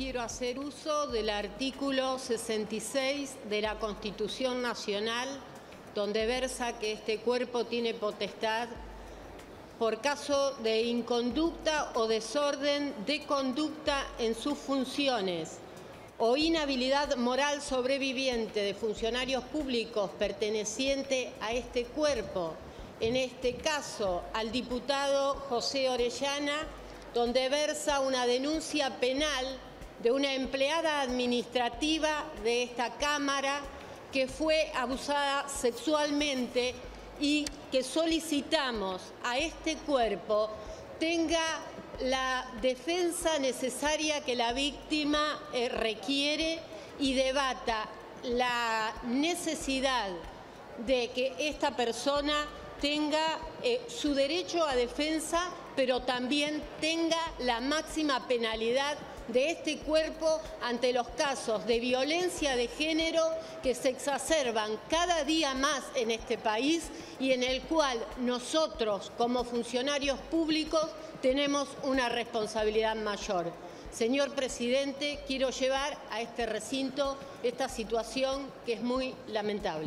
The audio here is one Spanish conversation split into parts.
Quiero hacer uso del artículo 66 de la Constitución Nacional, donde versa que este cuerpo tiene potestad por caso de inconducta o desorden de conducta en sus funciones o inhabilidad moral sobreviviente de funcionarios públicos perteneciente a este cuerpo, en este caso al diputado José Orellana, donde versa una denuncia penal de una empleada administrativa de esta Cámara que fue abusada sexualmente y que solicitamos a este cuerpo tenga la defensa necesaria que la víctima eh, requiere y debata la necesidad de que esta persona tenga eh, su derecho a defensa, pero también tenga la máxima penalidad de este cuerpo ante los casos de violencia de género que se exacerban cada día más en este país y en el cual nosotros como funcionarios públicos tenemos una responsabilidad mayor. Señor Presidente, quiero llevar a este recinto esta situación que es muy lamentable.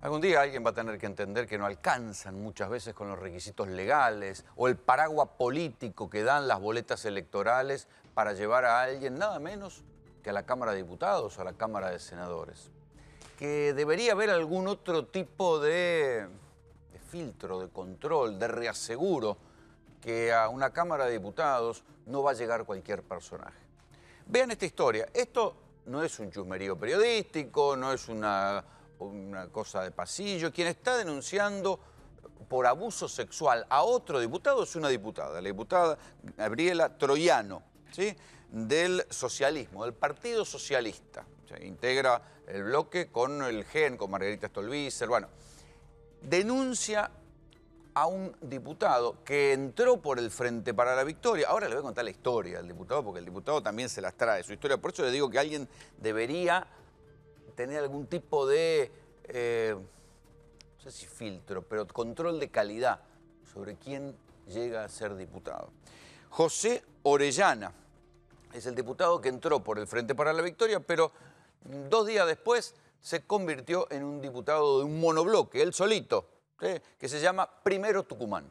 Algún día alguien va a tener que entender que no alcanzan muchas veces con los requisitos legales o el paraguas político que dan las boletas electorales para llevar a alguien nada menos que a la Cámara de Diputados o a la Cámara de Senadores. Que debería haber algún otro tipo de, de filtro, de control, de reaseguro, que a una Cámara de Diputados no va a llegar cualquier personaje. Vean esta historia. Esto no es un chusmerío periodístico, no es una una cosa de pasillo. Quien está denunciando por abuso sexual a otro diputado es una diputada, la diputada Gabriela Troyano, ¿sí? del socialismo, del Partido Socialista. integra el bloque con el GEN, con Margarita Stolbizer. Bueno, denuncia a un diputado que entró por el Frente para la Victoria. Ahora le voy a contar la historia al diputado, porque el diputado también se las trae, su historia. Por eso le digo que alguien debería tener algún tipo de, eh, no sé si filtro, pero control de calidad sobre quién llega a ser diputado. José Orellana es el diputado que entró por el Frente para la Victoria, pero dos días después se convirtió en un diputado de un monobloque, él solito, que se llama Primero Tucumán.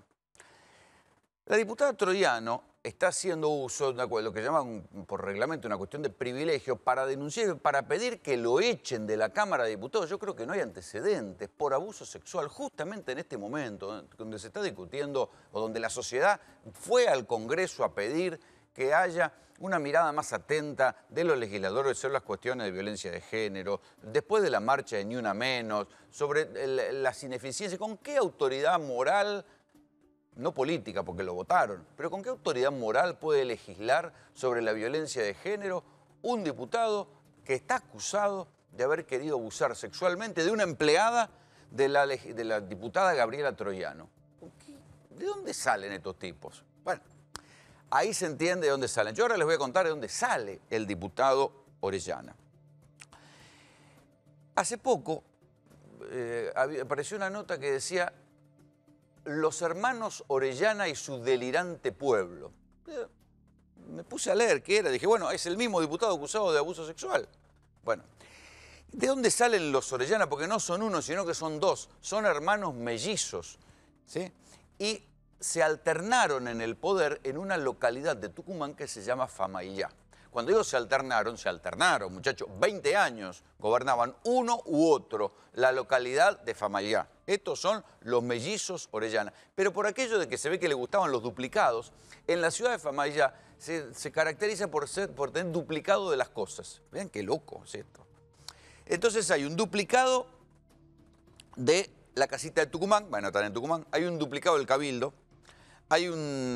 La diputada Troyano está haciendo uso de lo que llaman por reglamento una cuestión de privilegio para denunciar, para pedir que lo echen de la Cámara de Diputados. Yo creo que no hay antecedentes por abuso sexual justamente en este momento, eh, donde se está discutiendo o donde la sociedad fue al Congreso a pedir que haya una mirada más atenta de los legisladores sobre las cuestiones de violencia de género, después de la marcha de Ni Una Menos, sobre las ineficiencias, con qué autoridad moral no política, porque lo votaron, pero ¿con qué autoridad moral puede legislar sobre la violencia de género un diputado que está acusado de haber querido abusar sexualmente de una empleada de la, diputada Gabriela Troyano? ¿De dónde salen estos tipos? Bueno, ahí se entiende de dónde salen. Yo ahora les voy a contar de dónde sale el diputado Orellana. Hace poco eh, apareció una nota que decía los hermanos Orellana y su delirante pueblo. Eh, me puse a leer qué era. Dije, bueno, es el mismo diputado acusado de abuso sexual. Bueno, ¿de dónde salen los Orellana? Porque no son uno, sino que son dos. Son hermanos mellizos. ¿sí? Y se alternaron en el poder en una localidad de Tucumán que se llama Famaillá. Cuando ellos se alternaron, se alternaron, muchachos. 20 años gobernaban uno u otro la localidad de Famayá. Estos son los mellizos Orellana. Pero por aquello de que se ve que le gustaban los duplicados, en la ciudad de Famayá se, caracteriza por, tener duplicado de las cosas. Vean qué loco ¿cierto? Entonces hay un duplicado de la casita de Tucumán, bueno, está en Tucumán, hay un duplicado del Cabildo, hay un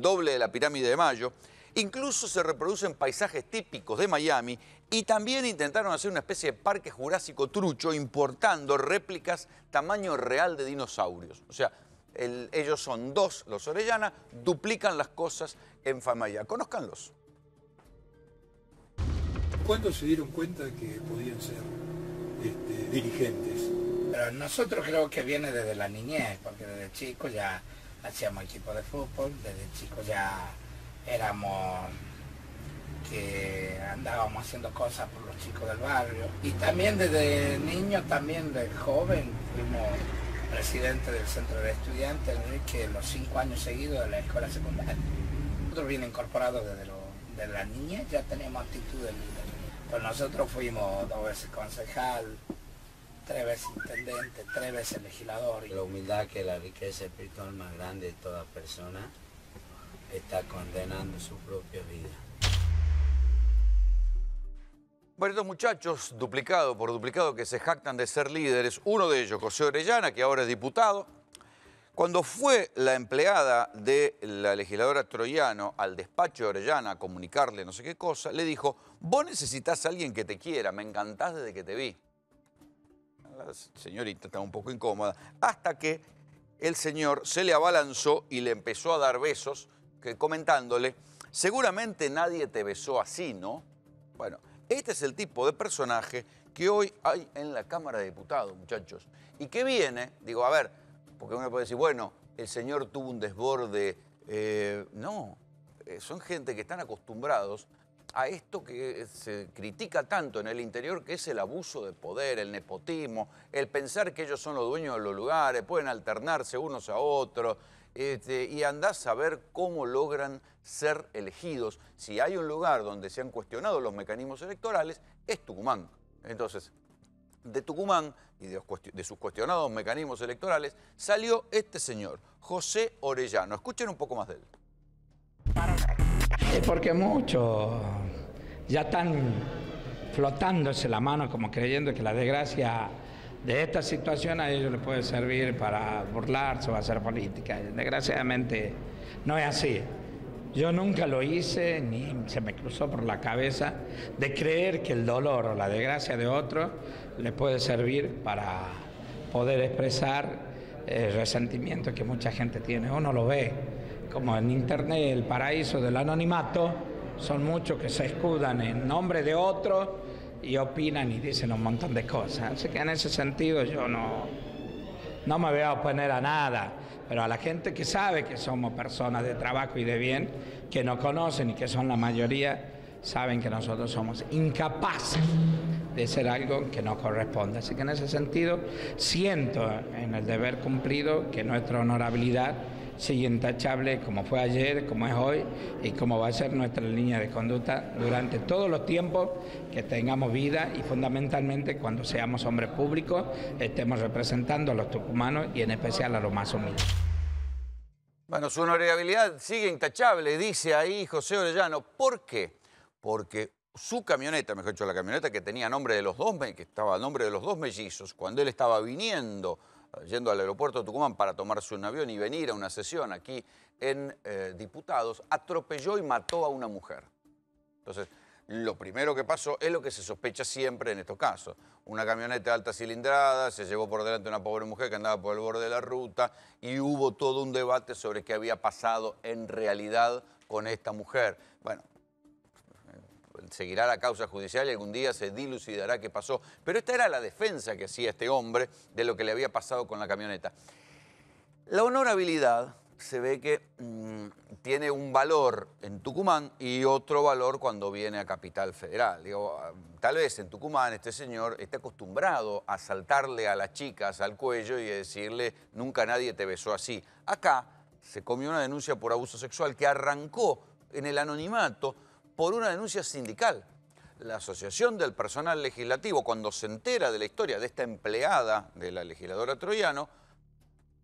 doble de la pirámide de Mayo, Incluso se reproducen paisajes típicos de Miami y también intentaron hacer una especie de parque jurásico trucho importando réplicas tamaño real de dinosaurios. O sea, ellos son dos, los Orellana, duplican las cosas en Famaya. Conozcanlos. ¿Cuándo se dieron cuenta que podían ser este, dirigentes? Pero nosotros creo que viene desde la niñez, porque desde chico ya hacíamos equipo de fútbol, desde chico ya éramos que andábamos haciendo cosas por los chicos del barrio. Y también desde niño, también de joven, fuimos presidente del centro de estudiantes, que los cinco años seguidos de la escuela secundaria. Nosotros bien incorporados desde, lo, la niña, ya tenemos actitudes de Pues nosotros fuimos dos veces concejal, tres veces intendente, tres veces legislador. La humildad que la riqueza espiritual más grande de toda persona está condenando su propia vida. Bueno, estos muchachos, duplicado por duplicado, que se jactan de ser líderes, uno de ellos, José Orellana, que ahora es diputado, cuando fue la empleada de la legisladora Troyano al despacho de Orellana a comunicarle no sé qué cosa, le dijo, vos necesitas a alguien que te quiera, me encantás desde que te vi. La señorita estaba un poco incómoda, hasta que el señor se le abalanzó y le empezó a dar besos comentándole, seguramente nadie te besó así, ¿no? Bueno, este es el tipo de personaje que hoy hay en la Cámara de Diputados, muchachos. Y que viene, digo, a ver, porque uno puede decir, bueno, el señor tuvo un desborde. Eh, no, eh, son gente que están acostumbrados a esto que se critica tanto en el interior, que es el abuso de poder, el nepotismo, el pensar que ellos son los dueños de los lugares, pueden alternarse unos a otros, este, y andás a ver cómo logran ser elegidos. Si hay un lugar donde se han cuestionado los mecanismos electorales, es Tucumán. Entonces, de Tucumán y de, sus cuestionados mecanismos electorales salió este señor, José Orellano. Escuchen un poco más de él. Es porque muchos ya están flotándose la mano como creyendo que la desgracia de esta situación a ellos les puede servir para burlarse o hacer política. Desgraciadamente no es así. Yo nunca lo hice, ni se me cruzó por la cabeza, de creer que el dolor o la desgracia de otro le puede servir para poder expresar el resentimiento que mucha gente tiene. Uno lo ve, como en Internet, el paraíso del anonimato, son muchos que se escudan en nombre de otro y opinan y dicen un montón de cosas. Así que en ese sentido yo no, no me voy a oponer a nada, pero a la gente que sabe que somos personas de trabajo y de bien, que no conocen y que son la mayoría, saben que nosotros somos incapaces de ser algo que nos corresponde. Así que en ese sentido siento en el deber cumplido que nuestra honorabilidad sigue intachable como fue ayer, como es hoy y como va a ser nuestra línea de conducta durante todos los tiempos que tengamos vida y fundamentalmente cuando seamos hombres públicos estemos representando a los tucumanos y en especial a los más humildes. Bueno, su honorabilidad sigue intachable, dice ahí José Orellano. ¿Por qué? Porque su camioneta, mejor dicho, la camioneta que tenía nombre de los dos, que estaba a nombre de los dos mellizos, cuando él estaba viniendo yendo al aeropuerto de Tucumán para tomarse un avión y venir a una sesión aquí en eh, Diputados, atropelló y mató a una mujer. Entonces, lo primero que pasó es lo que se sospecha siempre en estos casos. Una camioneta alta cilindrada, se llevó por delante una pobre mujer que andaba por el borde de la ruta y hubo todo un debate sobre qué había pasado en realidad con esta mujer. Bueno, seguirá la causa judicial y algún día se dilucidará qué pasó. Pero esta era la defensa que hacía este hombre de lo que le había pasado con la camioneta. La honorabilidad se ve que mm, tiene un valor en Tucumán y otro valor cuando viene a Capital Federal. tal vez en Tucumán este señor está acostumbrado a saltarle a las chicas al cuello y a decirle, nunca nadie te besó así. Acá se comió una denuncia por abuso sexual que arrancó en el anonimato por una denuncia sindical. La Asociación del Personal Legislativo, cuando se entera de la historia de esta empleada de la legisladora Troyano,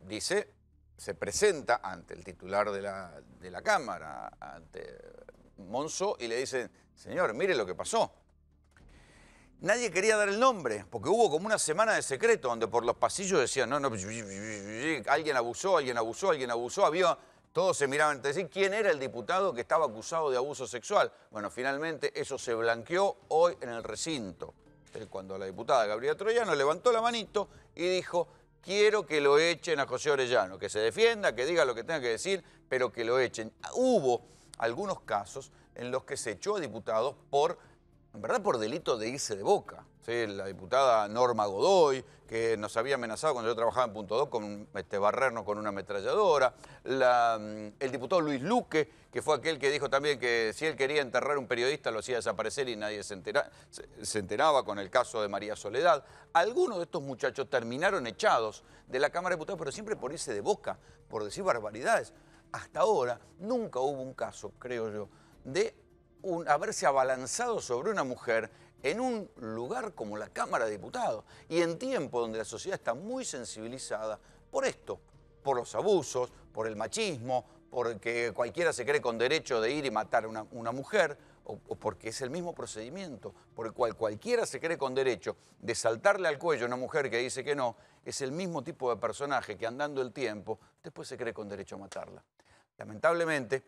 dice, se presenta ante el titular de la, Cámara, ante Monzo, y le dice, señor, mire lo que pasó. Nadie quería dar el nombre, porque hubo como una semana de secreto donde por los pasillos decían, no, no, pues, alguien abusó, alguien abusó, alguien abusó, había todos se miraban entre sí. ¿Quién era el diputado que estaba acusado de abuso sexual? Bueno, finalmente eso se blanqueó hoy en el recinto. Cuando la diputada Gabriela Troyano levantó la manito y dijo, quiero que lo echen a José Orellano, que se defienda, que diga lo que tenga que decir, pero que lo echen. Hubo algunos casos en los que se echó a diputados por en verdad por delito de irse de boca. La diputada Norma Godoy, que nos había amenazado cuando yo trabajaba en Punto 2 con este, barrernos con una ametralladora. Mm, el diputado Luis Luque, que fue aquel que dijo también que si él quería enterrar a un periodista lo hacía desaparecer y nadie se, se enteraba con el caso de María Soledad. Algunos de estos muchachos terminaron echados de la Cámara de Diputados, pero siempre por irse de boca, por decir barbaridades. Hasta ahora nunca hubo un caso, creo yo, de haberse abalanzado sobre una mujer en un lugar como la Cámara de Diputados y en tiempo donde la sociedad está muy sensibilizada por esto, por los abusos, por el machismo, porque cualquiera se cree con derecho de ir y matar a una, mujer, o, porque es el mismo procedimiento, por el cual cualquiera se cree con derecho de saltarle al cuello a una mujer que dice que no, es el mismo tipo de personaje que andando el tiempo después se cree con derecho a matarla. Lamentablemente,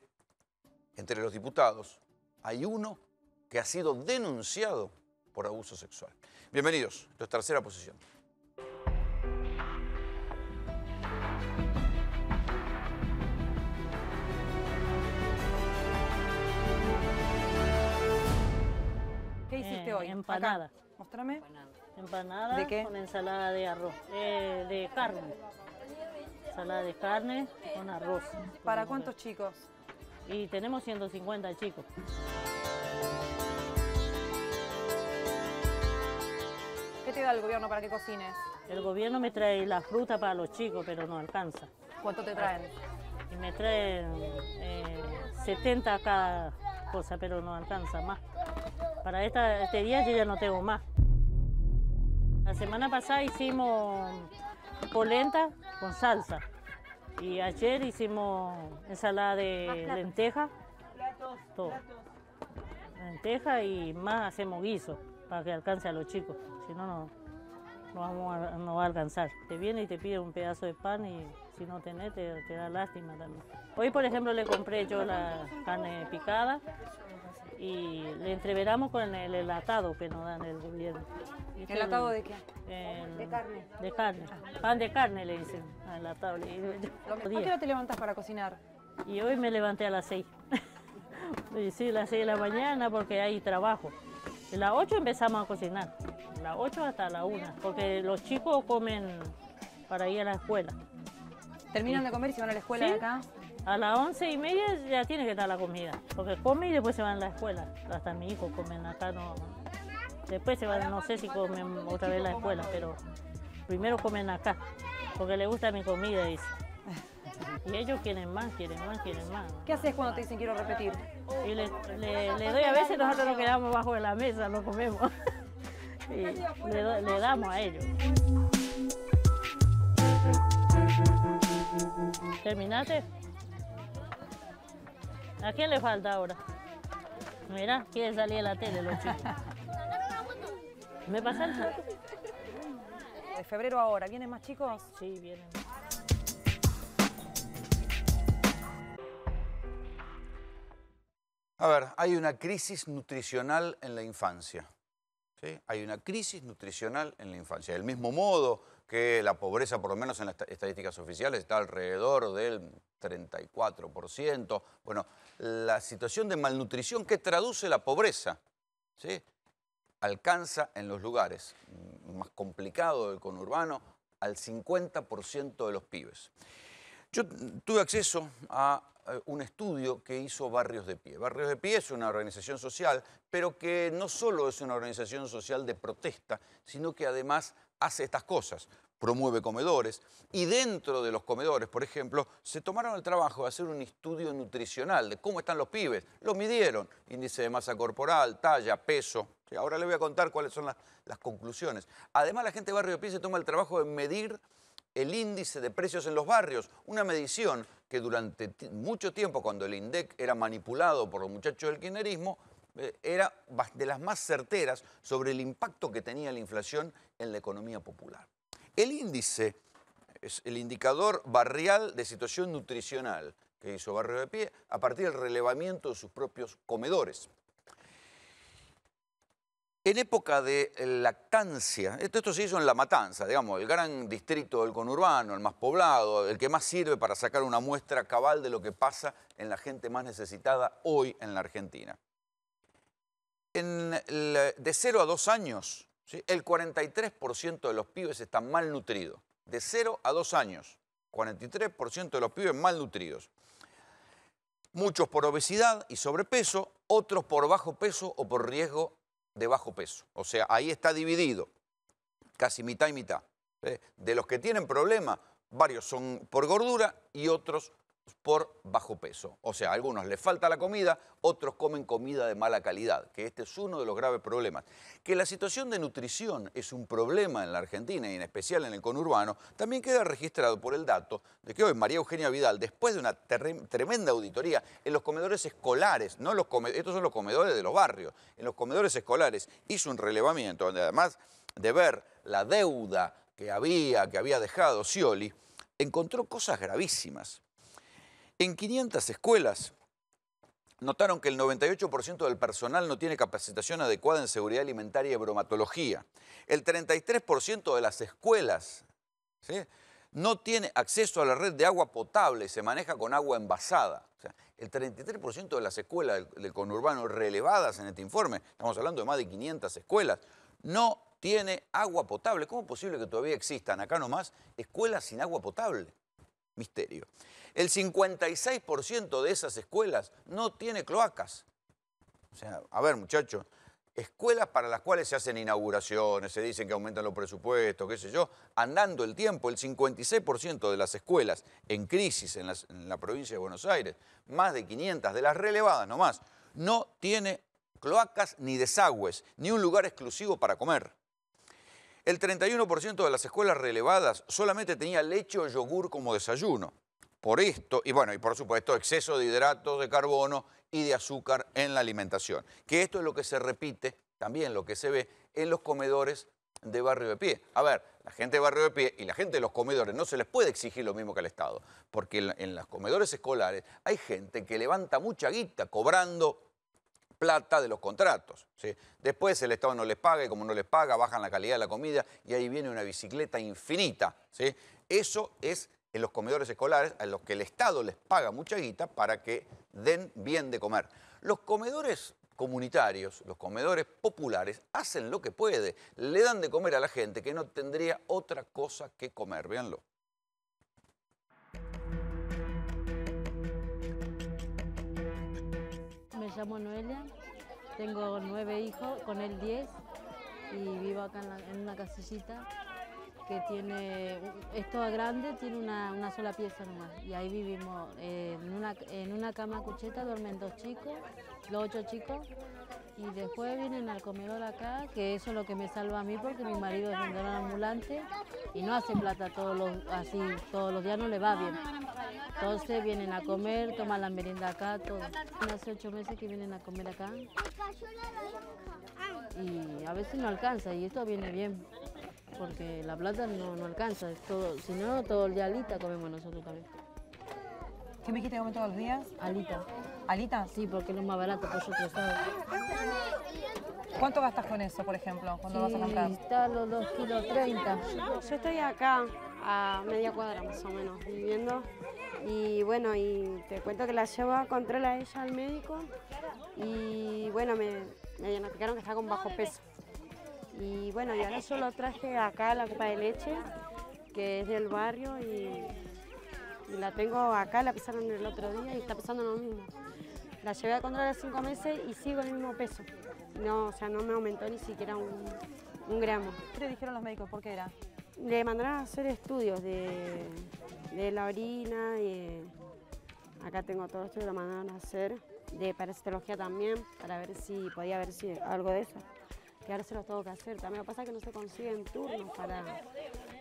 entre los diputados hay uno que ha sido denunciado por abuso sexual. Bienvenidos, es tercera posición. ¿Qué hiciste eh, hoy? Empanada. Muéstrame. Empanada, ¿De qué? con ensalada de arroz, eh, de carne. Ensalada de carne con arroz. ¿Para cuántos chicos? y tenemos 150 chicos. ¿Qué te da el gobierno para que cocines? El gobierno me trae la fruta para los chicos, pero no alcanza. ¿Cuánto te traen? me traen 70 eh, cada cosa, pero no alcanza más. Para este día yo ya no tengo más. La semana pasada hicimos polenta con salsa. Y ayer hicimos ensalada de lenteja. Platos, Lenteja y más hacemos guiso para que alcance a los chicos. Si no, no, va a alcanzar. Te viene y te pide un pedazo de pan y si no tenés te, te da lástima también. Hoy, por ejemplo, le compré yo la carne picada y le entreveramos con el enlatado que nos dan el gobierno. ¿Enlatado de qué? de carne. De carne. Pan de carne le dicen qué te levantas para cocinar? Y hoy me levanté a las 6. sí, a las seis de la mañana porque hay trabajo. A las 8 empezamos a cocinar. A las 8 hasta la una. porque los chicos comen para ir a la escuela. ¿Terminan de comer y se van a la escuela de acá? A las once y media ya tiene que estar la comida, porque come y después se van a la escuela. Hasta mi hijo comen acá, no. Después se van, no sé si comen otra vez la escuela, pero primero comen acá, porque le gusta mi comida, dice. Y ellos quieren más, quieren más, quieren más. ¿Qué haces cuando te dicen quiero repetir? Y le, doy, a veces nosotros nos quedamos bajo de la mesa, lo comemos. Y le, le damos a ellos. ¿Terminaste? ¿A quién le falta ahora? Mira, quiere salir a la tele los chicos. ¿Me pasa el De febrero ahora, ¿vienen más chicos? Sí, vienen. A ver, hay una crisis nutricional en la infancia. Hay una crisis nutricional en la infancia. Del mismo modo que la pobreza, por lo menos en las estadísticas oficiales, está alrededor del 34%. Bueno, la situación de malnutrición que traduce la pobreza, ¿sí? alcanza en los lugares más complicados del conurbano al 50% de los pibes. Yo tuve acceso a eh, un estudio que hizo Barrios de Pie. Barrios de Pie es una organización social, pero que no solo es una organización social de protesta, sino que además hace estas cosas promueve comedores y dentro de los comedores, por ejemplo, se tomaron el trabajo de hacer un estudio nutricional de cómo están los pibes, lo midieron, índice de masa corporal, talla, peso. Ahora le voy a contar cuáles son las, conclusiones. Además, la gente de Barrio de Pie se toma el trabajo de medir el índice de precios en los barrios, una medición que durante mucho tiempo, cuando el INDEC era manipulado por los muchachos del quinerismo, eh, era de las más certeras sobre el impacto que tenía la inflación en la economía popular. El índice es el indicador barrial de situación nutricional que hizo Barrio de Pie a partir del relevamiento de sus propios comedores. En época de lactancia, esto, se hizo en La Matanza, digamos, el gran distrito del conurbano, el más poblado, el que más sirve para sacar una muestra cabal de lo que pasa en la gente más necesitada hoy en la Argentina. de 0 a 2 años, el 43% de los pibes están malnutridos. De 0 a 2 años, 43% de los pibes malnutridos. Muchos por obesidad y sobrepeso, otros por bajo peso o por riesgo de bajo peso. O sea, ahí está dividido, casi mitad y mitad. ¿eh? De los que tienen problemas, varios son por gordura y otros por bajo peso. O sea, a algunos les falta la comida, otros comen comida de mala calidad, que este es uno de los graves problemas. Que la situación de nutrición es un problema en la Argentina y en especial en el conurbano, también queda registrado por el dato de que hoy María Eugenia Vidal, después de una tremenda auditoría en los comedores escolares, no los estos son los comedores de los barrios, en los comedores escolares hizo un relevamiento donde además de ver la deuda que había, que había dejado Scioli, encontró cosas gravísimas en 500 escuelas notaron que el 98% del personal no tiene capacitación adecuada en seguridad alimentaria y bromatología. El 33% de las escuelas no tiene acceso a la red de agua potable, y se maneja con agua envasada. el 33% de las escuelas del, conurbano relevadas en este informe, estamos hablando de más de 500 escuelas, no tiene agua potable. ¿Cómo es posible que todavía existan acá nomás escuelas sin agua potable? Misterio el 56% de esas escuelas no tiene cloacas. O sea, a ver muchachos, escuelas para las cuales se hacen inauguraciones, se dicen que aumentan los presupuestos, qué sé yo, andando el tiempo, el 56% de las escuelas en crisis en, la provincia de Buenos Aires, más de 500 de las relevadas nomás, no tiene cloacas ni desagües, ni un lugar exclusivo para comer. El 31% de las escuelas relevadas solamente tenía leche o yogur como desayuno por esto, y bueno, y por supuesto exceso de hidratos de carbono y de azúcar en la alimentación, que esto es lo que se repite, también lo que se ve en los comedores de barrio de pie. A ver, la gente de barrio de pie y la gente de los comedores no se les puede exigir lo mismo que al Estado, porque en, los comedores escolares hay gente que levanta mucha guita cobrando plata de los contratos. ¿sí? Después el Estado no les paga y como no les paga bajan la calidad de la comida y ahí viene una bicicleta infinita. Eso es en los comedores escolares a los que el Estado les paga mucha guita para que den bien de comer. Los comedores comunitarios, los comedores populares, hacen lo que puede, le dan de comer a la gente que no tendría otra cosa que comer, véanlo. Me llamo Noelia, tengo nueve hijos, con él diez, y vivo acá en, en una casillita que tiene, es toda grande, tiene una, sola pieza nomás. Y ahí vivimos, eh, en, una, cama cucheta duermen dos chicos, los ocho chicos, y después vienen al comedor acá, que eso es lo que me salva a mí porque mi marido es vendedor ambulante y no hace plata todos los, así, todos los días no le va bien. Entonces vienen a comer, toman la merienda acá, todo. Hace ocho meses que vienen a comer acá. Y a veces no alcanza y esto viene bien porque la plata no, no alcanza. todo, si no, todo el día alita comemos nosotros también. ¿Qué me dijiste que comen todos los días? Alita. ¿Alita? Sí, porque es lo más barato, pollo ¿Cuánto gastas con eso, por ejemplo, cuando vas a comprar? está los 2 kilos 30. Yo estoy acá, a media cuadra más o menos, viviendo. Y bueno, y te cuento que la llevo a control a ella al médico. Y bueno, me, me diagnosticaron que está con bajo peso. Y bueno, yo ahora solo traje acá la copa de leche, que es del barrio, y, la tengo acá, la pesaron el otro día y está pasando lo mismo. La llevé a controlar cinco meses y sigo el mismo peso. No, o sea, no me aumentó ni siquiera un, gramo. ¿Qué le dijeron los médicos? ¿Por qué era? Le mandaron a hacer estudios de, la orina, y acá tengo todo esto, lo mandaron a hacer, de parasitología también, para ver si podía haber si algo de eso que ahora se los tengo que hacer. También lo pasa es que no se consiguen turnos para...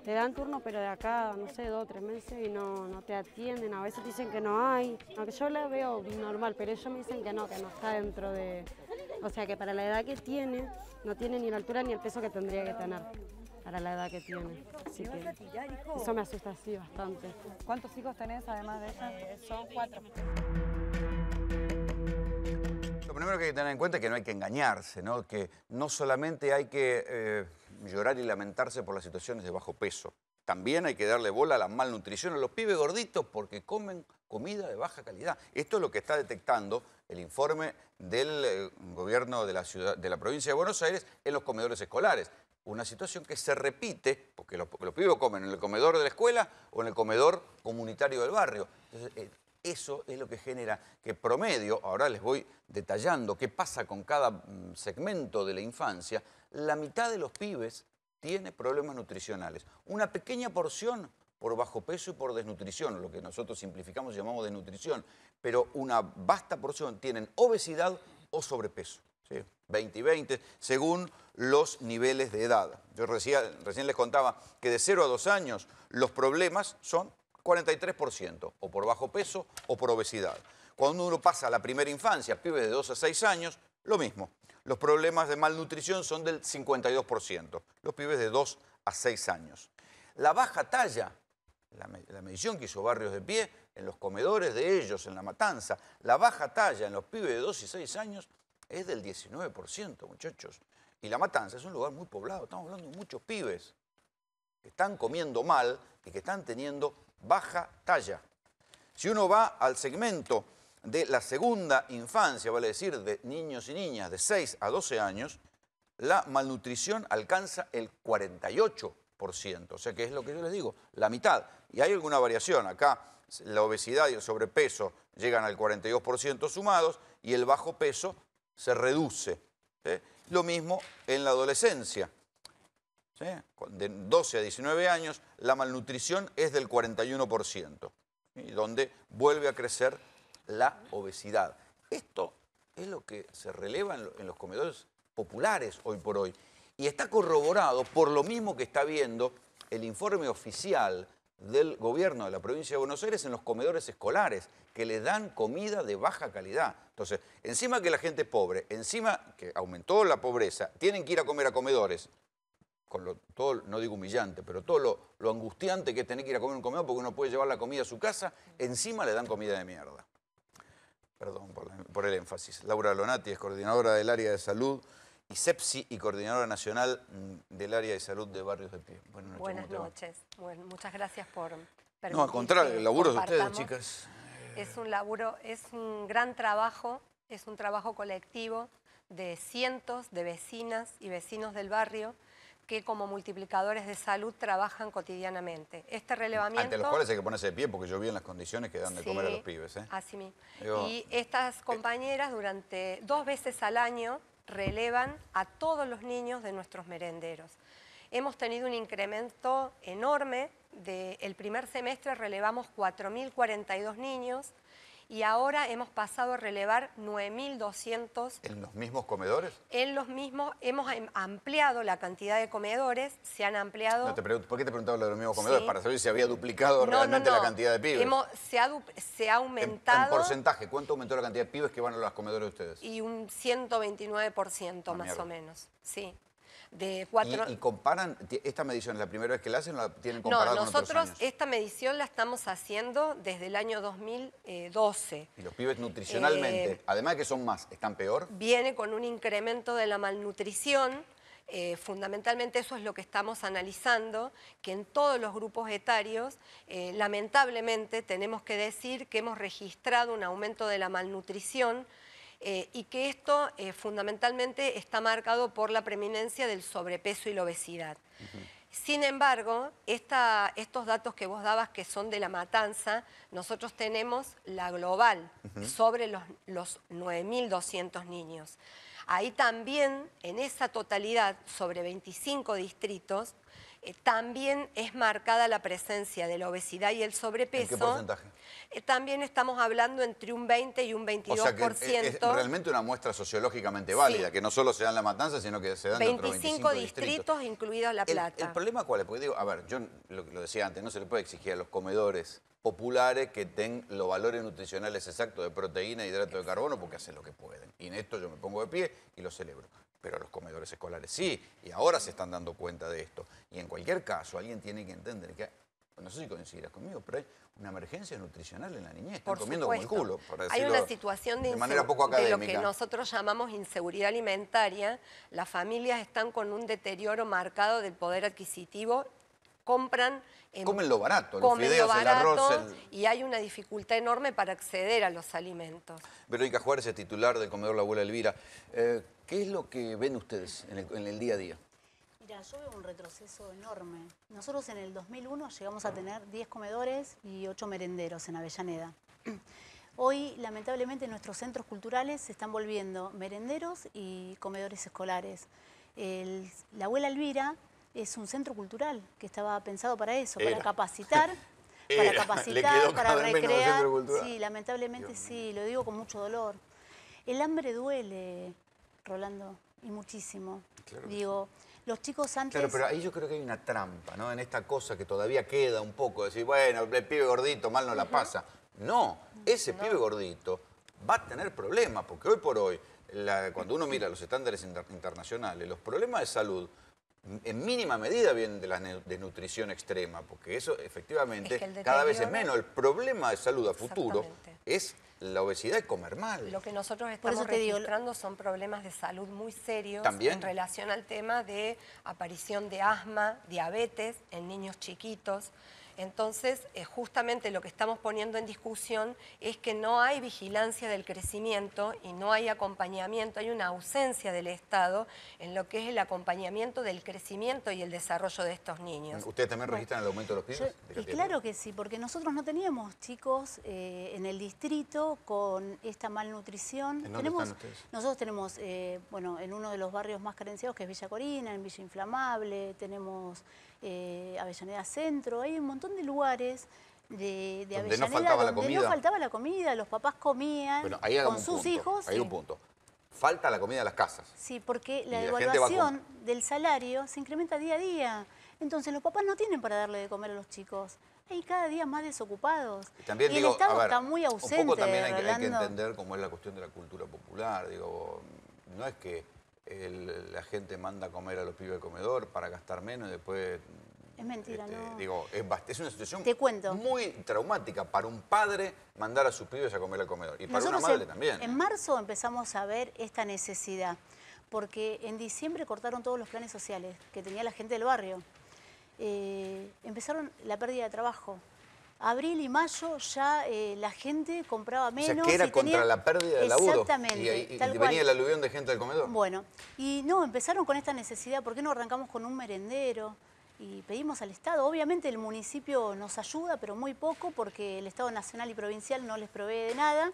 Te dan turnos, pero de acá, no sé, dos o tres meses y no, no te atienden. A veces dicen que no hay. Aunque yo la veo normal, pero ellos me dicen que no, que no está dentro de... O sea que para la edad que tiene, no tiene ni la altura ni el peso que tendría que tener para la edad que tiene. Así que eso me asusta así bastante. ¿Cuántos hijos tenés además de ella? Eh, son cuatro primero que hay que tener en cuenta es que no hay que engañarse, que no solamente hay que eh, llorar y lamentarse por las situaciones de bajo peso, también hay que darle bola a la malnutrición a los pibes gorditos porque comen comida de baja calidad. Esto es lo que está detectando el informe del eh, gobierno de la, provincia de Buenos Aires en los comedores escolares. Una situación que se repite, porque los, pibes comen en el comedor de la escuela o en el comedor comunitario del barrio. Entonces, eh, eso es lo que genera que promedio, ahora les voy detallando qué pasa con cada mm, segmento de la infancia, la mitad de los pibes tiene problemas nutricionales. Una pequeña porción por bajo peso y por desnutrición, lo que nosotros simplificamos y llamamos desnutrición, pero una vasta porción tienen obesidad o sobrepeso. 20 y 20, según los niveles de edad. Yo recién, recién les contaba que de 0 a 2 años los problemas son 43%, o por bajo peso o por obesidad. Cuando uno pasa a la primera infancia, pibes de 2 a 6 años, lo mismo. Los problemas de malnutrición son del 52%, los pibes de 2 a 6 años. La baja talla, la, medición que hizo Barrios de Pie, en los comedores de ellos, en la matanza, la baja talla en los pibes de 2 y 6 años es del 19%, muchachos. Y la matanza es un lugar muy poblado, estamos hablando de muchos pibes que están comiendo mal y que están teniendo baja talla. Si uno va al segmento de la segunda infancia, vale decir, de niños y niñas de 6 a 12 años, la malnutrición alcanza el 48%, o sea que es lo que yo les digo, la mitad. Y hay alguna variación, acá la obesidad y el sobrepeso llegan al 42% sumados y el bajo peso se reduce. ¿eh? Lo mismo en la adolescencia de 12 a 19 años, la malnutrición es del 41%, y donde vuelve a crecer la obesidad. Esto es lo que se releva en, los comedores populares hoy por hoy. Y está corroborado por lo mismo que está viendo el informe oficial del gobierno de la provincia de Buenos Aires en los comedores escolares, que les dan comida de baja calidad. Entonces, encima que la gente pobre, encima que aumentó la pobreza, tienen que ir a comer a comedores todo, no digo humillante, pero todo lo, angustiante que es tener que ir a comer un comedor porque uno puede llevar la comida a su casa, encima le dan comida de mierda. Perdón por, el énfasis. Laura Lonati es coordinadora del área de salud y SEPSI y coordinadora nacional del área de salud de Barrios de Pie. Buenas noches. Buenas noches. muchas gracias por No, al contrario, el laburo de ustedes, chicas. Es un laburo, es un gran trabajo, es un trabajo colectivo de cientos de vecinas y vecinos del barrio que como multiplicadores de salud trabajan cotidianamente. Este relevamiento... Ante los cuales hay que ponerse de pie porque yo vi en las condiciones que dan de comer a los pibes. ¿eh? Así mismo. y estas eh, compañeras durante dos veces al año relevan a todos los niños de nuestros merenderos. Hemos tenido un incremento enorme. De, el primer semestre relevamos 4.042 niños, y ahora hemos pasado a relevar 9.200. ¿En los mismos comedores? En los mismos, hemos em, ampliado la cantidad de comedores, se han ampliado... No te ¿Por qué te preguntaba lo de los mismos comedores? Para saber si había duplicado realmente la cantidad de pibes. Hemos, se, ha, se, ha aumentado... En, porcentaje, ¿cuánto aumentó la cantidad de pibes que van a los comedores de ustedes? Y un 129% ah, más o menos, sí. ¿Y, comparan, esta medición es la primera vez que la hacen o la tienen comparada no, nosotros esta medición la estamos haciendo desde el año 2012. ¿Y los pibes nutricionalmente, eh, además de que son más, están peor? Viene con un incremento de la malnutrición, eh, fundamentalmente eso es lo que estamos analizando, que en todos los grupos etarios, eh, lamentablemente tenemos que decir que hemos registrado un aumento de la malnutrición, eh, y que esto eh, fundamentalmente está marcado por la preeminencia del sobrepeso y la obesidad. Sin embargo, estos datos que vos dabas que son de la matanza, nosotros tenemos la global sobre los, los 9.200 niños. Ahí también, en esa totalidad, sobre 25 distritos, eh, también es marcada la presencia de la obesidad y el sobrepeso. qué porcentaje? Eh, también estamos hablando entre un 20 y un 22%. O sea que es, realmente una muestra sociológicamente válida, que no solo se dan en La Matanza, sino que se dan en 25, 25 distritos, incluidos La Plata. El, problema cuál es? Porque digo, a ver, yo lo, decía antes, no se le puede exigir a los comedores populares que tengan los valores nutricionales exactos de proteína, e hidrato de carbono, porque hacen lo que pueden. Y en esto yo me pongo de pie y lo celebro pero los comedores escolares sí, y ahora se están dando cuenta de esto. Y en cualquier caso, alguien tiene que entender que, no sé si coincidirás conmigo, pero hay una emergencia nutricional en la niñez, están comiendo el culo. hay una situación de, de lo que nosotros llamamos inseguridad alimentaria, las familias están con un deterioro marcado del poder adquisitivo compran... En, em, comen lo barato, los fideos, el arroz. Y hay una dificultad enorme para acceder a los alimentos. Verónica Juárez es titular del comedor La Abuela Elvira. Eh, ¿Qué es lo que ven ustedes en el, día a día? Mira, yo veo un retroceso enorme. Nosotros en el 2001 llegamos a tener 10 comedores y 8 merenderos en Avellaneda. Hoy, lamentablemente, nuestros centros culturales se están volviendo merenderos y comedores escolares. la abuela Elvira es un centro cultural que estaba pensado para eso, para capacitar. para capacitar, para recrear. Sí, lamentablemente sí, lo digo con mucho dolor. El hambre duele, Rolando, y muchísimo. digo, los chicos antes... Claro, pero ahí yo creo que hay una trampa, ¿no? En esta cosa que todavía queda un poco, decir, bueno, el pibe gordito mal no la pasa. No, ese pibe gordito va a tener problemas, porque hoy por hoy, cuando uno mira los estándares internacionales, los problemas de salud en mínima medida vienen de la desnutrición extrema, porque eso efectivamente cada vez es menos. El problema de salud a futuro es la obesidad y comer mal. Lo que nosotros estamos registrando son problemas de salud muy serios en relación al tema de aparición de asma, diabetes en niños chiquitos. Entonces, eh, justamente lo que estamos poniendo en discusión es que no hay vigilancia del crecimiento y no hay acompañamiento, hay una ausencia del Estado en lo que es el acompañamiento del crecimiento y el desarrollo de estos niños. ¿Ustedes también registran el aumento de los pibes? claro que sí, porque nosotros no teníamos chicos eh, en el distrito con esta malnutrición. tenemos, Nosotros tenemos, eh, bueno, en uno de los barrios más carenciados que es Villa Corina, en Villa Inflamable, tenemos... Eh, Avellaneda Centro, hay un montón de lugares de, donde Avellaneda no faltaba la comida. no faltaba la comida, los papás comían con sus hijos. Hay un punto. Falta la comida a las casas. Sí, porque la devaluación del salario se incrementa día a día. Entonces los papás no tienen para darle de comer a los chicos. Hay cada día más desocupados. Y, también, el Estado está muy ausente. Un poco también hay, hay que entender cómo es la cuestión de la cultura popular. Digo, no es que la gente manda a comer a los pibes al comedor para gastar menos y después... Es mentira, este, no. es, una situación muy traumática para un padre mandar a sus pibes a comer al comedor. Y para una madre también. ¿eh? En marzo empezamos a ver esta necesidad, porque en diciembre cortaron todos los planes sociales que tenía la gente del barrio. Eh, empezaron la pérdida de trabajo, abril y mayo ya eh, la gente compraba menos. O que era contra la pérdida laburo. Exactamente. Y, venía el aluvión de gente al comedor. Bueno, y no, empezaron con esta necesidad, ¿por qué no arrancamos con un merendero? Y pedimos al Estado, obviamente el municipio nos ayuda, pero muy poco, porque el Estado Nacional y Provincial no les provee de nada.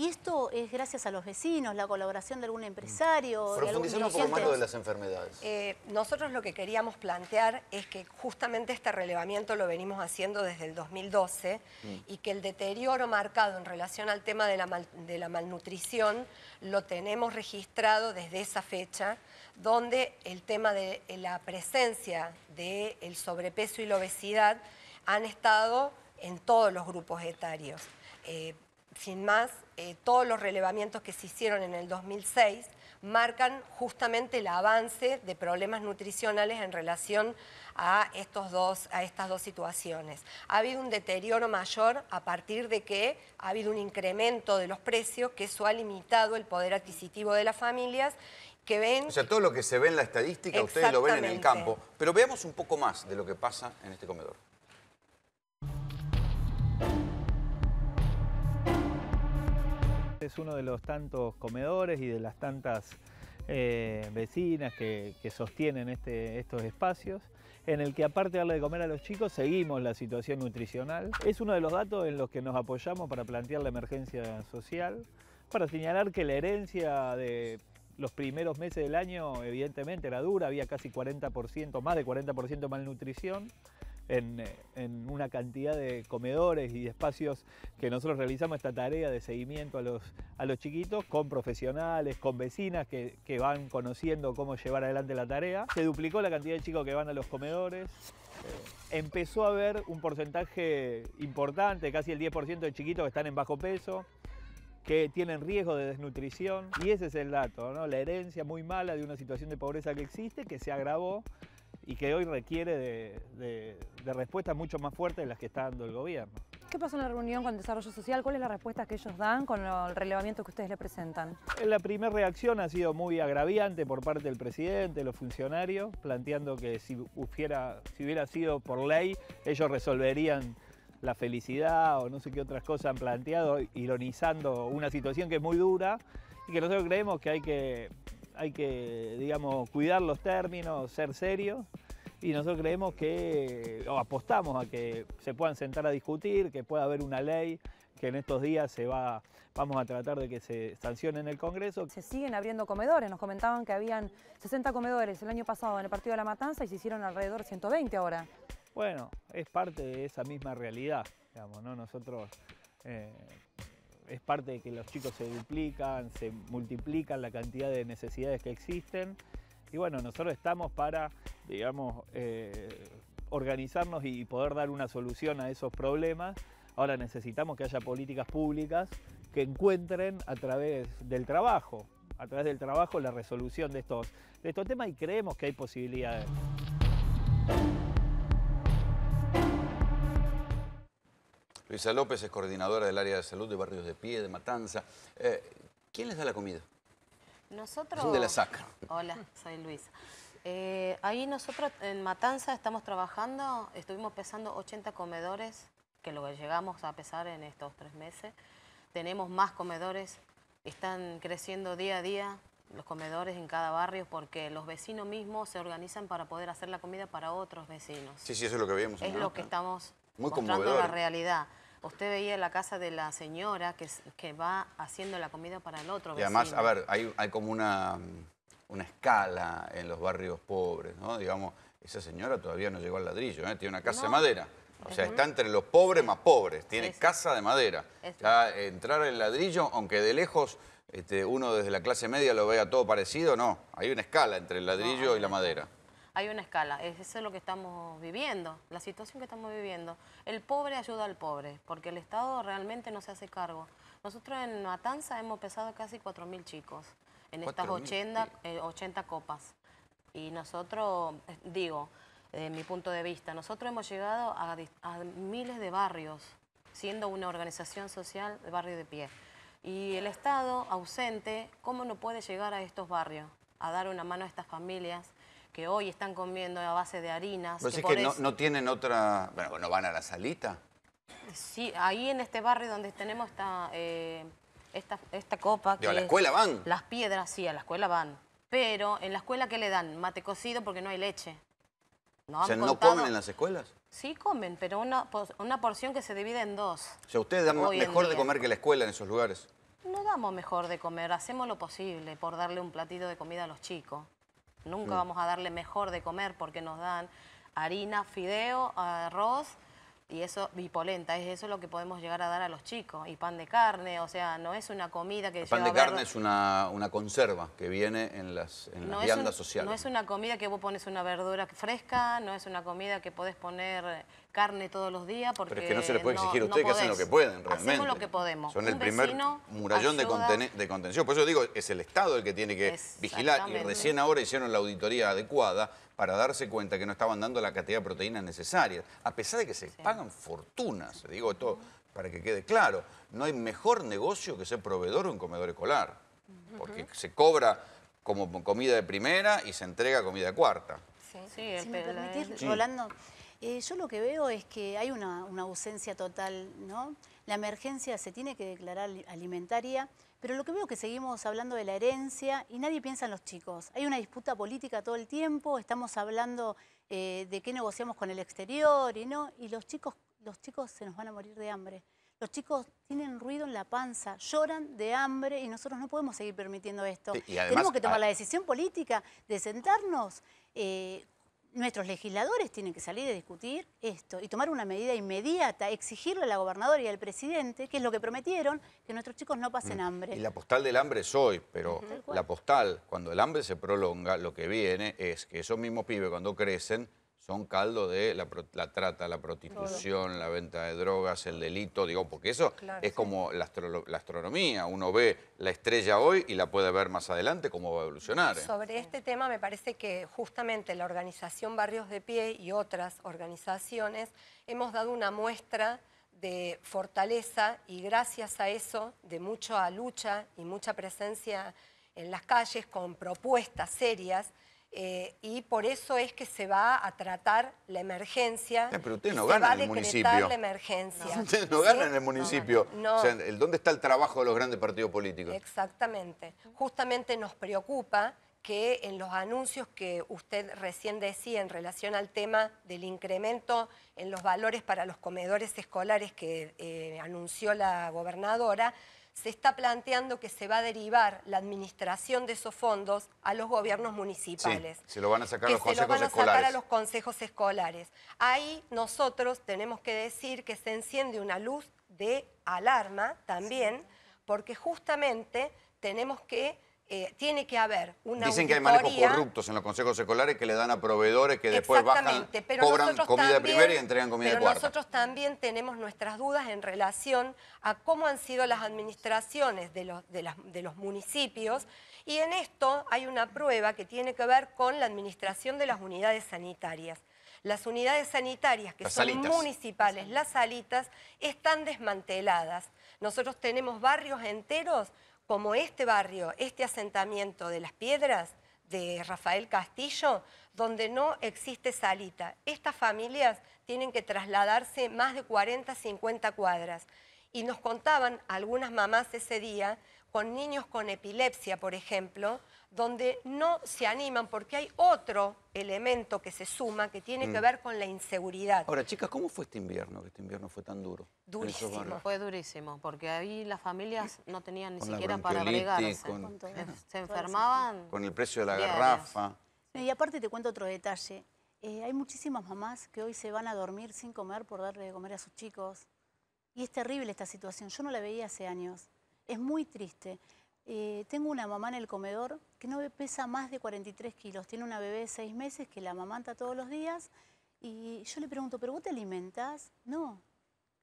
Y esto es gracias a los vecinos, la colaboración de algún empresario. Profundicemos un más lo de las enfermedades. Eh, nosotros lo que queríamos plantear es que justamente este relevamiento lo venimos haciendo desde el 2012 mm. y que el deterioro marcado en relación al tema de la, malnutrición lo tenemos registrado desde esa fecha, donde el tema de eh, la presencia del sobrepeso y la obesidad han estado en todos los grupos etarios. Eh, sin más, eh, todos los relevamientos que se hicieron en el 2006 marcan justamente el avance de problemas nutricionales en relación a, estos dos, a estas dos situaciones. Ha habido un deterioro mayor a partir de que ha habido un incremento de los precios, que eso ha limitado el poder adquisitivo de las familias que ven... O sea, todo lo que se ve en la estadística, ustedes lo ven en el campo. Pero veamos un poco más de lo que pasa en este comedor. es uno de los tantos comedores y de las tantas eh, vecinas que, sostienen este, estos espacios, en el que aparte de darle de comer a los chicos, seguimos la situación nutricional. Es uno de los datos en los que nos apoyamos para plantear la emergencia social, para señalar que la herencia de los primeros meses del año evidentemente era dura, había casi 40%, más de 40% malnutrición en, una cantidad de comedores y espacios que nosotros realizamos esta tarea de seguimiento a los, a los chiquitos con profesionales, con vecinas que, van conociendo cómo llevar adelante la tarea. Se duplicó la cantidad de chicos que van a los comedores. Eh, empezó a haber un porcentaje importante, casi el 10% de chiquitos que están en bajo peso que tienen riesgo de desnutrición y ese es el dato, ¿no? la herencia muy mala de una situación de pobreza que existe que se agravó y que hoy requiere de, respuestas mucho más fuertes de las que está dando el gobierno. ¿Qué pasó en la reunión con el Desarrollo Social? ¿Cuál es la respuesta que ellos dan con el relevamiento que ustedes le presentan? Eh, la primera reacción ha sido muy agraviante por parte del presidente, los funcionarios, planteando que si hubiera sido por ley, ellos resolverían la felicidad o no sé qué otras cosas han planteado, ironizando una situación que es muy dura y que nosotros creemos que hay que hay que, digamos, cuidar los términos, ser serios y nosotros creemos que, o apostamos a que se puedan sentar a discutir, que pueda haber una ley que en estos días se va, vamos a tratar de que se sancione en el Congreso. Se siguen abriendo comedores, nos comentaban que habían 60 comedores el año pasado en el Partido de la Matanza y se hicieron alrededor 120 ahora. Bueno, es parte de esa misma realidad, digamos, ¿no? Nosotros eh, es parte de que los chicos se duplican, se multiplican la cantidad de necesidades que existen. Y bueno, nosotros estamos para, digamos, eh, organizarnos y poder dar una solución a esos problemas. Ahora necesitamos que haya políticas públicas que encuentren a través del trabajo, a través del trabajo la resolución de estos, de estos temas y creemos que hay posibilidades. Luisa López es coordinadora del área de salud de Barrios de Pie, de Matanza. Eh, ¿Quién les da la comida? Nosotros... Son de la SAC. Hola, soy Luisa. Eh, ahí nosotros en Matanza estamos trabajando, estuvimos pesando 80 comedores, que lo que llegamos a pesar en estos tres meses. Tenemos más comedores, están creciendo día a día los comedores en cada barrio porque los vecinos mismos se organizan para poder hacer la comida para otros vecinos. Sí, sí, eso es lo que vemos. Es lo que estamos Muy mostrando la realidad. Usted veía la casa de la señora que, que va haciendo la comida para el otro. Y además, a ver, hay, como una, mm, una escala en los barrios pobres, ¿no? Digamos, esa señora todavía no llegó al ladrillo, ¿eh? tiene una casa de madera. O sea, está entre los pobres más pobres, tiene casa de madera. Ya entrar al ladrillo, aunque de lejos este, uno desde la clase media lo vea todo parecido, no. Hay una escala entre el ladrillo y la madera hay una escala. Eso es lo que estamos viviendo, la situación que estamos viviendo. El pobre ayuda al pobre, porque el Estado realmente no se hace cargo. Nosotros en Matanza hemos pesado casi 4.000 chicos en estas 80, 80 eh, copas. Y nosotros, eh, digo, en mi punto de vista, nosotros hemos llegado a, a miles de barrios, siendo una organización social de barrio de pie. Y el Estado ausente, ¿cómo no puede llegar a estos barrios? a dar una mano a estas familias que hoy están comiendo a base de harinas. ¿Pero que, es que no, tienen otra... Bueno, ¿no van a la salita? Sí, ahí en este barrio donde tenemos esta, eh, esta, esta, copa... Que ¿A la escuela van? Las piedras, sí, a la escuela van. Pero en la escuela, ¿qué le dan? Mate cocido porque no hay leche. ¿No ¿no comen en las escuelas? Sí comen, pero una, una porción que se divide en dos. O sea, ¿ustedes dan mejor de comer que la escuela en esos lugares? No damos mejor de comer, hacemos lo posible por darle un platito de comida a los chicos. Nunca vamos a darle mejor de comer porque nos dan harina, fideo, arroz y eso, bipolenta, es eso lo que podemos llegar a dar a los chicos. Y pan de carne, o sea, no es una comida que... El pan de carne es una, una, conserva que viene en las, en las sociales. No es una comida que vos pones una verdura fresca, no es una comida que podés poner carne todos los días porque Pero es que no se les puede exigir a ustedes que hacen lo que pueden realmente. Hacemos lo que podemos. Son el primer murallón de, de, contención. Por eso digo, es el Estado el que tiene que vigilar. Y recién ahora hicieron la auditoría adecuada para darse cuenta que no estaban dando la cantidad de proteínas necesarias, a pesar de que se pagan fortunas, digo esto para que quede claro, no hay mejor negocio que ser proveedor o un comedor escolar, porque se cobra como comida de primera y se entrega comida de cuarta. Sí, sí si eh, yo lo que veo es que hay una, una ausencia total, ¿no? La emergencia se tiene que declarar alimentaria, pero lo que veo es que seguimos hablando de la herencia y nadie piensa en los chicos. Hay una disputa política todo el tiempo, estamos hablando eh, de qué negociamos con el exterior y no, y los chicos, los chicos se nos van a morir de hambre. Los chicos tienen ruido en la panza, lloran de hambre y nosotros no podemos seguir permitiendo esto. Tenemos que tomar la decisión política de sentarnos eh, nuestros legisladores tienen que salir a discutir esto y tomar una medida inmediata, exigirle a la gobernadora y al presidente, que es lo que prometieron, que nuestros chicos no pasen mm. hambre. Y la postal del hambre es hoy, pero la postal, cuando el hambre se prolonga, lo que viene es que esos mismos pibes cuando crecen son caldo de la, trata, la prostitución, la venta de drogas, el delito, digo, porque eso es como la, astronomía, uno ve la estrella hoy y la puede ver más adelante cómo va a evolucionar. ¿eh? Sobre este tema me parece que justamente la organización Barrios de Pie y otras organizaciones hemos dado una muestra de fortaleza y gracias a eso, de mucha lucha y mucha presencia en las calles con propuestas serias, eh, y por eso es que se va a tratar la emergencia. Eh, pero usted no gana en el municipio. la emergencia. No. Usted no gana en el municipio. ¿dónde está el trabajo de los grandes partidos políticos? Exactamente. Justamente nos preocupa que en los anuncios que usted recién decía en relación al tema del incremento en los valores para los comedores escolares que eh, anunció la gobernadora, se está planteando que se va a derivar la administración de esos fondos a los gobiernos municipales. se lo van a sacar a los consejos escolares. Ahí nosotros tenemos que decir que se enciende una luz de alarma también, porque justamente tenemos que eh, tiene que haber una Dicen que hay manejos corruptos en los consejos escolares que le dan a proveedores que después bajan, cobran comida de primera y entregan comida de cuarta. nosotros también tenemos nuestras dudas en relación a cómo han sido las administraciones de los, municipios y en esto hay una prueba que tiene que ver con la administración de las unidades sanitarias las unidades sanitarias que son municipales, las salitas, están desmanteladas. Nosotros tenemos barrios enteros como este barrio, este asentamiento de las piedras de Rafael Castillo, donde no existe salita. Estas familias tienen que trasladarse más de 40, 50 cuadras. Y nos contaban algunas mamás ese día, con niños con epilepsia, por ejemplo, donde no se animan porque hay otro elemento que se suma que tiene que mm. ver con la inseguridad. Ahora, chicas, ¿cómo fue este invierno? Que este invierno fue tan duro. Durísimo. Fue durísimo, porque ahí las familias no tenían ni siquiera para agregarse. Se enfermaban. Con el precio de la garrafa. Y aparte te cuento otro detalle. Eh, hay muchísimas mamás que hoy se van a dormir sin comer por darle de comer a sus chicos. Y es terrible esta situación. Yo no la veía hace años. Es muy triste. Eh, tengo una mamá en el comedor que no pesa más de 43 kilos. Tiene una bebé de 6 meses que la amamanta todos los días. Y yo le pregunto, ¿pero vos te alimentas? No,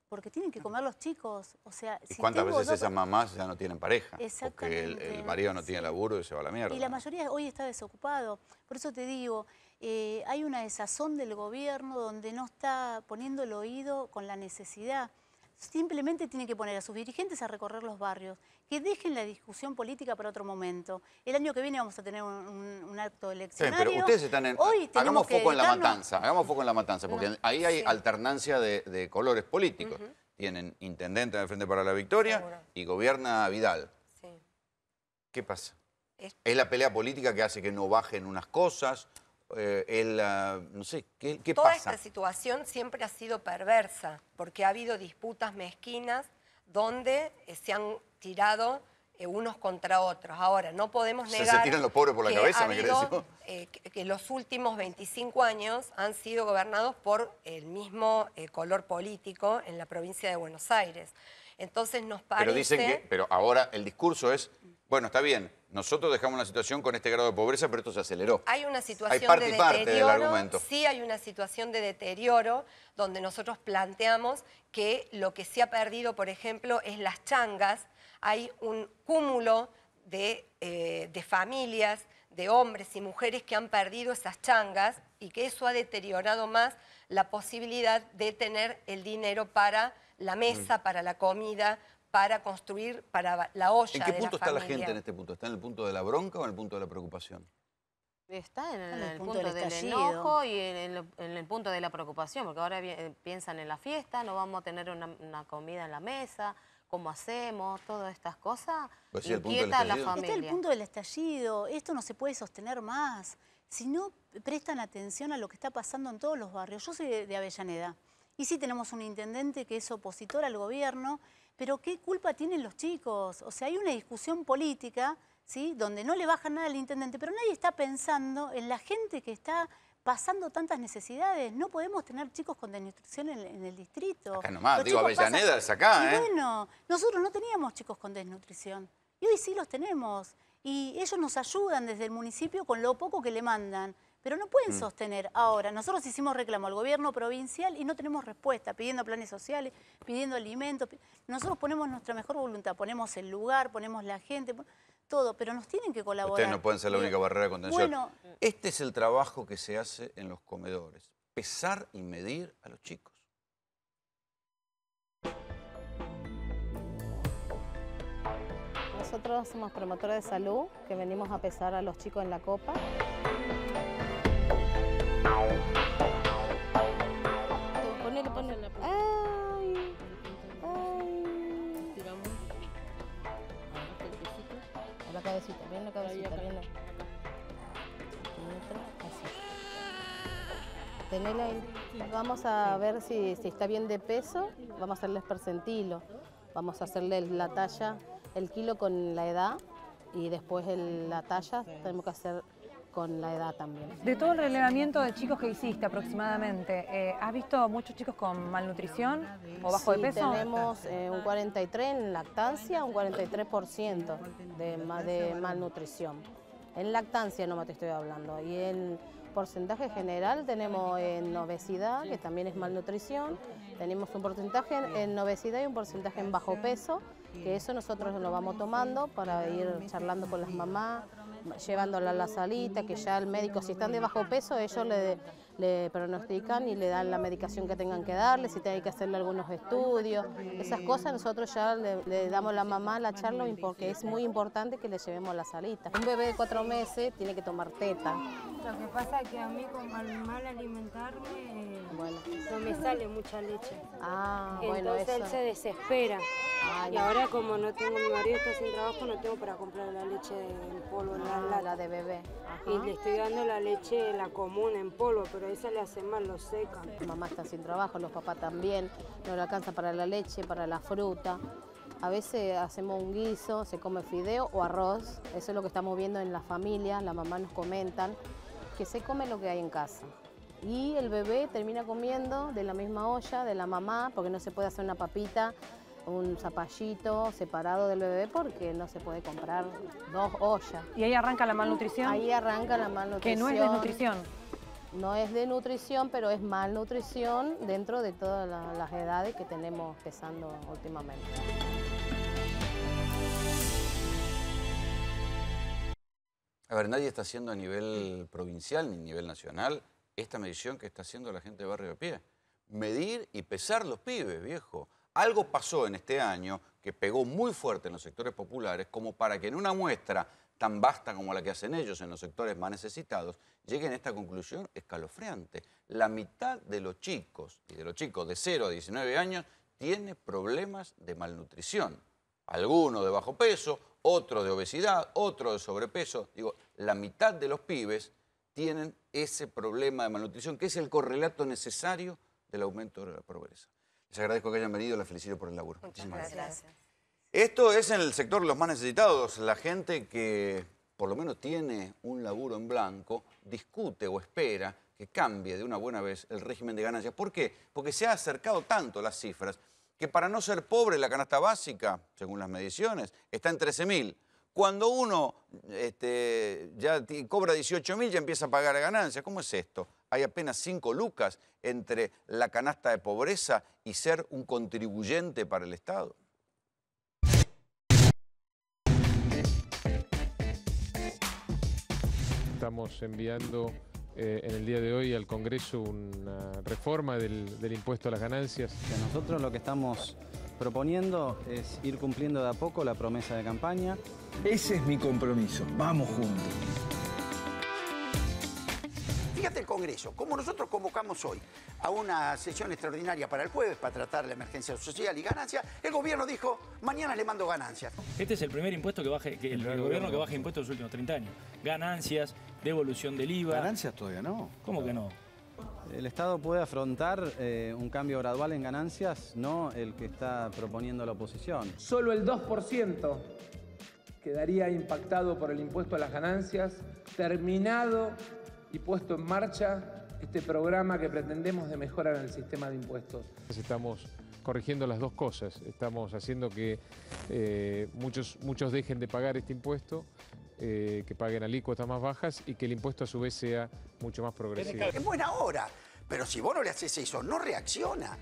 porque tienen que comer los chicos. O sea, ¿Y cuántas veces esas mamás ya no tienen pareja? Exactamente. Porque el, marido no tiene laburo y se va la mierda. Y la mayoría hoy está desocupado. Por eso te digo, eh, hay una desazón del gobierno donde no está poniendo el oído con la necesidad simplemente tiene que poner a sus dirigentes a recorrer los barrios, que dejen la discusión política para otro momento. El año que viene vamos a tener un, acto eleccionario. Sí, pero ustedes están en... Hoy hagamos foco en la matanza, hagamos foco en la matanza, porque ahí hay alternancia de, colores políticos. Tienen intendente el Frente para la Victoria y gobierna Vidal. ¿Qué pasa? es la pelea política que hace que no bajen unas cosas, eh, ah, no sé, ¿qué, Toda esta situación siempre ha sido perversa, porque ha habido disputas mezquinas donde eh, se han tirado eh, unos contra otros. Ahora, no podemos negar... los por la que cabeza, Que, los últimos 25 años han sido gobernados por el mismo color político en la provincia de Buenos Aires. Entonces nos parece... Pero dicen que... Pero ahora el discurso es bueno, está bien, nosotros dejamos la situación con este grado de pobreza, pero esto se aceleró. Hay una situación de deterioro, sí hay una situación de deterioro donde nosotros planteamos que lo que se ha perdido, por ejemplo, es las changas. Hay un cúmulo eh, de, familias, de hombres y mujeres que han perdido esas changas y que eso ha deteriorado más la posibilidad de tener el dinero para la mesa, mm. para la comida, para construir para la olla. ¿En qué punto está la gente en este punto? ¿Está en el punto de la bronca o en el punto de la preocupación? Está en, el, punto, del, enojo y en, el punto de la preocupación, porque ahora eh, piensan en la fiesta, no vamos a tener una, comida en la mesa, cómo hacemos, todas estas cosas, pues Está el punto del estallido, esto no se puede sostener más. Si no prestan atención a lo que está pasando en todos los barrios, yo soy de Avellaneda, y sí tenemos un intendente que es opositor al gobierno, pero ¿qué culpa tienen los chicos? O sea, hay una discusión política, ¿sí? Donde no le bajan nada al intendente, pero nadie está pensando en la gente que está pasando tantas necesidades. No podemos tener chicos con desnutrición en, el distrito. No nomás, digo, Avellaneda es acá, ¿eh? bueno, nosotros no teníamos chicos con desnutrición. Y hoy sí los tenemos. Y ellos nos ayudan desde el municipio con lo poco que le mandan pero no pueden mm. sostener ahora. Nosotros hicimos reclamo al gobierno provincial y no tenemos respuesta, pidiendo planes sociales, pidiendo alimentos. Nosotros ponemos nuestra mejor voluntad, ponemos el lugar, ponemos la gente, todo, pero nos tienen que colaborar. Ustedes no pueden ser la única barrera de contención. Bueno, este es el trabajo que se hace en los comedores, pesar y medir a los chicos. Nosotros somos promotores de salud, que venimos a pesar a los chicos en la copa bien la cabecita, bien la. Vamos a ver si, si está bien de peso. Vamos a hacerles percentilo. Vamos a hacerle la talla, el kilo con la edad y después el, la talla. Tenemos que hacer con la edad también. De todo el relevamiento de chicos que hiciste aproximadamente, eh, ¿has visto muchos chicos con malnutrición o bajo de peso? tenemos eh, un 43% en lactancia, un 43% de, de malnutrición. En lactancia no te estoy hablando. Y en porcentaje general tenemos en obesidad, que también es malnutrición, tenemos un porcentaje en obesidad y un porcentaje en bajo peso, que eso nosotros lo vamos tomando para ir charlando con las mamás, llevándola a la salita, que ya el médico, si están de bajo peso, ellos le, le pronostican y le dan la medicación que tengan que darle, si tienen que hacerle algunos estudios, esas cosas nosotros ya le, damos la mamá la charla porque es muy importante que le llevemos la salita. Un bebé de cuatro meses tiene que tomar teta. Lo que pasa es que a mí con mal alimentarme no me sale mucha leche. Ah, bueno, eso. él se desespera. Ah, y ahora como no tengo, mi marido está sin trabajo, no tengo para comprar la leche en polvo, ah, la, de bebé. Y le estoy dando la leche, la común en polvo, pero a veces le hace mal, lo secan. La mamá está sin trabajo, los papás también, no le alcanza para la leche, para la fruta. A veces hacemos un guiso, se come fideo o arroz, eso es lo que estamos viendo en la familia. la mamá nos comentan, que se come lo que hay en casa. Y el bebé termina comiendo de la misma olla, de la mamá, porque no se puede hacer una papita, un zapallito separado del bebé porque no se puede comprar dos ollas. ¿Y ahí arranca la malnutrición? Ahí arranca la malnutrición. Que no es desnutrición no es de nutrición, pero es malnutrición dentro de todas las edades que tenemos pesando últimamente. A ver, nadie está haciendo a nivel provincial ni a nivel nacional esta medición que está haciendo la gente de Barrio de Pie. Medir y pesar los pibes, viejo. Algo pasó en este año que pegó muy fuerte en los sectores populares como para que en una muestra tan vasta como la que hacen ellos en los sectores más necesitados, lleguen a esta conclusión escalofriante. La mitad de los chicos, y de los chicos de 0 a 19 años, tiene problemas de malnutrición. Algunos de bajo peso, otros de obesidad, otros de sobrepeso. Digo, la mitad de los pibes tienen ese problema de malnutrición, que es el correlato necesario del aumento de la pobreza. Les agradezco que hayan venido, les felicito por el laburo. Muchísimas gracias. gracias. Esto es en el sector los más necesitados, la gente que por lo menos tiene un laburo en blanco, discute o espera que cambie de una buena vez el régimen de ganancias. ¿Por qué? Porque se ha acercado tanto las cifras que para no ser pobre la canasta básica, según las mediciones, está en 13.000. Cuando uno este, ya cobra 18.000 ya empieza a pagar ganancias. ¿Cómo es esto? Hay apenas 5 lucas entre la canasta de pobreza y ser un contribuyente para el Estado. estamos enviando eh, en el día de hoy al Congreso una reforma del impuesto a las ganancias. Nosotros lo que estamos proponiendo es ir cumpliendo de a poco la promesa de campaña. Ese es mi compromiso, vamos juntos. Congreso, como nosotros convocamos hoy a una sesión extraordinaria para el jueves para tratar la emergencia social y ganancias, el gobierno dijo, mañana le mando ganancias. Este es el primer impuesto que baje, que el, gobierno que baja impuestos en los últimos 30 años. Ganancias, devolución del IVA. Ganancias todavía no. ¿Cómo que no? El Estado puede afrontar eh, un cambio gradual en ganancias, no el que está proponiendo la oposición. Solo el 2% quedaría impactado por el impuesto a las ganancias, terminado y puesto en marcha este programa que pretendemos de mejorar en el sistema de impuestos. Estamos corrigiendo las dos cosas. Estamos haciendo que eh, muchos, muchos dejen de pagar este impuesto, eh, que paguen alícuotas más bajas y que el impuesto a su vez sea mucho más progresivo. Es buena hora, pero si vos no le haces eso, no reacciona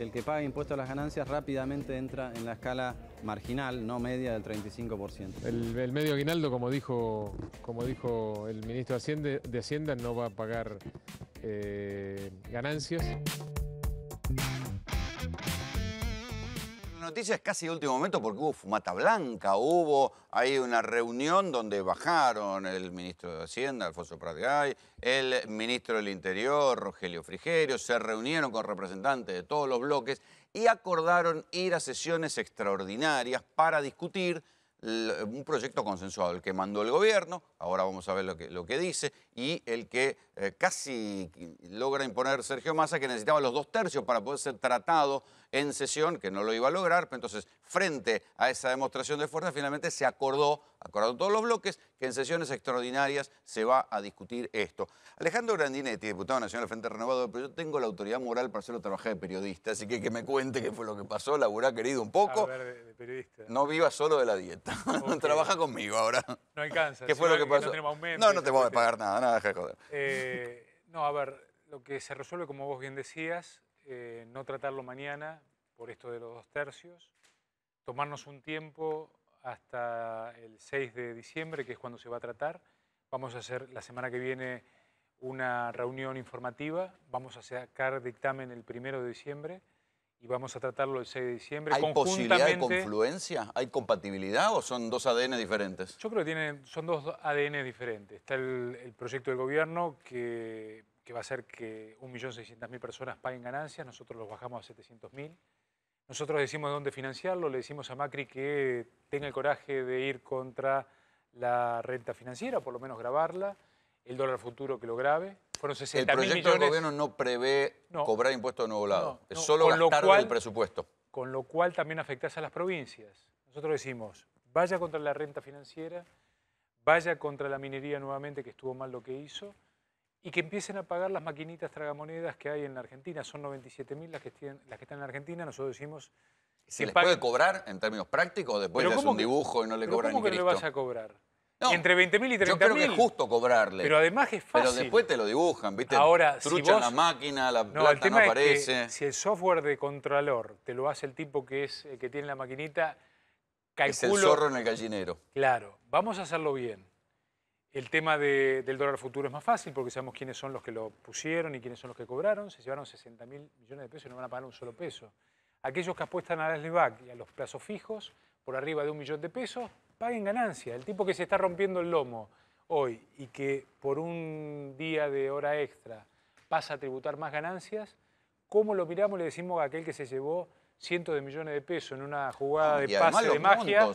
el que paga impuestos a las ganancias rápidamente entra en la escala marginal, no media, del 35%. El, medio aguinaldo, como dijo, como dijo el ministro de Hacienda, no va a pagar eh, ganancias noticia es casi de último momento porque hubo fumata blanca, hubo ahí una reunión donde bajaron el ministro de Hacienda, Alfonso Pratgay, el ministro del Interior, Rogelio Frigerio, se reunieron con representantes de todos los bloques y acordaron ir a sesiones extraordinarias para discutir un proyecto consensuado, el que mandó el gobierno, ahora vamos a ver lo que, lo que dice, y el que eh, casi logra imponer Sergio Massa, que necesitaba los dos tercios para poder ser tratado en sesión que no lo iba a lograr, pero entonces frente a esa demostración de fuerza finalmente se acordó, acordaron todos los bloques, que en sesiones extraordinarias se va a discutir esto. Alejandro Grandinetti, diputado nacional del Frente Renovado, pero yo tengo la autoridad moral para hacerlo trabajar de periodista, así que que me cuente qué fue lo que pasó, laburá querido un poco. No viva solo de la dieta, trabaja conmigo ahora. No alcanza. ¿Qué fue lo que pasó? No, no, no te voy a pagar nada, nada, deja joder. Eh, no, a ver, lo que se resuelve, como vos bien decías, eh, no tratarlo mañana por esto de los dos tercios, tomarnos un tiempo hasta el 6 de diciembre, que es cuando se va a tratar. Vamos a hacer la semana que viene una reunión informativa, vamos a sacar dictamen el 1 de diciembre y vamos a tratarlo el 6 de diciembre. ¿Hay posibilidad de confluencia? ¿Hay compatibilidad o son dos ADN diferentes? Yo creo que son dos ADN diferentes. Está el, el proyecto del gobierno que que va a ser que 1.600.000 personas paguen ganancias, nosotros los bajamos a 700.000. Nosotros decimos dónde financiarlo, le decimos a Macri que tenga el coraje de ir contra la renta financiera, por lo menos grabarla, el dólar futuro que lo grabe. el proyecto del gobierno no prevé cobrar impuestos de nuevo lado, es solo gastar del presupuesto. Con lo cual también afectas a las provincias. Nosotros decimos, vaya contra la renta financiera, vaya contra la minería nuevamente, que estuvo mal lo que hizo, y que empiecen a pagar las maquinitas tragamonedas que hay en la Argentina. Son 97.000 las, que tienen, las que están en la Argentina, nosotros decimos... ¿Se les puede cobrar en términos prácticos? Después le haces un dibujo y no le cobran ¿Cómo que le vas a cobrar? entre 20.000 y 30.000. Yo creo que es justo cobrarle. Pero además es fácil. Pero después te lo dibujan, ¿viste? Ahora, Truchan la máquina, la plata no aparece. si el software de Contralor te lo hace el tipo que, es, eh, que tiene la maquinita, calculo... Es el zorro en el gallinero. Claro, vamos a hacerlo bien. El tema del dólar futuro es más fácil porque sabemos quiénes son los que lo pusieron y quiénes son los que cobraron. Se llevaron 60 mil millones de pesos y no van a pagar un solo peso. Aquellos que apuestan a las Lebac y a los plazos fijos por arriba de un millón de pesos, paguen ganancia. El tipo que se está rompiendo el lomo hoy y que por un día de hora extra pasa a tributar más ganancias, ¿cómo lo miramos y le decimos a aquel que se llevó cientos de millones de pesos en una jugada de pase de magia?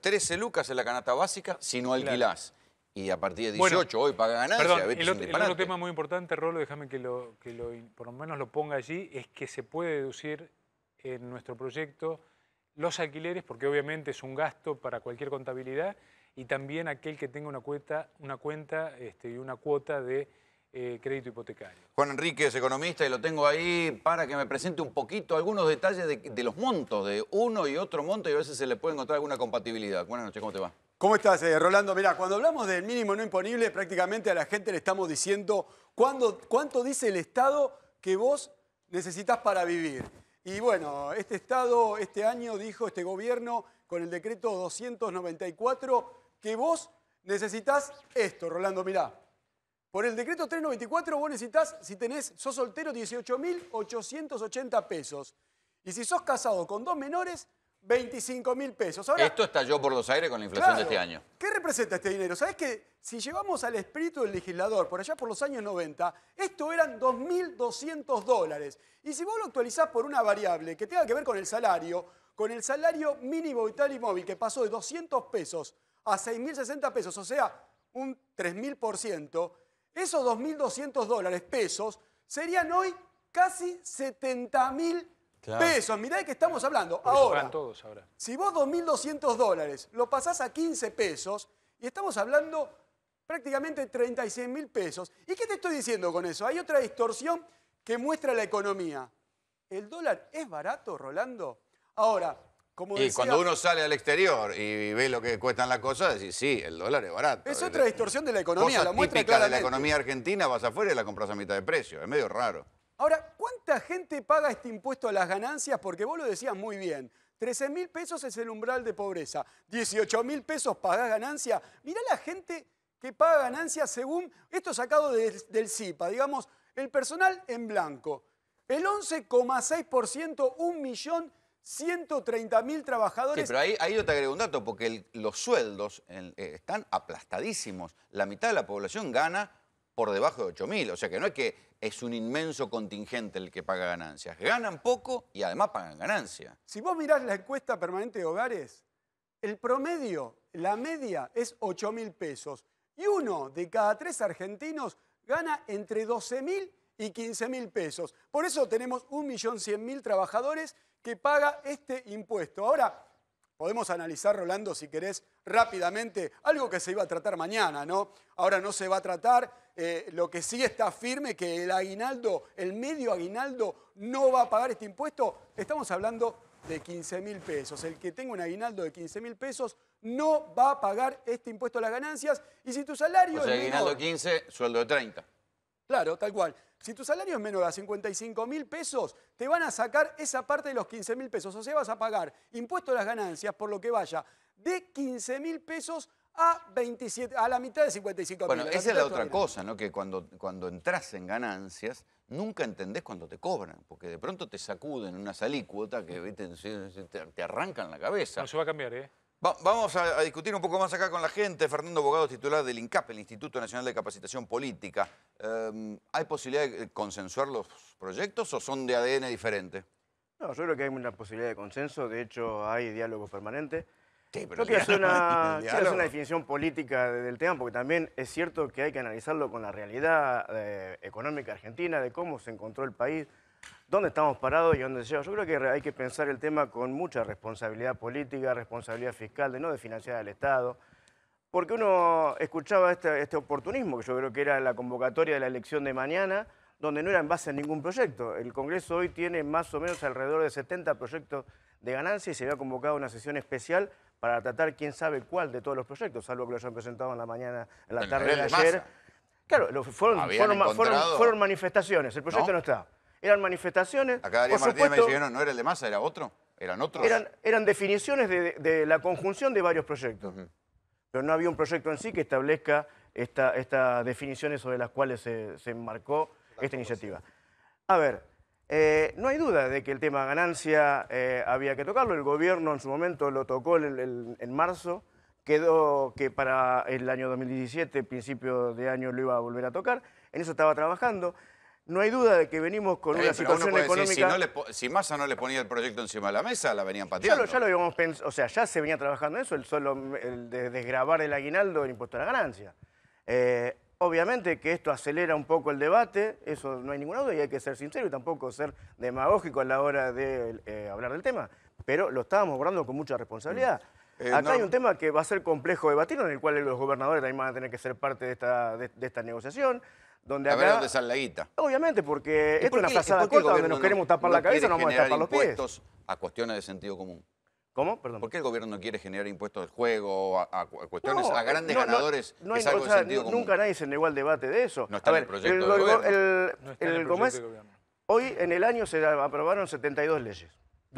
13 eh, lucas en la canasta básica si no alquilás y a partir de 18 hoy paga ganancia. Perdón, el, otro, tema muy importante, Rolo, déjame que, lo, que por lo menos lo ponga allí, es que se puede deducir en nuestro proyecto los alquileres, porque obviamente es un gasto para cualquier contabilidad, y también aquel que tenga una cuenta, una cuenta este, y una cuota de eh, crédito hipotecario. Juan Enrique es economista y lo tengo ahí para que me presente un poquito algunos detalles de, de los montos, de uno y otro monto, y a veces se le puede encontrar alguna compatibilidad. Buenas noches, ¿cómo te va? ¿Cómo estás, eh, Rolando? Mirá, cuando hablamos del mínimo no imponible, prácticamente a la gente le estamos diciendo cuánto dice el Estado que vos necesitas para vivir. Y bueno, este Estado este año dijo, este gobierno, con el decreto 294, que vos necesitas esto, Rolando, mirá. Por el decreto 394 vos necesitas, si tenés, sos soltero, 18.880 pesos. Y si sos casado con dos menores, 25 mil pesos. Ahora, Esto estalló por los aires con la inflación de este año. ¿Qué representa este dinero? Sabes que si llevamos al espíritu del legislador por allá por los años 90, esto eran 2.200 dólares. Y si vos lo actualizás por una variable que tenga que ver con el salario, con el salario mínimo vital y móvil que pasó de 200 pesos a 6.060 pesos, o sea, un 3.000%, esos 2.200 dólares pesos serían hoy casi 70.000 pesos Pesos, mirá de qué estamos hablando. ahora, todos ahora, si vos 2.200 dólares lo pasás a 15 pesos, y estamos hablando prácticamente 36 mil pesos. ¿Y qué te estoy diciendo con eso? Hay otra distorsión que muestra la economía. ¿El dólar es barato, Rolando? Ahora, como decía, y cuando uno sale al exterior y ve lo que cuestan las cosas, decís, sí, el dólar es barato. Es otra distorsión de la economía, la muestra de la economía argentina, vas afuera y la compras a mitad de precio. Es medio raro. Ahora, ¿cuánta gente paga este impuesto a las ganancias? Porque vos lo decías muy bien. 13 mil pesos es el umbral de pobreza. 18 mil pesos pagás ganancia. Mirá la gente que paga ganancias según, esto sacado del CIPA, digamos, el personal en blanco. El 11,6%, 1.130.000 trabajadores. Sí, pero ahí, yo te agrego un dato, porque los sueldos eh, están aplastadísimos. La mitad de la población gana por debajo de 8.000. O sea que no es que es un inmenso contingente el que paga ganancias. Ganan poco y además pagan ganancias. Si vos mirás la encuesta permanente de hogares, el promedio, la media es 8.000 pesos. Y uno de cada tres argentinos gana entre 12.000 y 15.000 pesos. Por eso tenemos 1.100.000 trabajadores que paga este impuesto. Ahora, Podemos analizar, Rolando, si querés, rápidamente, algo que se iba a tratar mañana, ¿no? Ahora no se va a tratar. Eh, lo que sí está firme que el aguinaldo, el medio aguinaldo, no va a pagar este impuesto. Estamos hablando de 15 mil pesos. El que tenga un aguinaldo de 15 mil pesos no va a pagar este impuesto a las ganancias. Y si tu salario. O sea, aguinaldo 15, sueldo de 30. Claro, tal cual. Si tu salario es menor a 55 mil pesos, te van a sacar esa parte de los 15 mil pesos. O sea, vas a pagar impuesto a las ganancias por lo que vaya de 15 mil pesos a 27, a la mitad de 55 mil. Bueno, esa es la otra cosa, ¿no? Que cuando, cuando entras en ganancias, nunca entendés cuando te cobran, porque de pronto te sacuden una salícuota que Te, te arrancan la cabeza. No, se va a cambiar, ¿eh? vamos a, discutir un poco más acá con la gente. Fernando Bogado, titular del INCAP, el Instituto Nacional de Capacitación Política. Em, ¿Hay posibilidad de consensuar los proyectos o son de ADN diferente? No, yo creo que hay una posibilidad de consenso. De hecho, hay diálogo permanente. Sí, pero creo que es una, una definición política del tema, porque también es cierto que hay que analizarlo con la realidad eh, económica argentina, de cómo se encontró el país, dónde estamos parados y dónde se Yo creo que hay que pensar el tema con mucha responsabilidad política, responsabilidad fiscal, de no de financiar al Estado. Porque uno escuchaba este, este, oportunismo, que yo creo que era la convocatoria de la elección de mañana, donde no era en base a ningún proyecto. El Congreso hoy tiene más o menos alrededor de 70 proyectos de ganancia y se había convocado una sesión especial para tratar quién sabe cuál de todos los proyectos, salvo que lo hayan presentado en la mañana, en la tarde de ayer. Claro, fueron, manifestaciones, el proyecto no está eran manifestaciones. Acá Darío Martínez supuesto, me dice, no, no era el de masa, era otro. ¿Eran otros? Eran, eran definiciones de, la conjunción de varios proyectos. Pero no había un proyecto en sí que establezca estas esta definiciones sobre las cuales se, marcó esta iniciativa. A ver, eh, no hay duda de que el tema ganancia eh, había que tocarlo. El gobierno en su momento lo tocó en marzo. Quedó que para el año 2017, principio de año, lo iba a volver a tocar. En eso estaba trabajando. No hay duda de que venimos con eh, una situación económica... si, Massa no le ponía el proyecto encima de la mesa, la venían pateando. Ya lo, ya o sea, ya se venía trabajando eso, el solo el de desgravar el aguinaldo el impuesto a la ganancia. Eh, obviamente que esto acelera un poco el debate, eso no hay ninguna duda y hay que ser sincero y tampoco ser demagógico a la hora de eh, hablar del tema. Pero lo estábamos abordando con mucha responsabilidad. Mm. Acá hay un tema que va a ser complejo de debatir, en el cual los gobernadores también van a tener que ser parte de esta, de esta negociación. Donde a ver dónde sale la guita. Obviamente, porque esto es una pasada corta donde nos queremos tapar la cabeza, nos vamos a tapar los pies. a cuestiones de sentido común. ¿Cómo? Perdón. ¿Por qué el gobierno quiere generar impuestos del juego, a, cuestiones, a eh, grandes ganadores? No, es algo de sentido común. Nunca nadie se negó al debate de eso. No está a ver, en el proyecto el, gobierno. El, Hoy, en el año, se aprobaron 72 leyes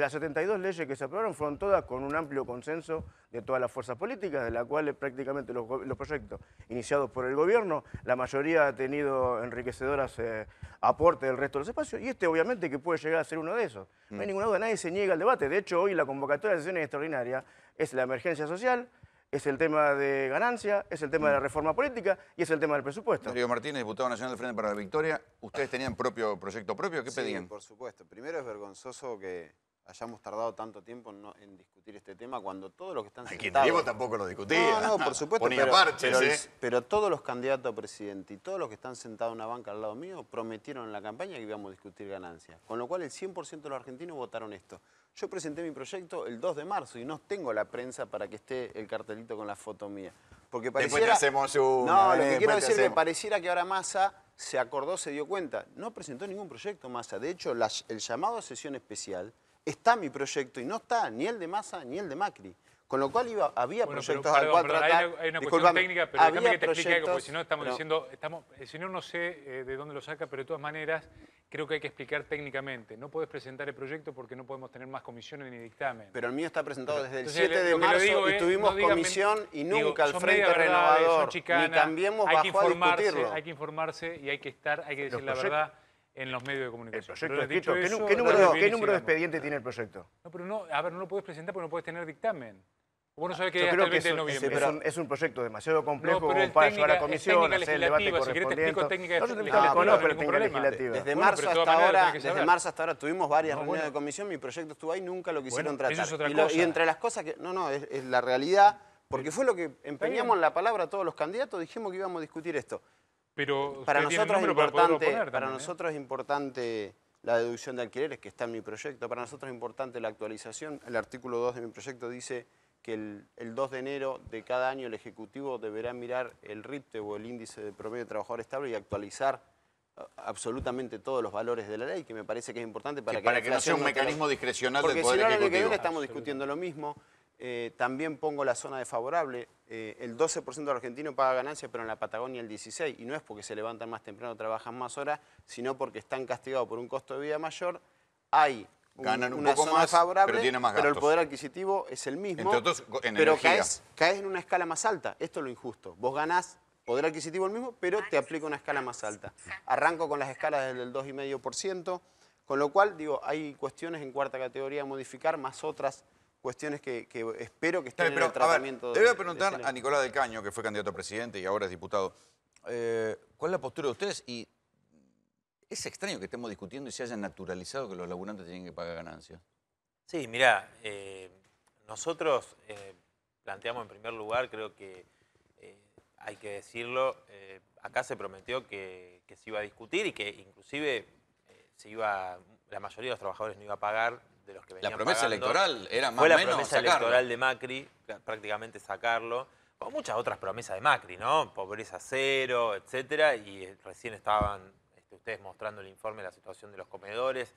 las 72 leyes que se aprobaron fueron todas con un amplio consenso de todas las fuerzas políticas, de las cuales prácticamente los, proyectos iniciados por el gobierno, la mayoría ha tenido enriquecedoras eh, aportes del resto de los espacios, y este obviamente que puede llegar a ser uno de esos. No hay mm. ninguna duda, nadie se niega al debate. De hecho, hoy la convocatoria de sesiones extraordinarias es la emergencia social, es el tema de ganancia, es el tema de la mm. reforma política y es el tema del presupuesto. Rodrigo Martínez, diputado nacional del Frente para la Victoria, ¿ustedes tenían propio proyecto propio? ¿Qué sí, pedían? por supuesto. Primero es vergonzoso que hayamos tardado tanto tiempo en, discutir este tema cuando todos los que están sentados... Diego tampoco lo discutía. No, no, por supuesto. Ponía pero, ¿eh? pero, todos los candidatos a presidente y todos los que están sentados en una banca al lado mío prometieron en la campaña que íbamos a discutir ganancias. Con lo cual el 100% de los argentinos votaron esto. Yo presenté mi proyecto el 2 de marzo y no tengo la prensa para que esté el cartelito con la foto mía. Porque pareciera... Después hacemos un... No, lo que eh, quiero decir es que pareciera que ahora Massa se acordó, se dio cuenta. No presentó ningún proyecto Massa. De hecho, el llamado a sesión especial está mi proyecto y no está ni el de Massa ni el de Macri. Con lo cual había proyectos pero, perdón, Hay una, cuestión técnica, pero déjame que te explique algo, porque si no estamos diciendo, El eh, señor no, sé eh, de dónde lo saca, pero de todas maneras creo que hay que explicar técnicamente. No puedes presentar el proyecto porque no podemos tener más comisiones ni dictamen. Pero el mío está presentado desde el 7 de marzo y tuvimos comisión y nunca al Frente Renovador. Chicana, ni cambiemos hay que informarse, Hay que informarse y hay que estar, hay que decir la verdad en los medios de comunicación. ¿Qué, ¿qué, número, de expediente tiene el proyecto? No, pero no, a ver, no lo puedes presentar porque no puedes tener dictamen. Vos no que, es, Es, un, proyecto demasiado complejo como para llevar a comisión, hacer el debate correspondiente. legislativa. Desde, marzo hasta ahora, desde marzo hasta ahora tuvimos varias reuniones de comisión, mi proyecto estuvo ahí, nunca lo quisieron tratar. y, y, entre las cosas que... No, no, es, la realidad, porque fue lo que empeñamos en la palabra a todos los candidatos, dijimos que íbamos a discutir esto. Pero para nosotros, es importante, ¿eh? nosotros es importante la deducción de alquileres que está en mi proyecto. Para nosotros es importante la actualización. El artículo 2 de mi proyecto dice que el, 2 de enero de cada año el Ejecutivo deberá mirar el RIPTE o el índice de promedio de trabajador estable y actualizar uh, absolutamente todos los valores de la ley, que me parece que es importante para que, para no sea un mecanismo discrecional Porque del Poder Ejecutivo. estamos discutiendo lo mismo. Eh, también pongo la zona desfavorable. Eh, el 12% de argentino paga ganancias, pero en la Patagonia el 16%, y no es porque se levantan más temprano, trabajan más horas, sino porque están castigados por un costo de vida mayor, hay Ganan una zona más, favorable, pero, el poder adquisitivo es el mismo, pero caes, en una escala más alta, esto es lo injusto, vos ganás poder adquisitivo el mismo, pero te aplica una escala más alta. Arranco con las escalas del 2,5%, con lo cual, digo, hay cuestiones en cuarta categoría a modificar, más otras cuestiones que, espero que estén en el tratamiento. A te voy a preguntar a Nicolás del Caño, que fue candidato a presidente y ahora es diputado. Eh, ¿Cuál es la postura de ustedes? Y es extraño que estemos discutiendo y se haya naturalizado que los laburantes tienen que pagar ganancias. Sí, mira, eh, nosotros eh, planteamos en primer lugar, creo que hay que decirlo, acá se prometió que, que, se iba a discutir y que inclusive se iba, la mayoría de los trabajadores no iba a pagar que La promesa electoral era más Fue la promesa electoral de Macri, prácticamente sacarlo. Como muchas otras promesas de Macri, ¿no? Pobreza cero, etcétera. Y eh, recién estaban este, ustedes mostrando el informe de la situación de los comedores.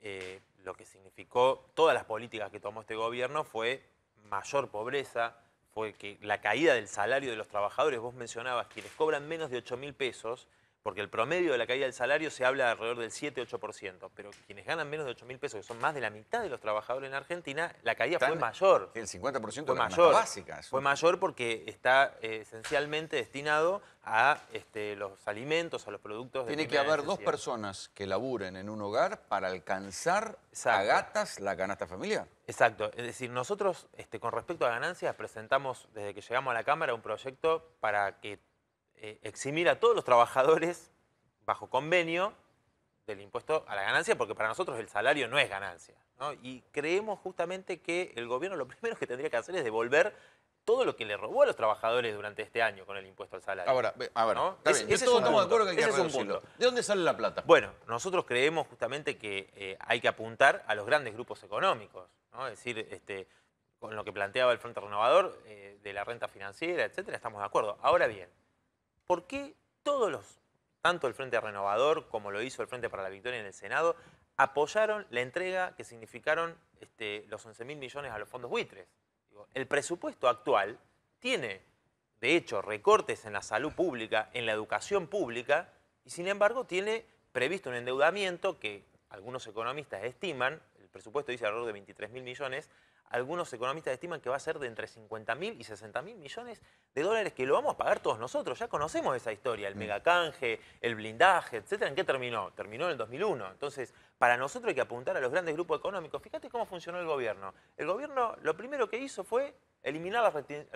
Eh, lo que significó todas las políticas que tomó este gobierno fue mayor pobreza, fue que la caída del salario de los trabajadores, vos mencionabas, quienes cobran menos de 8 mil pesos, porque el promedio de la caída del salario se habla alrededor del 7-8%, pero quienes ganan menos de 8 mil pesos, que son más de la mitad de los trabajadores en Argentina, la caída fue mayor. El 50% fue de mayor. básicas. Fue mayor porque está eh, esencialmente destinado a este, los alimentos, a los productos de Tiene que haber dos personas que laburen en un hogar para alcanzar a gatas la canasta familiar. Exacto. Es decir, nosotros este, con respecto a ganancias presentamos desde que llegamos a la Cámara un proyecto para que eh, eximir a todos los trabajadores bajo convenio del impuesto a la ganancia, porque para nosotros el salario no es ganancia. Y creemos justamente que el gobierno lo primero que tendría que hacer es devolver todo lo que le robó a los trabajadores durante este año con el impuesto al salario. Ahora, estamos de acuerdo que hay que hacer un punto. ¿De dónde sale la plata? Bueno, nosotros creemos justamente que eh, hay que apuntar a los grandes grupos económicos, Es decir, este, con lo que planteaba el Frente Renovador eh, de la renta financiera, etcétera, estamos de acuerdo. Ahora bien, ¿por qué todos los, tanto el Frente Renovador como lo hizo el Frente para la Victoria en el Senado, apoyaron la entrega que significaron este, los 11.000 millones a los fondos buitres? el presupuesto actual tiene, de hecho, recortes en la salud pública, en la educación pública, y sin embargo tiene previsto un endeudamiento que algunos economistas estiman, el presupuesto dice alrededor de 23.000 millones, algunos economistas estiman que va a ser de entre mil y mil millones de dólares que lo vamos a pagar todos nosotros. Ya conocemos esa historia, el mm. megacanje, el blindaje, etcétera. ¿En qué terminó? Terminó en el 2001. Entonces, para nosotros hay que apuntar a los grandes grupos económicos. Fíjate cómo funcionó el gobierno. El gobierno lo primero que hizo fue eliminar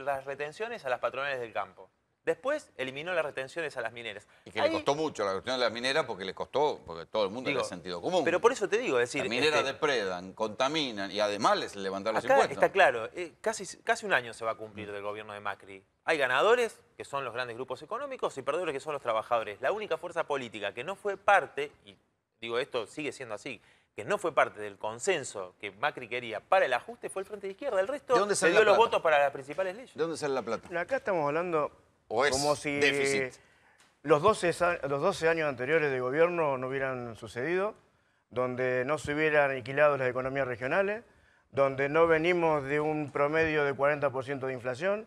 las retenciones a las patronales del campo. Después eliminó las retenciones a las mineras. Y que le costó mucho la cuestión de las mineras porque le costó, porque todo el mundo ha sentido común. Pero por eso te digo, es decir. Las mineras este, depredan, contaminan y además les levantan los impuestos. Está claro, eh, casi, casi un año se va a cumplir del gobierno de Macri. Hay ganadores, que son los grandes grupos económicos, y perdedores, que son los trabajadores. La única fuerza política que no fue parte, y digo esto sigue siendo así, que no fue parte del consenso que Macri quería para el ajuste fue el Frente de Izquierda. El resto ¿De los votos para las principales leyes. dónde sale la plata? Acá estamos hablando como si Los 12, años anteriores de gobierno no hubieran sucedido, donde no se hubieran aniquilado las economías regionales, donde no venimos de un promedio de 40% de inflación.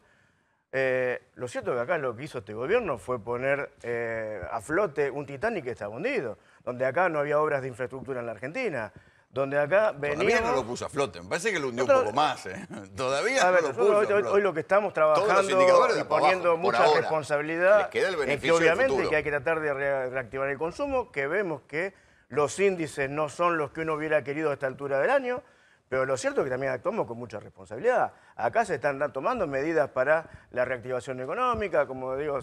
Eh, lo cierto es que acá lo que hizo este gobierno fue poner eh, a flote un Titanic que está hundido, donde acá no había obras de infraestructura en la Argentina. Donde acá venía Todavía no lo puso a flote, me parece que lo hundió un poco más. Eh. Todavía no lo puso hoy, lo que estamos trabajando y poniendo mucha responsabilidad que obviamente que hay que tratar de reactivar el consumo, que vemos que los índices no son los que uno hubiera querido a esta altura del año, pero lo cierto es que también actuamos con mucha responsabilidad. Acá se están tomando medidas para la reactivación económica, como digo,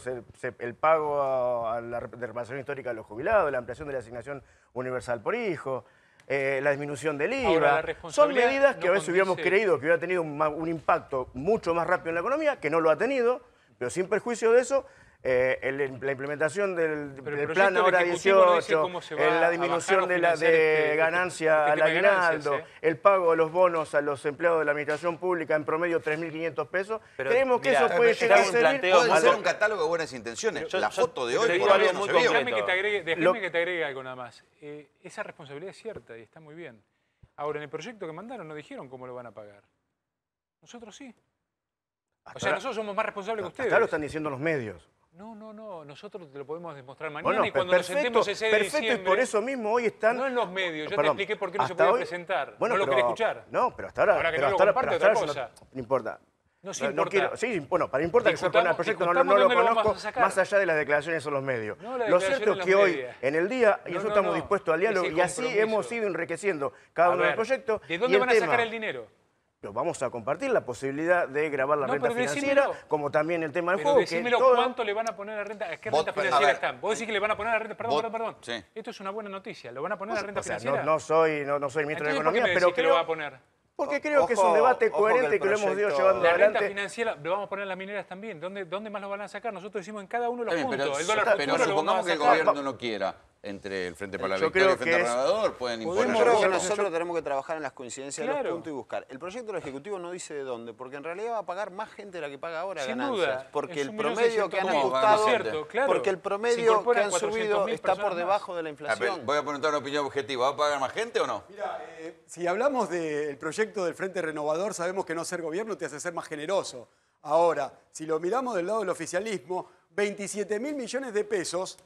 el pago a, la reparación histórica a los jubilados, la ampliación de la asignación universal por hijo, eh, la disminución del IVA. Son medidas que a veces hubiéramos creído que hubiera tenido un impacto mucho más rápido en la economía, que no lo ha tenido, pero sin perjuicio de eso, eh, la implementación del, plan ahora 18, eh, la disminución de, la, este, este ganancia este al aguinaldo, ¿eh? el pago de los bonos a los empleados de la administración pública en promedio 3.500 pesos, creemos que eso puede ser un catálogo de buenas intenciones. la foto de hoy por algo se Déjame que te agregue, algo nada más. esa responsabilidad es cierta y está muy bien. Ahora, en el proyecto que mandaron no dijeron cómo lo van a pagar. Nosotros sí. o sea, nosotros somos más responsables que ustedes. lo están diciendo los medios. No, no, no, nosotros te lo podemos demostrar mañana y cuando perfecto, nos sentemos ese Perfecto, y por eso mismo hoy están... No en los medios, yo te expliqué por qué no se puede presentar. Bueno, no lo querés escuchar. No, pero hasta ahora... Ahora que no hasta lo comparte, otra cosa. No, importa. No, sí importa. sí, bueno, para importa que yo ponga el proyecto, no, lo conozco, más allá de las declaraciones en los medios. La lo cierto es que hoy, en el día, y nosotros estamos dispuestos al diálogo y así hemos ido enriqueciendo cada uno del proyecto. ¿De dónde van a sacar el dinero? vamos a compartir la posibilidad de grabar la renta financiera, como también el tema del juego. Decímelo cuánto le van a poner a renta, ¿a qué renta financiera están. Vos decís que le van a poner a renta, perdón, perdón, perdón. Esto es una buena noticia, lo van a poner a a renta financiera. No, soy, no, soy ministro de Economía, pero creo, lo va a poner. Porque creo que es un debate coherente que, lo hemos ido llevando la adelante. La renta financiera, lo vamos a poner a las mineras también. ¿Dónde, ¿Dónde más lo van a sacar? Nosotros decimos en cada uno de los puntos. pero supongamos que el gobierno no quiera entre el Frente para la Victoria y el Frente Renovador pueden imponer. Yo creo nosotros tenemos que trabajar en las coincidencias de los puntos y buscar. El proyecto del Ejecutivo no dice de dónde, porque en realidad va a pagar más gente de la que paga ahora Sin ganancias. porque el promedio que han ajustado, porque el promedio que han subido está por debajo de la ah, inflación. voy a preguntar una opinión objetiva. ¿Va a pagar más gente o no? Mira, eh, si hablamos del proyecto del Frente Renovador, sabemos que no ser gobierno te hace ser más generoso. Ahora, si lo miramos del lado del oficialismo, 27 mil millones de pesos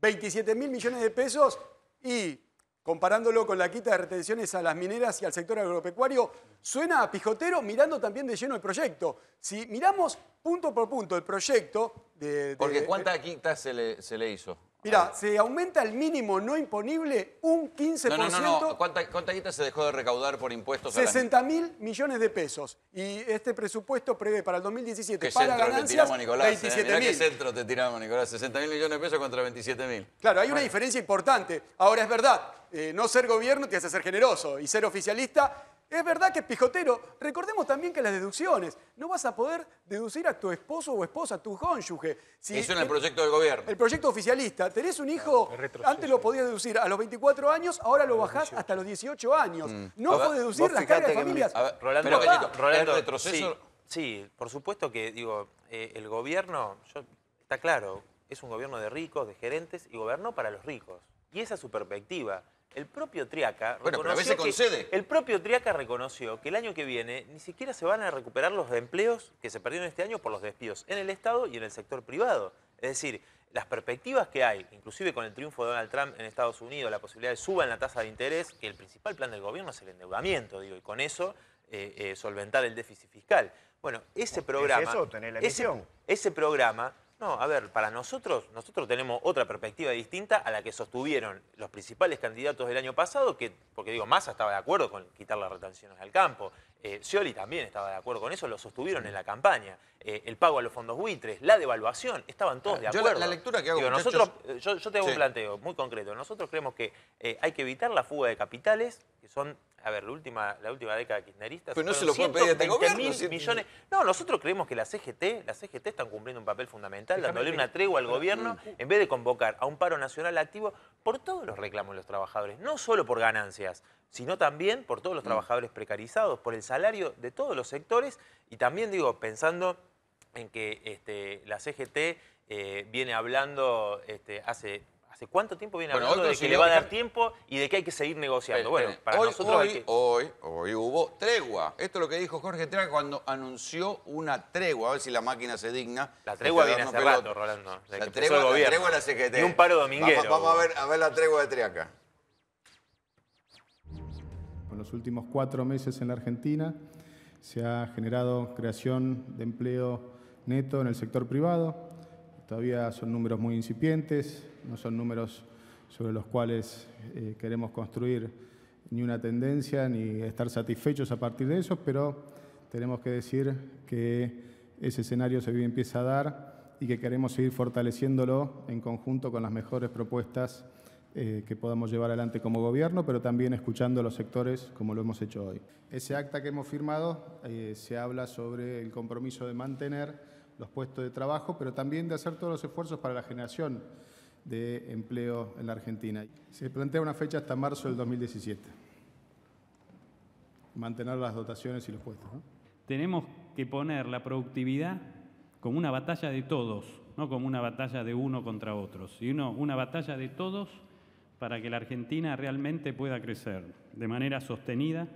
27 mil millones de pesos y comparándolo con la quita de retenciones a las mineras y al sector agropecuario, suena a pijotero mirando también de lleno el proyecto. Si miramos punto por punto el proyecto... De, Porque ¿cuánta quita se le, se le hizo? Mira, se aumenta el mínimo no imponible un 15%. No, no, ¿Cuánta, ¿Cuánta, se dejó de recaudar por impuestos? 60 mil millones de pesos. Y este presupuesto prevé para el 2017 ¿Qué para centro ganancias ¿eh? te tiramos, Nicolás, ¿Qué te tiramos, Nicolás? 60 mil millones de pesos contra 27 mil. Claro, hay una diferencia importante. Ahora, es verdad, eh, no ser gobierno te hace ser generoso y ser oficialista es verdad que es pijotero. Recordemos también que las deducciones. No vas a poder deducir a tu esposo o esposa, a tu cónyuge. Eso en el proyecto del gobierno. El proyecto oficialista. Tenés un hijo, antes lo podías deducir a los 24 años, ahora lo bajás hasta los 18 años. Mm. No podés deducir las cargas de familias. Rolando, Pero, Sí, por supuesto que, digo, eh, el gobierno, yo, está claro, es un gobierno de ricos, de gerentes, y gobernó para los ricos. Y esa es su perspectiva. El propio Triaca. El propio Triaca reconoció que el año que viene ni siquiera se van a recuperar los empleos que se perdieron este año por los despidos en el Estado y en el sector privado. Es decir, las perspectivas que hay, inclusive con el triunfo de Donald Trump en Estados Unidos, la posibilidad de suba en la tasa de interés, que el principal plan del gobierno es el endeudamiento, digo, y con eso eh, eh, solventar el déficit fiscal. Bueno, ese programa. eso, la ese, ese programa no, a ver, para nosotros, nosotros tenemos otra perspectiva distinta a la que sostuvieron los principales candidatos del año pasado, que, porque digo, Massa estaba de acuerdo con quitar las retenciones al campo. Eh, Scioli también estaba de acuerdo con eso, lo sostuvieron en la campaña. Eh, el pago a los fondos buitres, la devaluación, estaban todos de acuerdo. Yo la, lectura eh, yo, te hago un planteo muy concreto. Nosotros creemos que eh, hay que evitar la fuga de capitales, que son, a ver, la última, la última década kirchnerista. Pero no se lo pueden pedir este gobierno. millones. No, nosotros creemos que la CGT, la CGT están cumpliendo un papel fundamental, dándole una tregua al gobierno, uh, uh. en vez de convocar a un paro nacional activo por todos los reclamos de los trabajadores, no solo por ganancias, sino también por todos los mm. trabajadores precarizados, por el salario de todos los sectores y también digo, pensando en que este, la CGT eh, viene hablando este, hace... ¿Hace cuánto tiempo viene hablando de que le va a dar tiempo y de que hay que seguir negociando? Eh, bueno, eh, para hoy, nosotros hoy, hoy, hubo tregua. Esto es lo que dijo Jorge Triaca cuando anunció una tregua. A ver si la máquina se digna. La tregua viene hace Rolando. La tregua, la tregua la CGT. Y un paro dominguero. Vamos, a, ver, a ver la tregua de Triaca en los últimos cuatro meses en la Argentina se ha generado creación de empleo neto en el sector privado. Todavía son números muy incipientes, no son números sobre los cuales eh, queremos construir ni una tendencia ni estar satisfechos a partir de eso, pero tenemos que decir que ese escenario se empieza a dar y que queremos seguir fortaleciéndolo en conjunto con las mejores propuestas eh, que podamos llevar adelante como gobierno, pero también escuchando a los sectores como lo hemos hecho hoy. Ese acta que hemos firmado eh, se habla sobre el compromiso de mantener los puestos de trabajo, pero también de hacer todos los esfuerzos para la generación de empleo en la Argentina. Se plantea una fecha hasta marzo del 2017. Mantener las dotaciones y los puestos. Tenemos que poner la productividad como una batalla de todos, no como una batalla de uno contra otros, sino una batalla de todos para que la Argentina realmente pueda crecer de manera sostenida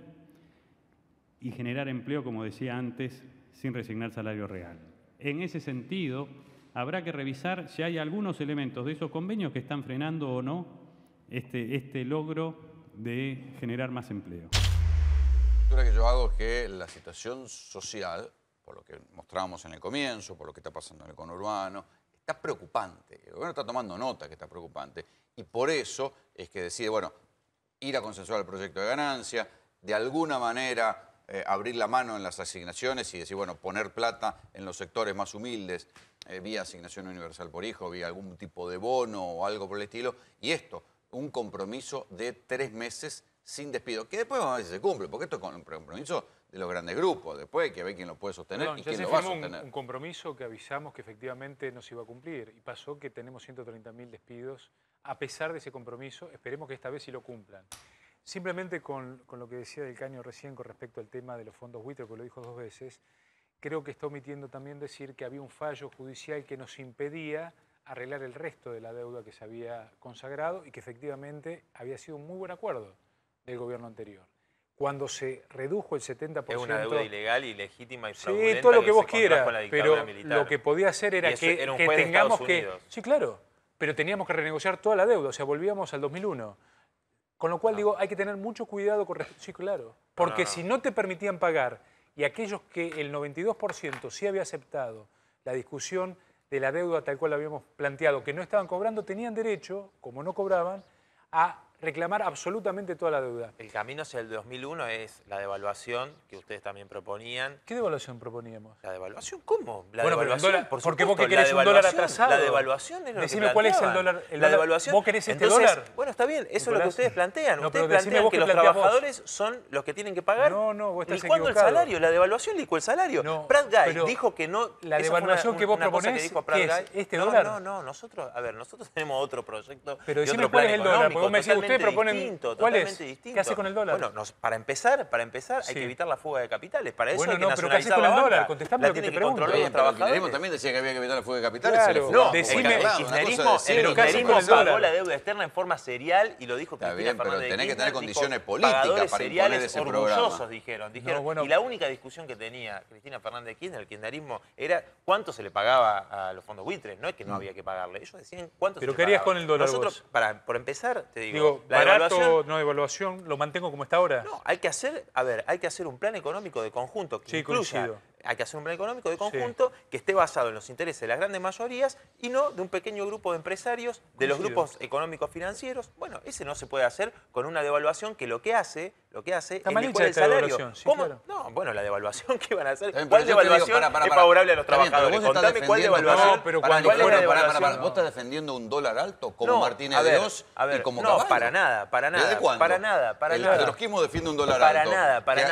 y generar empleo, como decía antes, sin resignar salario real. En ese sentido, habrá que revisar si hay algunos elementos de esos convenios que están frenando o no este, este logro de generar más empleo. La que yo hago es que la situación social, por lo que mostrábamos en el comienzo, por lo que está pasando en el conurbano, preocupante. El gobierno está tomando nota que está preocupante. Y por eso es que decide, bueno, ir a consensuar el proyecto de ganancia, de alguna manera eh, abrir la mano en las asignaciones y decir, bueno, poner plata en los sectores más humildes, eh, vía asignación universal por hijo, vía algún tipo de bono o algo por el estilo. Y esto, un compromiso de tres meses sin despido, que después vamos a ver si se cumple, porque esto es con un compromiso de los grandes grupos, después que ver quién lo puede sostener y quién lo va a sostener. Un, compromiso que avisamos que efectivamente no se iba a cumplir y pasó que tenemos 130.000 despidos, a pesar de ese compromiso, esperemos que esta vez sí lo cumplan. Simplemente con, con, lo que decía Del Caño recién con respecto al tema de los fondos buitre, que lo dijo dos veces, creo que está omitiendo también decir que había un fallo judicial que nos impedía arreglar el resto de la deuda que se había consagrado y que efectivamente había sido un muy buen acuerdo del gobierno anterior. Cuando se redujo el 70%... Es una deuda ilegal, ilegítima y fraudulenta. Sí, todo lo que, vos quieras, pero lo que podía hacer era que, que tengamos que... Sí, claro, pero teníamos que renegociar toda la deuda, o sea, volvíamos al 2001. Con lo cual, ah. digo, hay que tener mucho cuidado con... Sí, claro, porque si no te permitían pagar y aquellos que el 92% sí había aceptado la discusión de la deuda tal cual la habíamos planteado, que no estaban cobrando, tenían derecho, como no cobraban, a reclamar absolutamente toda la deuda. El camino hacia el 2001 es la devaluación que ustedes también proponían. ¿Qué devaluación proponíamos? ¿La devaluación? ¿Cómo? La bueno, devaluación, dólar, por porque vos querés un dólar atrasado. La devaluación es lo decime cuál es el dólar. la devaluación. ¿Vos querés este dólar? Bueno, está bien, eso es lo que ustedes plantean. No, ustedes plantean que los trabajadores son los que tienen que pagar. No, no, vos estás ¿Y cuándo el salario, la devaluación dijo el salario. No, Guy dijo que no... La devaluación que vos proponés, es? ¿Este dólar? No, no, nosotros, a ver, nosotros tenemos otro proyecto Pero decime cuál es el dólar, proponen, distinto, ¿cuál es? ¿Qué hace con el dólar? Bueno, nos, para empezar, para empezar hay que evitar la fuga de capitales. Para eso hay que no, pero ¿qué hace con el dólar? Contestame lo que te pregunto. El kirchnerismo también decía que había que evitar la fuga de capitales No, el kirchnerismo, el kirchnerismo pagó la deuda externa en forma serial y lo dijo Cristina bien, pero tenés que tener condiciones políticas para imponer ese programa. dijeron. Y la única discusión que tenía Cristina Fernández Kirchner, el kirchnerismo, era cuánto se le pagaba a los fondos buitres. No es que no mm. había que pagarle. Ellos decían cuánto se le pagaba. ¿Pero qué harías con el dólar Nosotros, para, por empezar, te digo barato, no evaluación, lo mantengo como está ahora. No, hay que hacer, a ver, hay que hacer un plan económico de conjunto que sí, incluya hay que hacer un plan económico de conjunto que esté basado en los intereses de las grandes mayorías y no de un pequeño grupo de empresarios, de los grupos económicos financieros. Bueno, ese no se puede hacer con una devaluación que lo que hace, lo que hace es licuar el salario. ¿Cómo? No, bueno, la devaluación que van a hacer. Eh, ¿Cuál devaluación es favorable a los trabajadores? Contame cuál devaluación. No, pero cuál, es bueno, devaluación. ¿Vos estás defendiendo un dólar alto como Martínez de los y como No, Caballo? para nada, para nada. Para nada, para el nada. El trotskismo defiende un dólar alto. Para nada, para eh,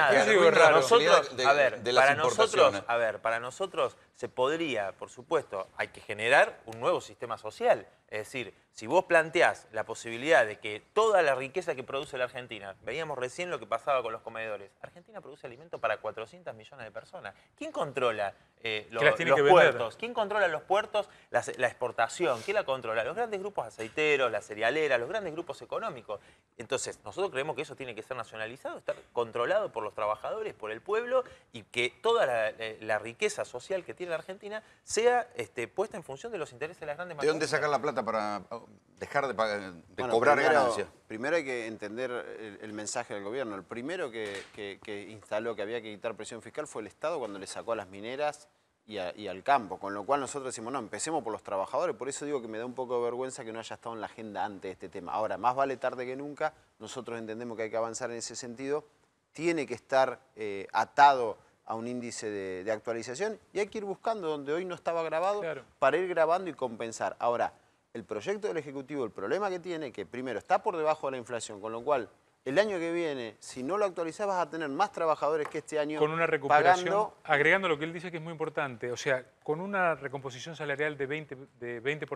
nada. Nosotros, a ver, para nosotros a ver, para nosotros se podría, por supuesto, hay que generar un nuevo sistema social. Es decir, si vos planteás la posibilidad de que toda la riqueza que produce la Argentina, veíamos recién lo que pasaba con los comedores, Argentina produce alimento para 400 millones de personas. ¿Quién controla eh, los puertos? ¿Quién controla los puertos, la, la, exportación? ¿Quién la controla? Los grandes grupos aceiteros, la cerealeras, los grandes grupos económicos. Entonces, nosotros creemos que eso tiene que ser nacionalizado, estar controlado por los trabajadores, por el pueblo y que toda la eh, la, riqueza social que tiene la Argentina sea este, puesta en función de los intereses de las grandes ¿De dónde sacar la plata para oh, dejar de, cobrar primero, ganancias? Primero hay que entender el, mensaje del gobierno. El primero que, que, instaló que había que quitar presión fiscal fue el Estado cuando le sacó a las mineras y, al campo. Con lo cual nosotros decimos, no, empecemos por los trabajadores. Por eso digo que me da un poco de vergüenza que no haya estado en la agenda antes este tema. Ahora, más vale tarde que nunca. Nosotros entendemos que hay que avanzar en ese sentido. Tiene que estar eh, atado a un índice de, actualización y hay que ir buscando donde hoy no estaba grabado para ir grabando y compensar. Ahora, el proyecto del Ejecutivo, el problema que tiene, que primero está por debajo de la inflación, con lo cual el año que viene, si no lo actualizás, vas a tener más trabajadores que este año. Con una recuperación, agregando lo que él dice que es muy importante, o sea, con una recomposición salarial de 20%, de 20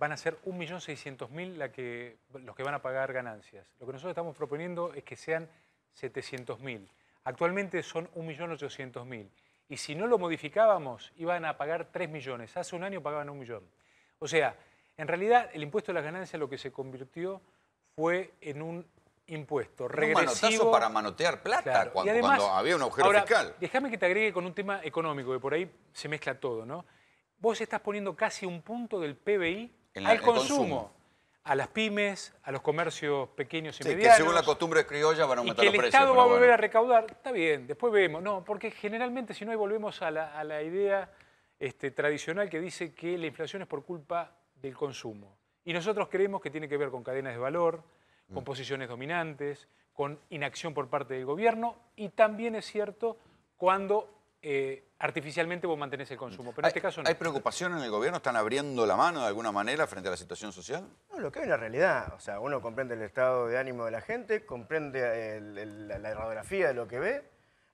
van a ser 1.600.000 que, los que van a pagar ganancias. Lo que nosotros estamos proponiendo es que sean 700.000. Actualmente son 1.800.000. Y si no lo modificábamos, iban a pagar 3 millones. Hace un año pagaban un millón. O sea, en realidad el impuesto de las ganancias lo que se convirtió fue en un impuesto regresivo. para manotear plata cuando, había un agujero fiscal. Déjame que te agregue con un tema económico, que por ahí se mezcla todo, ¿no? Vos estás poniendo casi un punto del PBI al consumo a las pymes, a los comercios pequeños y medianos. que según la costumbre criolla van a aumentar y el Estado va a volver a recaudar. Está bien, después vemos. No, porque generalmente si no volvemos a la, idea este, tradicional que dice que la inflación es por culpa del consumo. Y nosotros creemos que tiene que ver con cadenas de valor, mm. con posiciones dominantes, con inacción por parte del gobierno y también es cierto cuando eh, artificialmente vos mantenés el consumo, pero en este caso no. ¿Hay preocupación en el gobierno? ¿Están abriendo la mano de alguna manera frente a la situación social? No, lo que hay es la realidad. O sea, uno comprende el estado de ánimo de la gente, comprende la radiografía de lo que ve.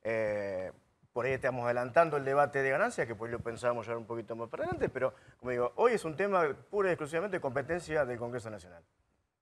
Eh, por ahí estamos adelantando el debate de ganancias, que pues lo pensábamos ya un poquito más para adelante, pero como digo, hoy es un tema puro y exclusivamente competencia del Congreso Nacional.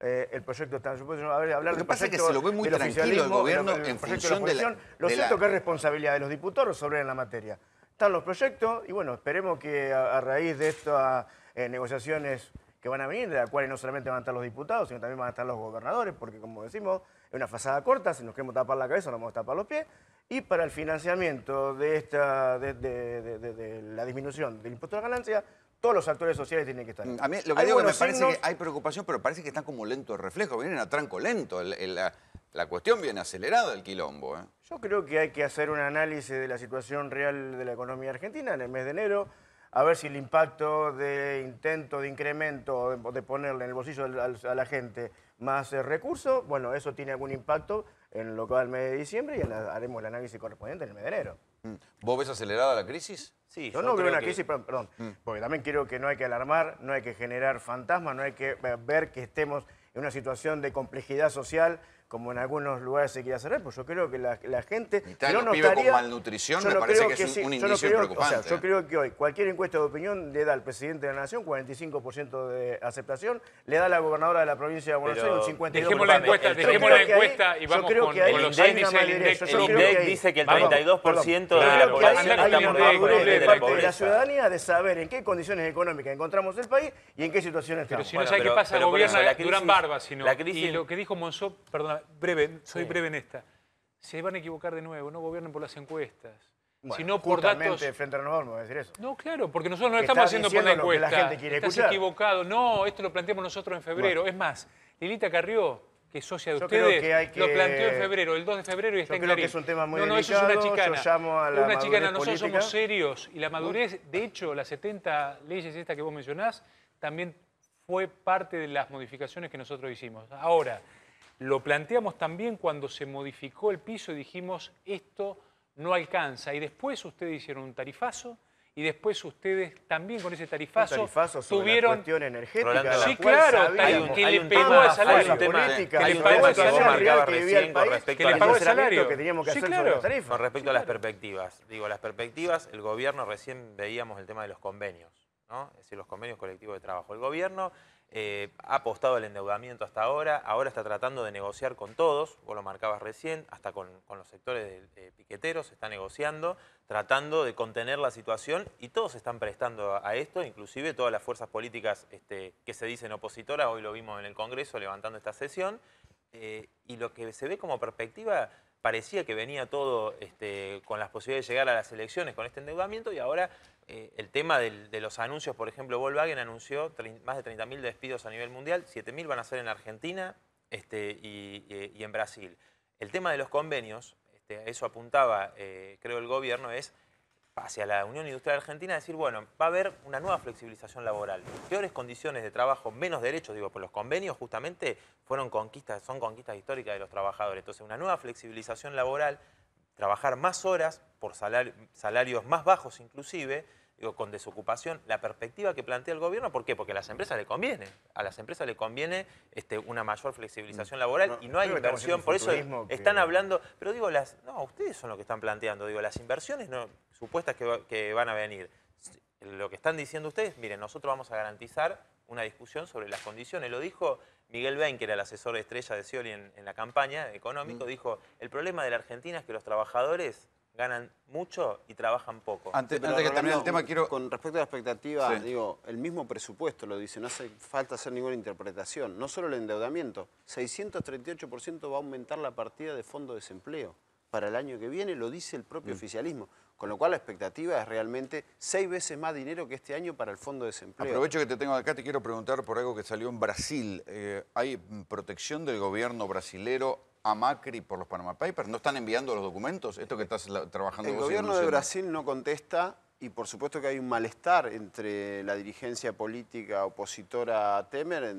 Eh, el proyecto está supuesto a hablar lo que pasa es que se lo ve muy tranquilo el gobierno en función de, lo cierto que es responsabilidad de los diputados sobre en la materia están los proyectos y bueno esperemos que a, raíz de estas eh, negociaciones que van a venir, de las cuales no solamente van a estar los diputados, sino también van a estar los gobernadores, porque como decimos, es una fachada corta, si nos queremos tapar la cabeza, nos vamos a tapar los pies. Y para el financiamiento de, esta, de la disminución del impuesto a la ganancia, todos los actores sociales tienen que estar. Mm, a mí lo que hay digo me parece que hay preocupación, pero parece que están como lento el reflejo, vienen a tranco lento. la, cuestión viene acelerada el quilombo. ¿eh? Yo creo que hay que hacer un análisis de la situación real de la economía argentina en el mes de enero, a ver si el impacto de intento de incremento, de ponerle en el bolsillo a la gente más eh, recursos, bueno, eso tiene algún impacto en lo que va al mes de diciembre y haremos el análisis correspondiente en el mes de enero. Mm. ¿Vos ves acelerada la crisis? Sí, yo, no creo, una crisis, perdón, mm. porque también creo que no hay que alarmar, no hay que generar fantasmas, no hay que eh, ver que estemos en una situación de complejidad social como en algunos lugares se quiere hacer, pues yo creo que la, gente... no los con malnutrición me parece que, es un, sí, yo ¿eh? creo que hoy cualquier encuesta de opinión le da al presidente de la Nación 45% de aceptación, le da a la gobernadora de la provincia de Buenos Aires un 52%. Dejemos la encuesta, dejemos la encuesta y vamos con, los índices del INDEC. El INDEC dice que el 32% de la población está por de la La ciudadanía de saber en qué condiciones económicas encontramos el país y en qué situación estamos. Pero si no sabe qué pasa, gobierna Durán Barba, sino... Y lo que dijo Monzó, perdón, breve, soy breve en esta. Se van a equivocar de nuevo, no gobiernen por las encuestas. sino por datos... No, claro, porque nosotros no lo estamos haciendo por la encuesta. Estás equivocado. No, esto lo planteamos nosotros en febrero. Es más, Lilita Carrió, que es socia de ustedes, lo planteó en febrero, el 2 de febrero y está yo creo que es un tema muy No, no, eso es una chicana. una chicana, nosotros somos serios. Y la madurez, de hecho, las 70 leyes esta que vos mencionás, también fue parte de las modificaciones que nosotros hicimos. Ahora, lo planteamos también cuando se modificó el piso y dijimos esto no alcanza. Y después ustedes hicieron un tarifazo y después ustedes también con ese tarifazo, tuvieron la cuestión energética sí claro que le pegó salario un tema política, respecto salario, sí, claro. con respecto a las perspectivas digo las perspectivas el gobierno recién veíamos el tema de los convenios no es decir los convenios colectivos de trabajo el gobierno eh, ha apostado al endeudamiento hasta ahora, ahora está tratando de negociar con todos, vos lo marcabas recién, hasta con, los sectores de, piqueteros, está negociando, tratando de contener la situación y todos están prestando a, esto, inclusive todas las fuerzas políticas este, que se dicen opositoras, hoy lo vimos en el Congreso levantando esta sesión, eh, y lo que se ve como perspectiva parecía que venía todo este, con las posibilidades de llegar a las elecciones con este endeudamiento y ahora eh, el tema de los anuncios, por ejemplo, Volkswagen anunció más de 30.000 despidos a nivel mundial, 7.000 van a ser en Argentina este, eh, y, en Brasil. El tema de los convenios, este, eso apuntaba, eh, creo, el gobierno, es hacia la Unión Industrial Argentina decir, bueno, va a haber una nueva flexibilización laboral, peores condiciones de trabajo, menos derechos, digo, por los convenios justamente fueron conquistas, son conquistas históricas de los trabajadores. Entonces, una nueva flexibilización laboral trabajar más horas por salarios más bajos inclusive, con desocupación, la perspectiva que plantea el gobierno, ¿por qué? Porque a las empresas le conviene, a las empresas le conviene este, una mayor flexibilización mm. laboral y no hay inversión, por eso están hablando, pero digo, las, no, ustedes son los que están planteando, digo, las inversiones no, supuestas que, que van a venir, lo que están diciendo ustedes, miren, nosotros vamos a garantizar una discusión sobre las condiciones. Lo dijo Miguel Bain, que era el asesor de estrella de Scioli en, la campaña económico, mm. dijo, el problema de la Argentina es que los trabajadores ganan mucho y trabajan poco. Antes, que termine el tema, quiero... Con respecto a la expectativa, digo, el mismo presupuesto lo dice, no hace falta hacer ninguna interpretación. No solo el endeudamiento, 638% va a aumentar la partida de fondo de desempleo para el año que viene, lo dice el propio mm. oficialismo. Con lo cual la expectativa es realmente seis veces más dinero que este año para el Fondo de Desempleo. Aprovecho que te tengo acá, te quiero preguntar por algo que salió en Brasil. Eh, ¿Hay mm, protección del gobierno brasilero a Macri por los Panama Papers? ¿No están enviando los documentos? Esto que estás trabajando El gobierno de Brasil no contesta y por supuesto que hay un malestar entre la dirigencia política opositora a Temer.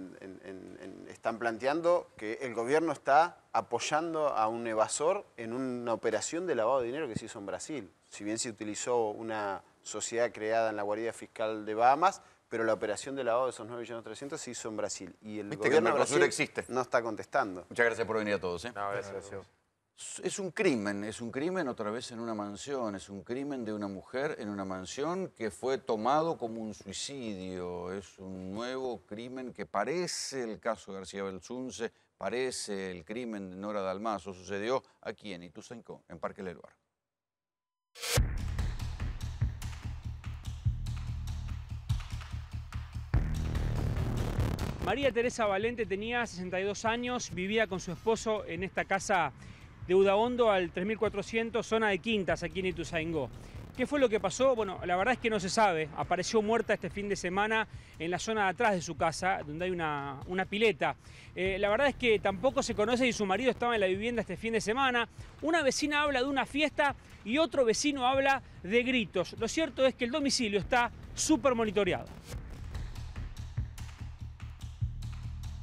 están planteando que el gobierno está apoyando a un evasor en una operación de lavado de dinero que se hizo en Brasil. Si bien se utilizó una sociedad creada en la Guardia fiscal de Bahamas, pero la operación de lavado de esos 9.300.000 se hizo en Brasil. Y el gobierno Brasil existe. no está contestando. Muchas gracias por venir a todos. ¿eh? Es un crimen, es un crimen otra vez en una mansión, es un crimen de una mujer en una mansión que fue tomado como un suicidio, es un nuevo crimen que parece el caso García Belsunce, parece el crimen de Nora Dalmazo, sucedió aquí en Ituzaingó, en Parque Leluar. María Teresa Valente tenía 62 años, vivía con su esposo en esta casa de Hondo al 3400, zona de Quintas, aquí en Ituzaingó. ¿Qué fue lo que pasó? Bueno, la verdad es que no se sabe. Apareció muerta este fin de semana en la zona de atrás de su casa, donde hay una, una pileta. Eh, la verdad es que tampoco se conoce si su marido estaba en la vivienda este fin de semana. Una vecina habla de una fiesta y otro vecino habla de gritos. Lo cierto es que el domicilio está súper monitoreado.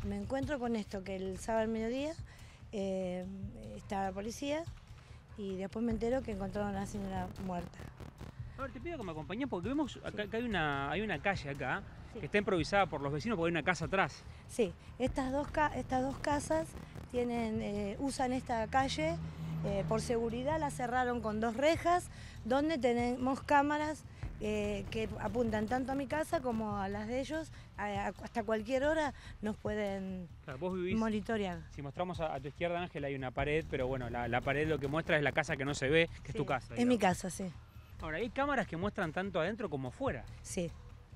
Me encuentro con esto, que el sábado al mediodía eh, estaba la policía y después me entero que encontraron a la señora muerta. A te pido que me acompañes porque vemos acá, que hay una, hay una calle acá que está improvisada por los vecinos porque hay una casa atrás. Sí, estas dos, estas dos casas tienen, eh, usan esta calle eh, por seguridad, la cerraron con dos rejas donde tenemos cámaras eh, que apuntan tanto a mi casa como a las de ellos. hasta cualquier hora nos pueden monitorear. Si mostramos a, tu izquierda, Ángel, hay una pared, pero bueno, la, pared lo que muestra es la casa que no se ve, que es tu casa. Es mi casa, sí. Ahora, hay cámaras que muestran tanto adentro como afuera. Sí,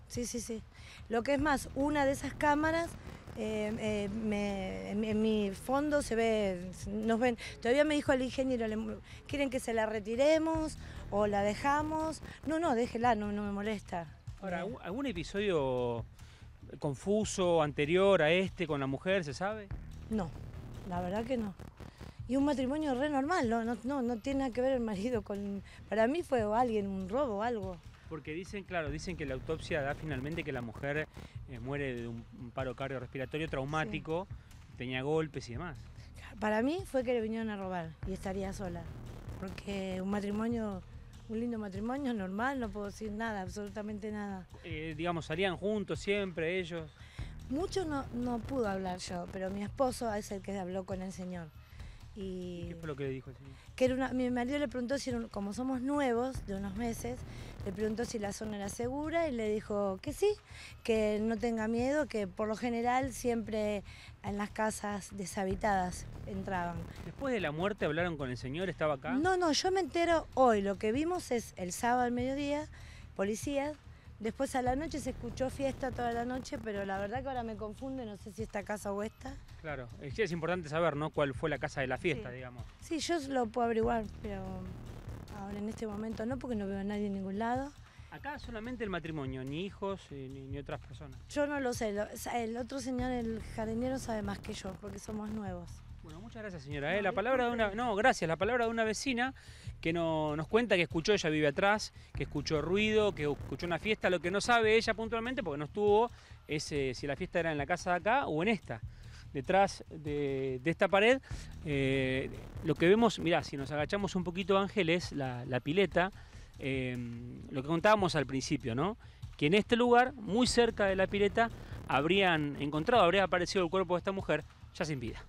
sí, sí, sí. Lo que es más, una de esas cámaras Em, eh, en, mi fondo se ve, nos ven. Todavía me dijo el ingeniero, ¿quieren que se la retiremos o la dejamos? No, no, déjela, no, me molesta. Ahora, ¿algún, episodio confuso anterior a este con la mujer, se sabe? No, la verdad que no. Y un matrimonio re normal, no, no, no, tiene nada que ver el marido con... Para mí fue alguien, un robo, algo. Porque dicen, claro, dicen que la autopsia da finalmente que la mujer eh, muere de un, paro cardiorrespiratorio traumático, tenía golpes y demás. Para mí fue que le vinieron a robar y estaría sola. Porque un matrimonio, un lindo matrimonio, normal, no puedo decir nada, absolutamente nada. Eh, digamos, salían juntos siempre ellos. Mucho no, no pudo hablar yo, pero mi esposo es el que habló con el señor. Y ¿Qué fue lo que le dijo el señor? Que era mi marido le preguntó si, como somos nuevos, de unos meses, le preguntó si la zona era segura y le dijo que sí, que no tenga miedo, que por lo general siempre en las casas deshabitadas entraban. ¿Después de la muerte hablaron con el señor? ¿Estaba acá? No, no, yo me entero hoy. Lo que vimos es el sábado al mediodía, policía. Después a la noche se escuchó fiesta toda la noche, pero la verdad que ahora me confunde, no sé si esta casa o esta. Claro, es importante saber, ¿no? ¿Cuál fue la casa de la fiesta, digamos? Sí, yo lo puedo averiguar, pero ahora en este momento no, porque no veo a nadie en ningún lado. Acá solamente el matrimonio, ni hijos eh, ni, otras personas. Yo no lo sé, el otro señor, el jardinero, sabe más que yo, porque somos nuevos. Bueno, muchas gracias señora. Eh. la palabra de una, no, gracias, la palabra de una vecina que nos cuenta que escuchó, ella vive atrás, que escuchó ruido, que escuchó una fiesta, lo que no sabe ella puntualmente, porque no estuvo, es eh, si la fiesta era en la casa de acá o en esta detrás de, esta pared, eh, lo que vemos, mirá, si nos agachamos un poquito, Ángel, es la, pileta, eh, lo que contábamos al principio, ¿no? Que en este lugar, muy cerca de la pileta, habrían encontrado, habría aparecido el cuerpo de esta mujer ya sin vida.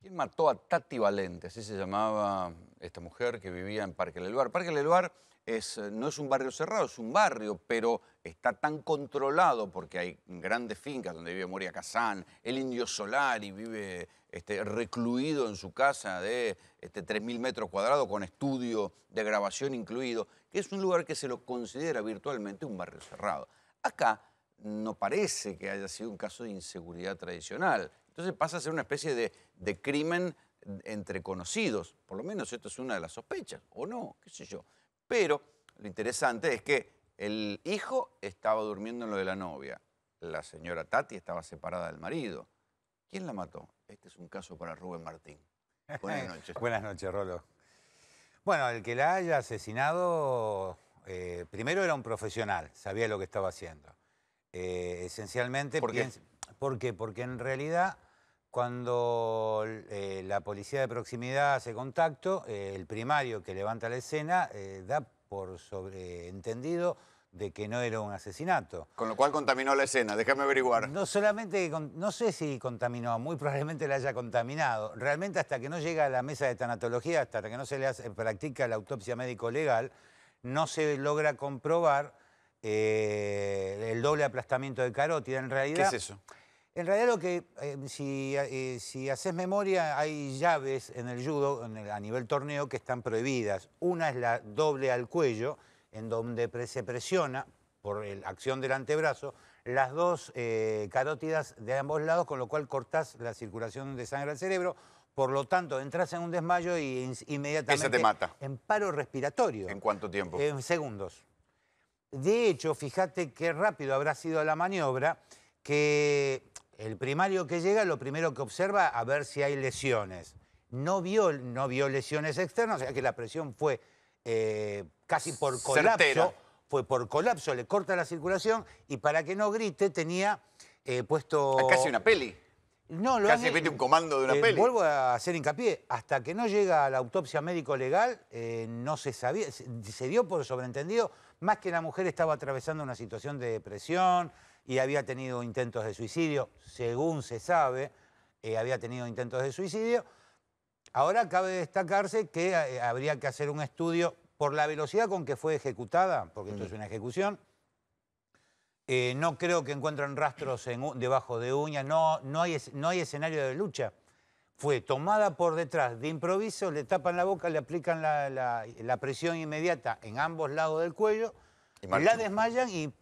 ¿Quién mató a Tati Valente, así se llamaba esta mujer que vivía en Parque Leluar. Parque Leluar eh, no es un barrio cerrado, es un barrio, pero está tan controlado porque hay grandes fincas donde vive Moria Kazán, el indio solar y vive este, recluido en su casa de este, 3.000 metros cuadrados con estudio de grabación incluido, que es un lugar que se lo considera virtualmente un barrio cerrado. Acá no parece que haya sido un caso de inseguridad tradicional. Entonces pasa a ser una especie de, de crimen entre conocidos. Por lo menos esto es una de las sospechas, ¿o no? ¿Qué sé yo? Pero lo interesante es que el hijo estaba durmiendo en lo de la novia. La señora Tati estaba separada del marido. ¿Quién la mató? Este es un caso para Rubén Martín. Buenas noches. Buenas noches, Rolo. Bueno, el que la haya asesinado, eh, primero era un profesional, sabía lo que estaba haciendo. Eh, esencialmente, ¿por qué? Porque en realidad cuando eh, la policía de proximidad hace contacto, eh, el primario que levanta la escena eh, da por entendido de que no era un asesinato. Con lo cual contaminó la escena, déjame averiguar. No solamente, no sé si contaminó, muy probablemente la haya contaminado. Realmente hasta que no llega a la mesa de tanatología, hasta que no se le practica la autopsia médico-legal, no se logra comprobar el doble aplastamiento de carótida en realidad. ¿Qué es eso? En realidad lo que, eh, eh, si, haces memoria, hay llaves en el judo a nivel torneo que están prohibidas. Una es la doble al cuello, en donde se presiona por la acción del antebrazo las dos eh, carótidas de ambos lados, con lo cual cortás la circulación de sangre al cerebro. Por lo tanto, entras en un desmayo y inmediatamente... Esa te mata. En paro respiratorio. ¿En cuánto tiempo? En segundos. De hecho, fíjate qué rápido habrá sido la maniobra que el primario que llega lo primero que observa a ver si hay lesiones. No vio, no vio lesiones externas, o sea que la presión fue eh, casi por colapso. Fue por colapso, le corta la circulación y para que no grite tenía eh, puesto... Ah, casi una peli. No, lo Casi mete un comando de una eh, peli. Vuelvo a hacer hincapié, hasta que no llega a la autopsia médico-legal, no se sabía, se, dio por sobreentendido, más que la mujer estaba atravesando una situación de depresión, y había tenido intentos de suicidio, según se sabe, eh, había tenido intentos de suicidio. Ahora cabe destacarse que eh, habría que hacer un estudio por la velocidad con que fue ejecutada, porque esto es una ejecución. Eh, no creo que encuentren rastros en, debajo de uñas, no, no, hay, escenario de lucha. Fue tomada por detrás, de improviso, le tapan la boca, le aplican la, la presión inmediata en ambos lados del cuello, la desmayan y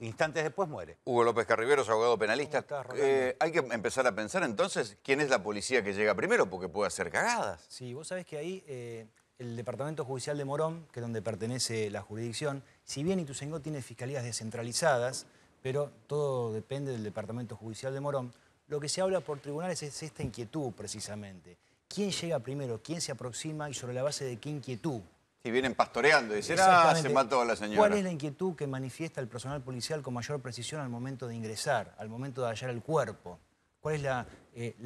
instantes después muere. Hugo López Carriberos, abogado penalista. Eh, hay que empezar a pensar entonces quién es la policía que llega primero, porque puede hacer cagadas. Sí, vos sabés que ahí eh, el Departamento Judicial de Morón, que es donde pertenece la jurisdicción, si bien Ituzaingó tiene fiscalías descentralizadas, pero todo depende del Departamento Judicial de Morón, lo que se habla por tribunales es esta inquietud precisamente. ¿Quién llega primero? ¿Quién se aproxima? Y sobre la base de qué inquietud. Si vienen pastoreando, dicen, ah, se mató a la señora. ¿Cuál es la inquietud que manifiesta el personal policial con mayor precisión al momento de ingresar, al momento de hallar el cuerpo? ¿Cuál es la, eh,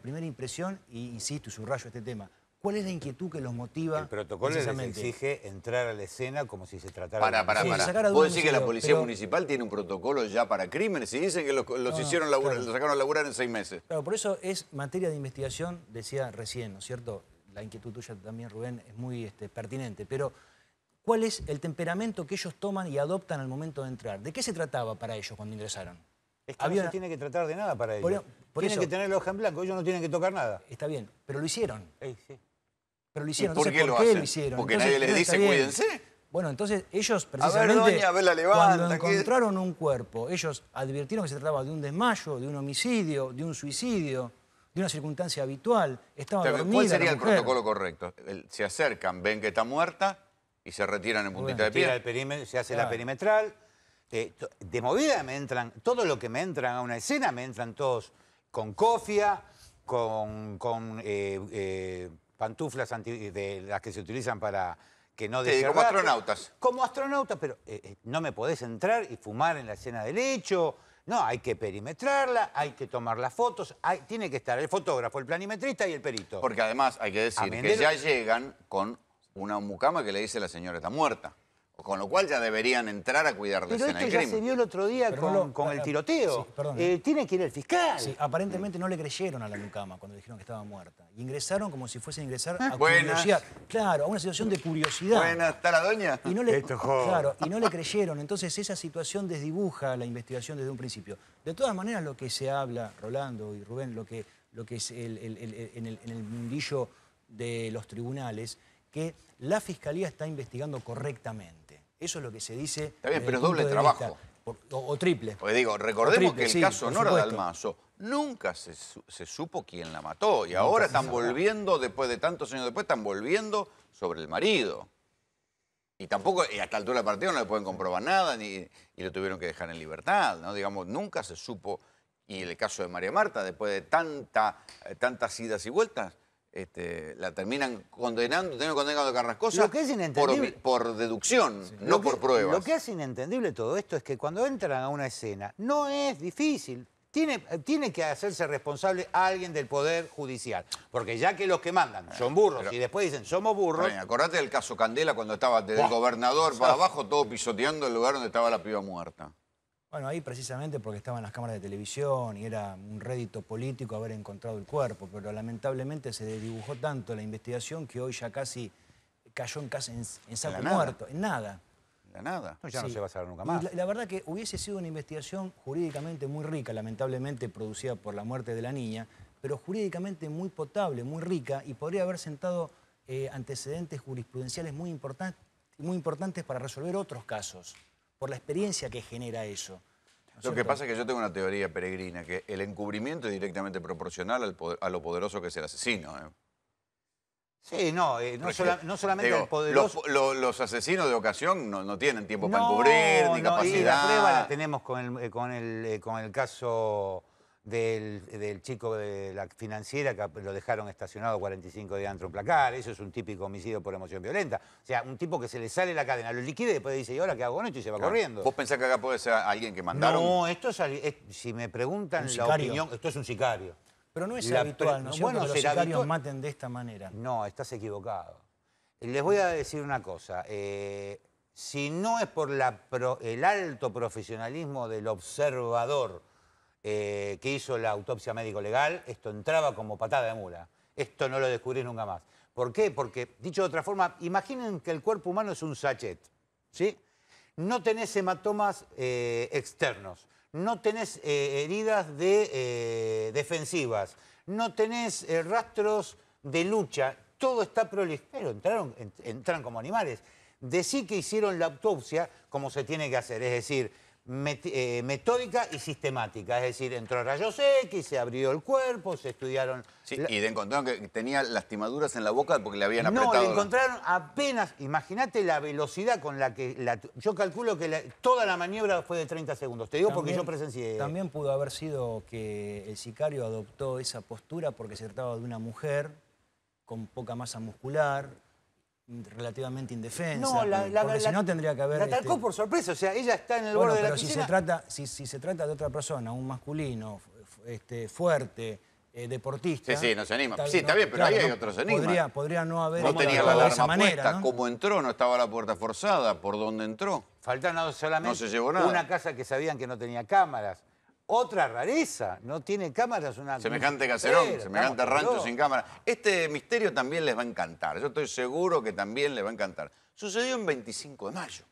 primera impresión? Y insisto, subrayo este tema. ¿Cuál es la inquietud que los motiva? El protocolo les exige entrar a la escena como si se tratara para, para, de... Para, para, para. que la policía municipal tiene un protocolo ya para crímenes? y dicen que los, hicieron sacaron a laburar en seis meses. Claro, por eso es materia de investigación, decía recién, ¿no es cierto? la inquietud tuya también, Rubén, es muy este, pertinente, pero ¿cuál es el temperamento que ellos toman y adoptan al momento de entrar? ¿De qué se trataba para ellos cuando ingresaron? Es no se tiene que tratar de nada para ellos. E-, tienen que tener la hoja en blanco, ellos no tienen que tocar nada. Está bien, pero lo hicieron. Pero lo hicieron. por, qué, lo, hicieron? Porque nadie les dice, cuídense. Bueno, entonces ellos precisamente a ver, doña, a ver la levanta, cuando encontraron un cuerpo, ellos advirtieron que se trataba de un desmayo, de un homicidio, de un suicidio una circunstancia habitual. Estaba Pero, ¿Cuál sería el protocolo correcto? se acercan, ven que está muerta y se retiran en puntita de pie. se hace la perimetral. Eh, de movida me entran, todo lo que me entran a una escena me entran todos con cofia, con, eh, eh, pantuflas de las que se utilizan para que no sí, como astronautas. Como astronautas, pero no me podés entrar y fumar en la escena del hecho. No, hay que perimetrarla, hay que tomar las fotos, tiene que estar el fotógrafo, el planimetrista y el perito. Porque además hay que decir que ya llegan con una mucama que le dice la señora está muerta. Con lo cual ya deberían entrar a cuidar de Pero esto ya se vio el otro día con, el eh, tiroteo. Eh, tiene que ir el fiscal. Sí, aparentemente no le creyeron a la Lucama cuando dijeron que estaba muerta. ingresaron como si fuese a ingresar a ah. curiosidad. Claro, a una situación de curiosidad. Buena, ¿está la doña? Y no le, claro, y no le creyeron. Entonces esa situación desdibuja la investigación desde un principio. De todas maneras, lo que se habla, Rolando y Rubén, lo que, es en, en el mundillo de los tribunales, que la Fiscalía está investigando correctamente eso es lo que se dice. Está bien, pero es doble trabajo. o, triple. Pues digo, recordemos que el caso Nora de Dalmazo nunca se, supo quién la mató. Y ahora están volviendo, después de tantos años después, están volviendo sobre el marido. Y tampoco, y hasta altura del partido no le pueden comprobar nada ni, y lo tuvieron que dejar en libertad, ¿no? Digamos, nunca se supo. Y el caso de María Marta, después de tanta, eh, tantas idas y vueltas, este, la terminan condenando, terminan condenando a Carrascosa lo que es inentendible, por, deducción, no por pruebas. Lo que es inentendible todo esto es que cuando entran a una escena, no es difícil. Tiene, tiene que hacerse responsable alguien del Poder Judicial. Porque ya que los que mandan son burros y después dicen somos burros. acordate del caso Candela cuando estaba desde el gobernador para abajo, todo pisoteando el lugar donde estaba la piba muerta. Bueno, ahí precisamente porque estaban las cámaras de televisión y era un rédito político haber encontrado el cuerpo, pero lamentablemente se dibujó tanto la investigación que hoy ya casi cayó en, casa en, saco muerto, en nada. La nada. ya no se va a saber nunca más. La, verdad que hubiese sido una investigación jurídicamente muy rica, lamentablemente producida por la muerte de la niña, pero jurídicamente muy potable, muy rica, y podría haber sentado eh, antecedentes jurisprudenciales muy, muy importantes para resolver otros casos por la experiencia que genera eso. lo que pasa es que yo tengo una teoría peregrina, que el encubrimiento es directamente proporcional a lo poderoso que es el asesino. ¿eh? Sí, no, eh, no, solamente el poderoso... Los, asesinos de ocasión no, tienen tiempo para encubrir, ni capacidad. Y la tenemos con el, eh, con el, con el caso del, chico de la financiera que lo dejaron estacionado 45 de un placar. Eso es un típico homicidio por emoción violenta. O sea, un tipo que se le sale la cadena, lo liquide y después dice, ¿y ahora qué hago con esto? Y se va corriendo. ¿Vos pensás que acá puede ser alguien que mandaron? No, esto es, si me preguntan la opinión, esto es un sicario. Pero no es habitual, ¿no? Bueno, que los sicarios maten de esta manera. No, estás equivocado. Les voy a decir una cosa. Eh, si no es por el alto profesionalismo del observador eh, que hizo la autopsia médico-legal, esto entraba como patada de mula. Esto no lo descubrís nunca más. ¿Por qué? Porque, dicho de otra forma, imaginen que el cuerpo humano es un sachet, ¿sí? No tenés hematomas eh, externos, no tenés eh, heridas de, defensivas, no tenés rastros de lucha, todo está prolifero, entraron, entran como animales. sí que hicieron la autopsia como se tiene que hacer, es decir, eh, metódica y sistemática. Es decir, entró rayos X, se abrió el cuerpo, se estudiaron... y le encontraron que tenía lastimaduras en la boca porque le habían apretado... No, le encontraron apenas... Imagínate la velocidad con la que... La... yo calculo que toda la maniobra fue de 30 segundos. Te digo porque yo presencié... También pudo haber sido que el sicario adoptó esa postura porque se trataba de una mujer con poca masa muscular relativamente indefensa. No, la, la, porque la, si no tendría que haber... La atacó este por sorpresa, o sea, ella está en el borde de la pero si Se trata, si, si, se trata de otra persona, un masculino este, fuerte, eh, deportista... Sí, sí, no se anima. sí, está bien, pero ahí hay otros enigmas. Podría, no haber... No tenía la alarma manera, puesta, ¿no? como entró, no estaba la puerta forzada, por dónde entró. Faltaron solamente no se llevó nada. una casa que sabían que no tenía cámaras, otra rareza. No tiene cámaras una... Semejante caserón, semejante rancho sin cámara. Este misterio también les va a encantar. Yo estoy seguro que también les va a encantar. Sucedió en 25 de mayo.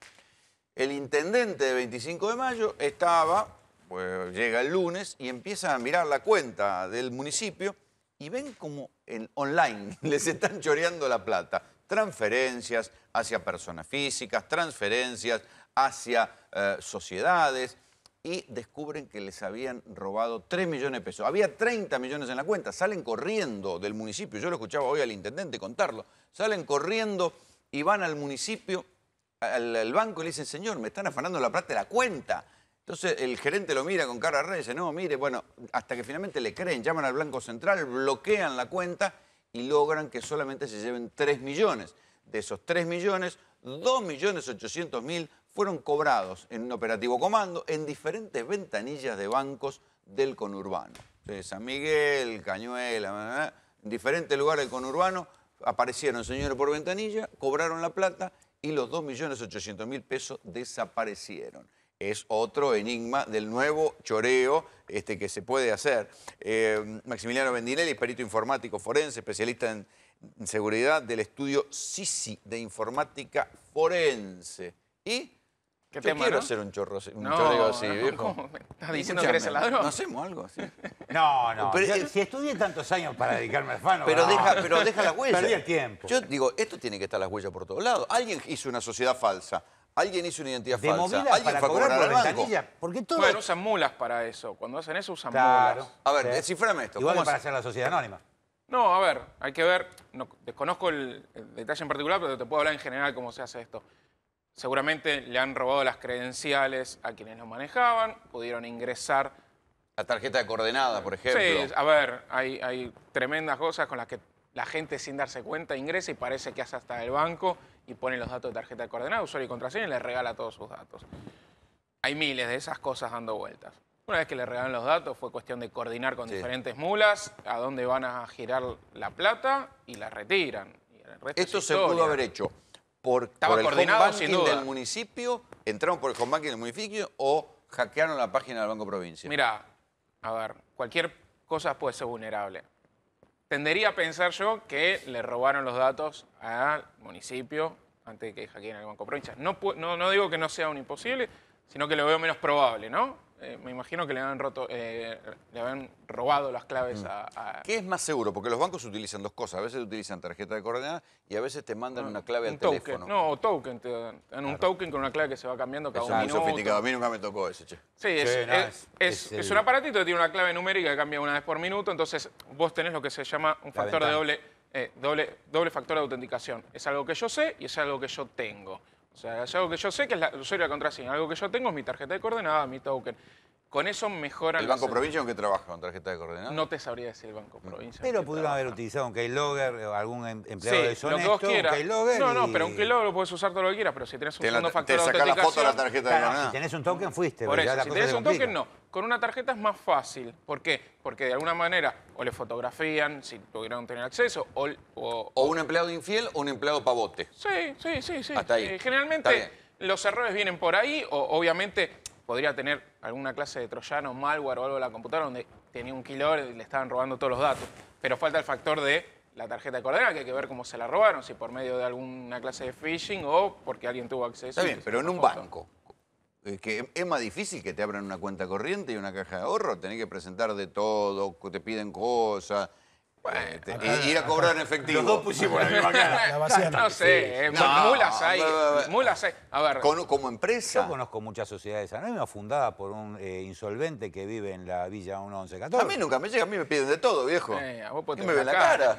El intendente de 25 de mayo estaba, pues, llega el lunes y empieza a mirar la cuenta del municipio y ven como en online les están choreando la plata. Transferencias hacia personas físicas, transferencias hacia eh, sociedades y descubren que les habían robado 3 millones de pesos. Había 30 millones en la cuenta, salen corriendo del municipio, yo lo escuchaba hoy al intendente contarlo, salen corriendo y van al municipio, al, banco y le dicen, señor, me están afanando la plata de la cuenta. Entonces el gerente lo mira con cara rey y dice, no, mire, bueno, hasta que finalmente le creen, llaman al Banco Central, bloquean la cuenta y logran que solamente se lleven 3 millones. De esos 3 millones, millones 2 mil fueron cobrados en un operativo comando en diferentes ventanillas de bancos del conurbano. San Miguel, Cañuela, en diferentes lugares del conurbano aparecieron señores por ventanilla, cobraron la plata y los 2.800.000 pesos desaparecieron. Es otro enigma del nuevo choreo este, que se puede hacer. Eh, Maximiliano Vendinelli, perito informático forense, especialista en, seguridad del estudio SISI de informática forense. Y ¿Qué Yo quiero hacer un chorro, un así, no, ¿Estás diciendo que eres el ladrón? No hacemos algo así. No, no. Pero, eh, si estudié tantos años para dedicarme al fano. Pero, deja, pero deja las huellas. Perdí el tiempo. Yo digo, esto tiene que estar las huellas por todos lados. Alguien hizo una sociedad falsa. Alguien hizo una identidad falsa. Alguien para fue a cobrar por ventanilla. Porque todo... Bueno, usan mulas para eso. Cuando hacen eso, usan mulas. A ver, desciframe esto. Igual ¿Cómo para hacer la sociedad anónima. No, a ver, hay que ver. No, desconozco el, detalle en particular, pero te puedo hablar en general cómo se hace esto. Seguramente le han robado las credenciales a quienes lo manejaban, pudieron ingresar. La tarjeta de coordenada, por ejemplo. Sí, a ver, hay, hay tremendas cosas con las que la gente sin darse cuenta ingresa y parece que hace hasta el banco y pone los datos de tarjeta de coordenada, usuario y contraseña y le regala todos sus datos. Hay miles de esas cosas dando vueltas. Una vez que le regalan los datos, fue cuestión de coordinar con diferentes mulas a dónde van a girar la plata y la retiran. Esto se pudo haber hecho por, Estaba el del municipio, entraron por el home del municipio o hackearon la página del Banco Provincia. Mira, a ver, cualquier cosa puede ser vulnerable. Tendería a pensar yo que le robaron los datos al municipio antes de que hackeen al Banco Provincia. No, no, no digo que no sea un imposible, sino que lo veo menos probable, ¿no? Eh, me imagino que le habían, roto, eh, le habían robado las claves mm. a, ¿Qué es más seguro? Porque los bancos utilizan dos cosas. A veces utilizan tarjeta de coordenadas y a veces te mandan ah, una clave un token. teléfono. No, o token. Te dan un token con una clave que se va cambiando cada es un muy sofisticado. A mí nunca me tocó ese, che. Sí, es, un aparatito que tiene una clave numérica que cambia una vez por minuto. Entonces vos tenés lo que se llama un factor de doble, eh, doble, doble factor de autenticación. Es algo que yo sé y es algo que yo tengo. O sea, es algo que yo sé que es la, el usuario de contraseña. Algo que yo tengo es mi tarjeta de coordenadas, mi token. Con eso mejora... ¿El Banco Provincia que qué trabaja? ¿Con tarjeta de coordenadas? No te sabría decir el Banco Provincia. Pero pudieron haber utilizado un keylogger o eh, algún em, empleado de Sony. lo que vos quieras. keylogger No, no, pero un keylogger lo puedes usar todo lo que quieras, pero si tenés un Te, la- segundo te factor la foto de la tarjeta de Claro, si tenés un token, fuiste. Por eso, si cosa tenés un token, no. Con una tarjeta es más fácil. ¿Por qué? Porque de alguna manera o le fotografían si pudieron tener acceso o... O, un empleado infiel o un empleado pavote. Sí, sí, sí. sí. Hasta ahí. Eh, generalmente los errores vienen por ahí o obviamente podría tener alguna clase de troyano, malware o algo de la computadora donde tenía un killer y le estaban robando todos los datos. Pero falta el factor de la tarjeta de coordenada, que hay que ver cómo se la robaron, si por medio de alguna clase de phishing o porque alguien tuvo acceso. Está bien, pero en un banco que es más difícil que te abran una cuenta corriente y una caja de ahorro, tenés que presentar de todo, te piden cosas, ir a cobrar en efectivo. Los dos pusimos la no sé, eh, no, mulas hay. Mulas hay. A ver. como empresa. Yo conozco muchas sociedades anónimas fundadas por un eh, insolvente que vive en la Villa 1114. A mí nunca me llega, a mí me piden de todo, viejo. Eh, me ven la cara.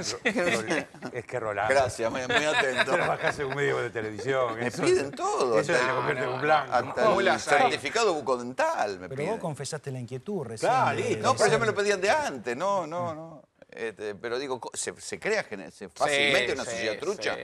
es que Rolando. Gracias, muy, atento. Trabajás en un medio de televisión. me piden todo. Eso se un blanco. Hasta certificado bucodental me Pero vos confesaste la inquietud recién. Claro, No, pero ya me lo pedían de antes. No, no, no. Este, pero digo, ¿se, crea fácilmente una sociedad trucha?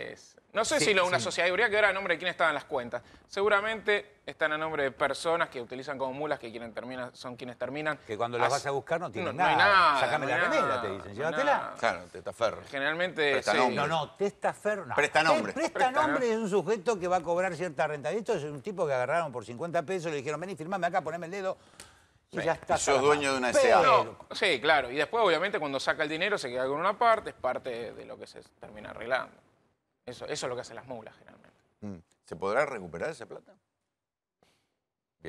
no sé si lo, una sociedad, debería que a nombre de quién estaban las cuentas. Seguramente están a nombre de personas que utilizan como mulas, que quieren son quienes terminan. Que cuando las vas a buscar no tienen nada. No nada. Sácame la canela te dicen. Llévatela. Claro, testaferro. Generalmente. No, no, testaferro. Presta nombre. Presta, nombre es un sujeto que va a cobrar cierta renta. Esto es un tipo que agarraron por 50 pesos, le dijeron, vení, firmame acá, poneme el dedo. Y ya está. Y sos dueño de una SA. sí, claro. Y después, obviamente, cuando saca el dinero se queda con una parte, es parte de lo que se termina arreglando. Eso, eso es lo que hacen las mulas, generalmente. Mm. ¿Se podrá recuperar esa plata?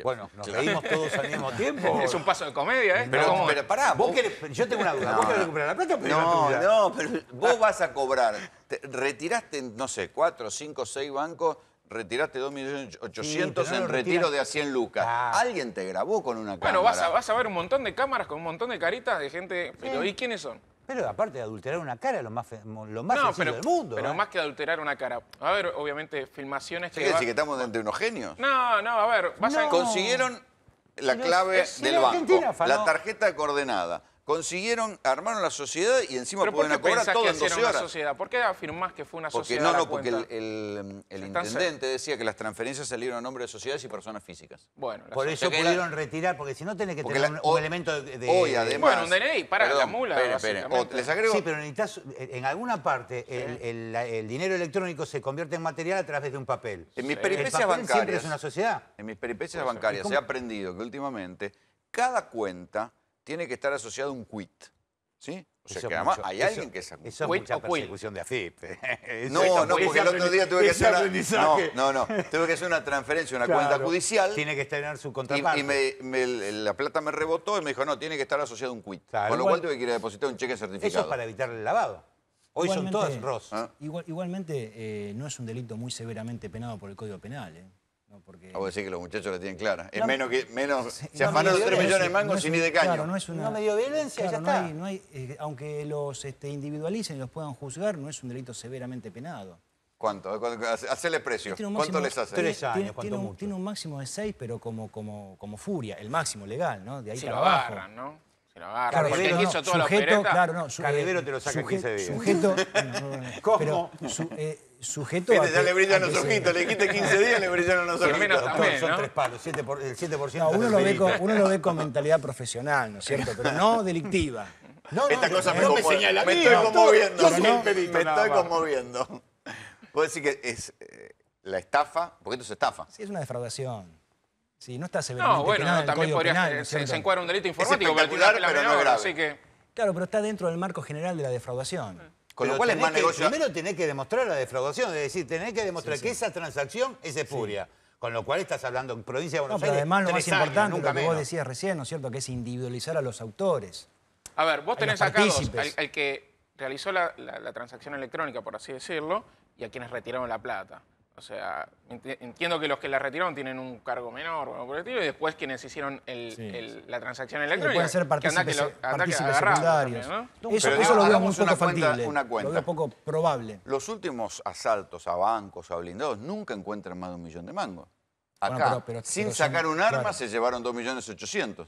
Bueno, nos reímos todos al mismo tiempo. Es un paso de comedia, ¿eh? Pero, pero pará. ¿Vos Querés, yo tengo una duda. ¿Vos querés recuperar la plata No, no, pero vos vas a cobrar. retiraste, no sé, cuatro, cinco, seis bancos retiraste 2.800.000 en retiro de a 100 lucas. Alguien te grabó con una cámara. Bueno, vas a, ver un montón de cámaras con un montón de caritas de gente. Pero ¿y quiénes son? Pero aparte de adulterar una cara, lo más, lo más del mundo. Pero ¿eh? más que adulterar una cara. A ver, obviamente, filmaciones que. ¿Quieres decir que estamos ante unos genios? No, no, a ver. Vas no. Consiguieron la clave del banco, la tarjeta de coordenada consiguieron, armaron la sociedad y encima pueden cobrar todo en 12 horas. Una sociedad? ¿Por qué afirmás que fue una sociedad? No, no, porque el, intendente decía que las transferencias salieron a nombre de sociedades y personas físicas. Bueno, Por eso pudieron retirar, porque si no tiene que tener un, elemento de, Bueno, un DNI, para la mula. les agrego... Sí, pero necesitas, en alguna parte el, dinero electrónico se convierte en material a través de un papel. En mis peripecias bancarias. Siempre es una sociedad. En mis peripecias bancarias he aprendido que últimamente cada cuenta tiene que estar asociado un quit. ¿Sí? O sea, que además hay alguien que es un Eso es mucha persecución de AFIP. no, no, porque el otro día tuve que hacer una, no, no, no, tuve que hacer una transferencia, una cuenta judicial. Tiene que estar su contraparte. Y, y la plata me rebotó y me dijo, no, tiene que estar asociado a un quit. Con lo cual tuve que ir a depositar un cheque certificado. Eso es para evitar el lavado. Hoy son todas ROS. ¿Ah? igualmente, eh, no es un delito muy severamente penado por el Código Penal. ¿eh? No, porque... Vos decís que los muchachos la tienen clara. Es no, menos que. Menos, sí, se no afanaron 3 millones de mangos sin ni de caño. Claro, no, es una, no me dio violencia, claro, ya está. Hay, no hay, eh, aunque los este, individualicen y los puedan juzgar, no es un delito severamente penado. ¿Cuánto? Hacerle precio. ¿Cuánto les hace? Tres años, tiene, tiene, un, mucho? tiene, un, máximo de seis, pero como, como, como furia, el máximo legal, ¿no? De ahí se para lo abajo. Agarran, ¿no? Se lo agarran. Claro, Porque hizo toda sujeto, la opereta, claro, no, su, eh, te lo saca sujet, 15 días. Sujeto, no, no, no, pero, su, eh, sujeto a. Que, le brillan los ojitos, le dijiste 15 días, le brillan los ojitos. son tres palos, 7 por, el 7% uno, lo ve con, uno lo ve con mentalidad profesional, ¿no es cierto? Pero no delictiva. No, Esta cosa me, no me señala. Me estoy conmoviendo, me estoy conmoviendo. Puedo decir que es eh, la estafa, porque esto es estafa. Sí, es una defraudación. Sí, no está severamente No, bueno, no, también podría penal, se, encuadra un delito informático, es pero, pero no es grave. Así que... Claro, pero está dentro del marco general de la defraudación. Con lo cual es Primero tenés que demostrar la defraudación, es decir, tenés que demostrar que esa transacción es espuria. Con lo cual estás hablando en provincia de Buenos Aires. Pero además lo más importante, lo que vos decías recién, ¿no es cierto?, que es individualizar a los autores. A ver, vos tenés acá dos, al, que realizó la transacción electrónica, por así decirlo, y a quienes retiraron la plata. O sea, entiendo que los que la retiraron tienen un cargo menor o por y después quienes hicieron la transacción electrónica. pueden ser partícipes, secundarios. Eso, lo veo muy poco factible, lo veo poco probable. Los últimos asaltos a bancos, a blindados, nunca encuentran más de un millón de mangos. Acá, sin sacar un arma, se llevaron 2.800.000.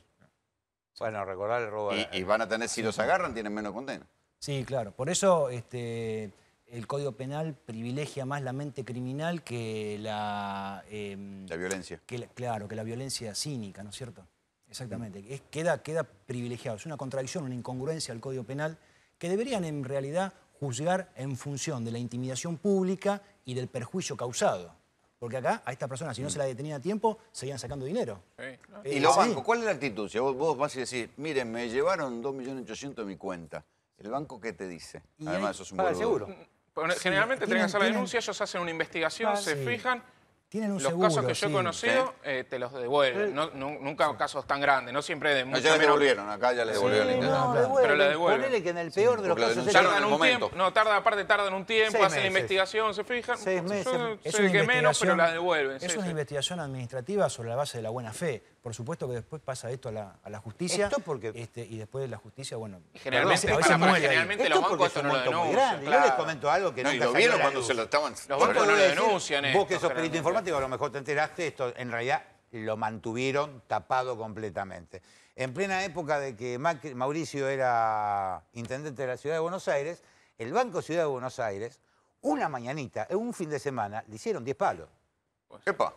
Bueno, recordar el robo. Y, y, van a tener, si los agarran, tienen menos condena. Sí, claro. Por eso este, el Código Penal privilegia más la mente criminal que la... Em, la violencia. claro, que la violencia cínica, ¿no es cierto? Exactamente. Mm. Es, queda, queda privilegiado. Es una contradicción, una incongruencia al Código Penal que deberían en realidad juzgar en función de la intimidación pública y del perjuicio causado. Porque acá, a esta persona, si no mm. se la detenían a tiempo, seguían sacando dinero. Eh, y los bancos, ¿cuál es la actitud? Si vos, vas y decís, miren, me llevaron 2.800.000 de mi cuenta. ¿El banco qué te dice? Además, eso es un Para, seguro. Generalmente tienen, que hacer la denuncia, ellos hacen una investigación, se fijan. Tienen un los casos que yo he conocido eh, te los devuelven. Eh, nunca casos tan grandes, no siempre de mucho. le devolvieron, acá ya le devolvieron. No, devuelven, pero la devuelven. Ponele que en el peor de los casos... tardan un tiempo, no, tarda, aparte tardan un tiempo, hacen la investigación, se fijan. Seis meses. Yo, sé que menos, pero la devuelven. Es una investigación administrativa sobre la base de la buena fe por supuesto que después pasa esto a la, a la justicia. Esto porque... Este, y después la justicia, bueno... Generalmente, a generalmente los bancos esto no lo denuncian. Yo les comento algo que no, nunca y lo vieron cuando se lo estaban... Los bancos no lo denuncian. Eh, vos que sos perito informático, a lo mejor te enteraste, esto en realidad lo mantuvieron tapado completamente. En plena época de que Mauricio era intendente de la Ciudad de Buenos Aires, el Banco Ciudad de Buenos Aires, una mañanita, en eh, un fin de semana, le hicieron 10 palos. Epa.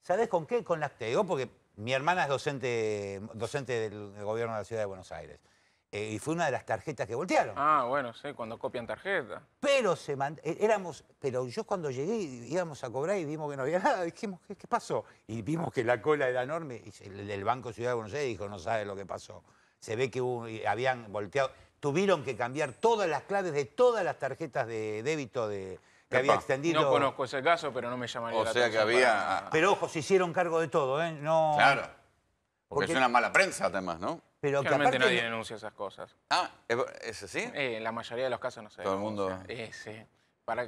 ¿Sabés con qué? Con las... porque mi hermana es docente, docente del gobierno de la ciudad de Buenos Aires. Eh, y fue una de las tarjetas que voltearon. Ah, bueno, sí, cuando copian tarjeta. Pero se eh, éramos, pero yo cuando llegué íbamos a cobrar y vimos que no había nada, dijimos, ¿qué, pasó? Y vimos que la cola era enorme. Y el, del Banco Ciudad de Buenos Aires dijo, no sabe lo que pasó. Se ve que habían volteado, tuvieron que cambiar todas las claves de todas las tarjetas de débito de, que había extendido... No conozco ese caso, pero no me llamaría la atención. O sea que había... Ah, pero ojo, se hicieron cargo de todo, ¿eh? No... Claro. Porque, es una mala prensa, además, ¿no? Pero nadie denuncia esas cosas. Ah, ¿es así? Eh, en la mayoría de los casos no se Todo el mundo... Eh, sí. Para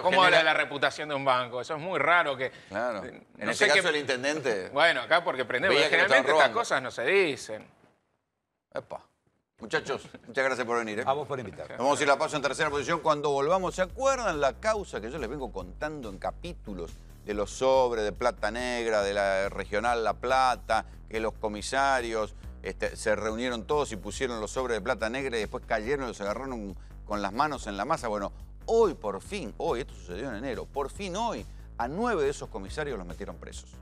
¿Cómo habla la reputación de un banco? Eso es muy raro que... Claro. Eh, en este caso el intendente... Bueno, acá porque prendemos. Generalmente estas cosas no se dicen. Epa. Muchachos, muchas gracias por venir. ¿eh? A vos por invitar. vamos a ir a la paso en tercera posición. Cuando volvamos, ¿se acuerdan la causa que yo les vengo contando en capítulos de los sobres, de Plata Negra, de la regional La Plata, que los comisarios este, se reunieron todos y pusieron los sobres de Plata Negra y después cayeron y los agarraron con las manos en la masa? Bueno, hoy por fin, hoy, esto sucedió en enero, por fin hoy a nueve de esos comisarios los metieron presos.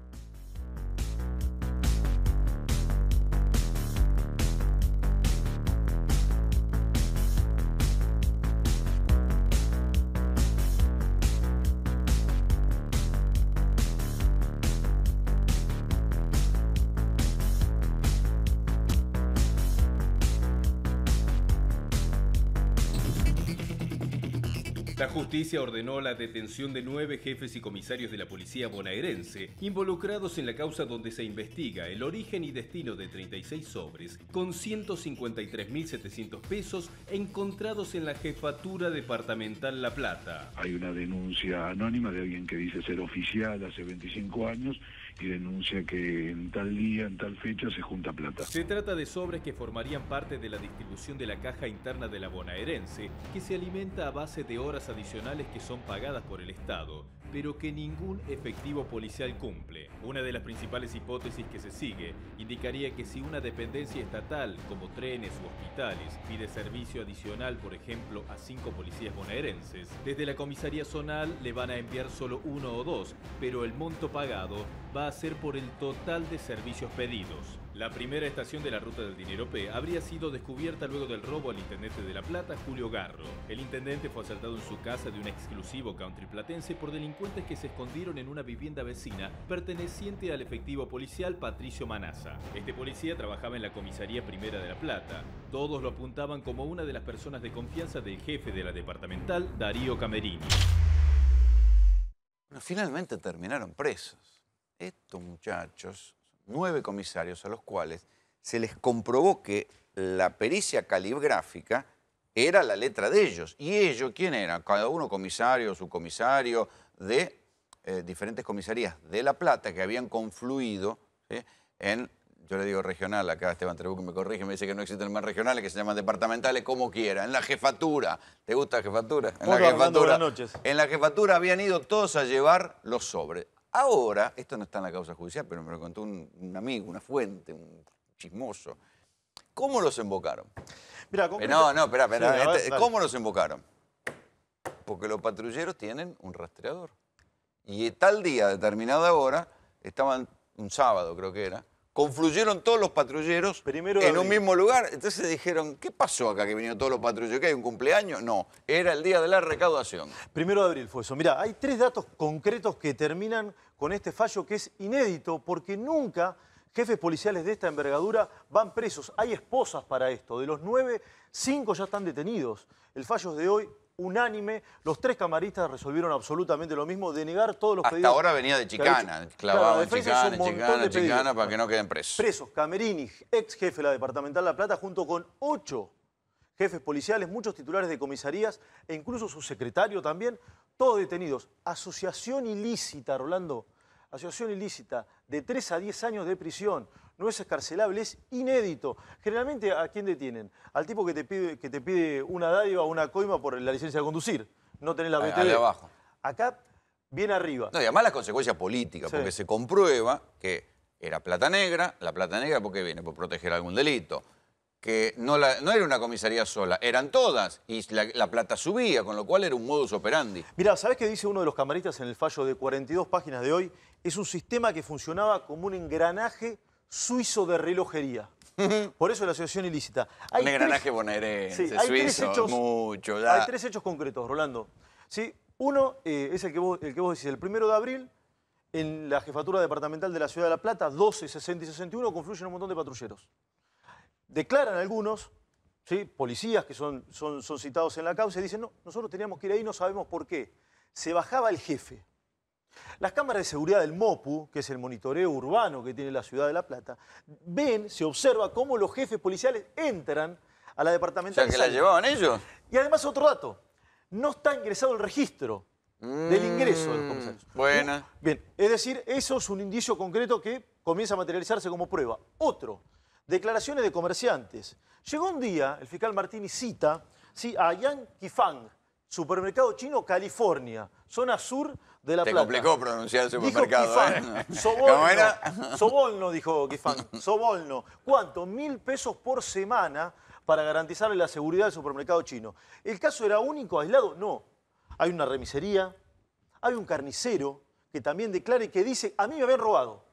La justicia ordenó la detención de nueve jefes y comisarios de la policía bonaerense involucrados en la causa donde se investiga el origen y destino de 36 sobres con 153.700 pesos encontrados en la jefatura departamental La Plata. Hay una denuncia anónima de alguien que dice ser oficial hace 25 años y denuncia que en tal día, en tal fecha, se junta plata. Se trata de sobres que formarían parte de la distribución de la caja interna de la bonaerense, que se alimenta a base de horas adicionales que son pagadas por el Estado pero que ningún efectivo policial cumple. Una de las principales hipótesis que se sigue indicaría que si una dependencia estatal, como trenes u hospitales, pide servicio adicional, por ejemplo, a cinco policías bonaerenses, desde la comisaría zonal le van a enviar solo uno o dos, pero el monto pagado va a ser por el total de servicios pedidos. La primera estación de la ruta del Dinero P habría sido descubierta luego del robo al intendente de La Plata, Julio Garro. El intendente fue asaltado en su casa de un exclusivo country platense por delincuentes que se escondieron en una vivienda vecina perteneciente al efectivo policial Patricio Manaza. Este policía trabajaba en la comisaría primera de La Plata. Todos lo apuntaban como una de las personas de confianza del jefe de la departamental, Darío Camerini. finalmente terminaron presos. Estos muchachos nueve comisarios a los cuales se les comprobó que la pericia caligráfica era la letra de ellos. ¿Y ellos quién eran? Cada uno comisario, subcomisario de eh, diferentes comisarías de La Plata que habían confluido en, yo le digo regional, acá Esteban Trebuque me corrige, me dice que no existen más regionales, que se llaman departamentales, como quiera, en la jefatura. ¿Te gusta jefatura? En la jefatura, en la jefatura habían ido todos a llevar los sobres. Ahora, esto no está en la causa judicial, pero me lo contó un, amigo, una fuente, un chismoso. ¿Cómo los invocaron? Mira, eh, No, no, espera, espera. Este, ¿Cómo los invocaron? Porque los patrulleros tienen un rastreador. Y tal día, determinada hora, estaban un sábado creo que era, confluyeron todos los patrulleros Primero en un mismo lugar. Entonces dijeron, ¿qué pasó acá que vinieron todos los patrulleros? ¿Qué hay un cumpleaños? No, era el día de la recaudación. Primero de abril fue eso. mira hay tres datos concretos que terminan con este fallo que es inédito porque nunca jefes policiales de esta envergadura van presos. Hay esposas para esto. De los nueve, cinco ya están detenidos. El fallo es de hoy unánime. Los tres camaristas resolvieron absolutamente lo mismo, denegar todos los pedidos. Hasta ahora venía de chicana, clavado en chicana, en chicana, de chicana, para que no queden presos. Presos, Camerini, ex jefe de la Departamental La Plata, junto con ocho jefes policiales, muchos titulares de comisarías e incluso su secretario también, todos detenidos. Asociación ilícita, Rolando, asociación ilícita de 3 a 10 años de prisión. No es escarcelable, es inédito. Generalmente, ¿a quién detienen? Al tipo que te pide, que te pide una dádiva o una coima por la licencia de conducir. No tener la BTV. Acá, bien arriba. No, y además las consecuencias políticas, porque se comprueba que era plata negra, la plata negra porque viene por proteger algún delito que no, era una comisaría sola, eran todas y la, plata subía, con lo cual era un modus operandi. Mirá, ¿sabés qué dice uno de los camaristas en el fallo de 42 páginas de hoy? Es un sistema que funcionaba como un engranaje suizo de relojería. Por eso la asociación ilícita. un engranaje tres... bonaerense, suizo, hechos, mucho. Hay tres hechos concretos, Rolando. ¿Sí? Uno eh, es el que, vos, el que vos decís, el primero de abril, en la jefatura departamental de la Ciudad de La Plata, 12, 60 y 61, confluyen un montón de patrulleros declaran algunos, policías que son, citados en la causa, y dicen, no, nosotros teníamos que ir ahí, no sabemos por qué. Se bajaba el jefe. Las cámaras de seguridad del MOPU, que es el monitoreo urbano que tiene la ciudad de La Plata, ven, se observa cómo los jefes policiales entran a la departamental. O sea, que la llevaban ellos. Y además otro dato, no está ingresado el registro del mm, ingreso de los comisarios. Bien, es decir, eso es un indicio concreto que comienza a materializarse como prueba. Otro, declaraciones de comerciantes. Llegó un día, el fiscal Martini cita a Yang Kifang, supermercado chino California, zona sur de La Te Se complicó pronunciar supermercado. ¿eh? Dijo Kifang, ¿eh? sobolno, sobolno, dijo Kifang, sobolno. ¿Cuánto? Mil pesos por semana para garantizarle la seguridad del supermercado chino. ¿El caso era único, aislado? No. Hay una remisería, hay un carnicero que también declara y que dice, a mí me habían robado.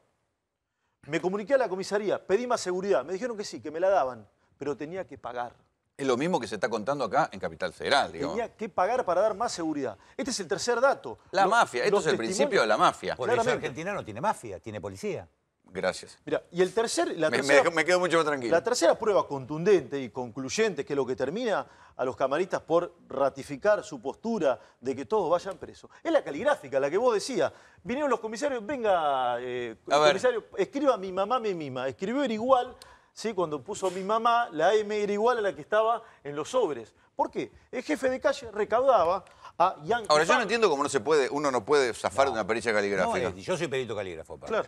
Me comuniqué a la comisaría, pedí más seguridad. Me dijeron que sí, que me la daban, pero tenía que pagar. Es lo mismo que se está contando acá en Capital Federal, Tenía que pagar para dar más seguridad. Este es el tercer dato. La mafia, esto es el principio de la mafia. Por eso Argentina no tiene mafia, tiene policía. Gracias. Mira, y el tercer, la me, tercera, quedo mucho más tranquilo. La tercera prueba contundente y concluyente, que es lo que termina a los camaristas por ratificar su postura de que todos vayan presos, es la caligráfica, la que vos decías. Vinieron los comisarios, venga, eh, comisario, escriba mi mamá me mima. Escribió era igual, ¿sí? cuando puso mi mamá, la M era igual a la que estaba en los sobres. ¿Por qué? El jefe de calle recaudaba a Ahora, yo no entiendo cómo no se puede, uno no puede zafar de una pericia caligráfica. yo soy perito calígrafo, Claro.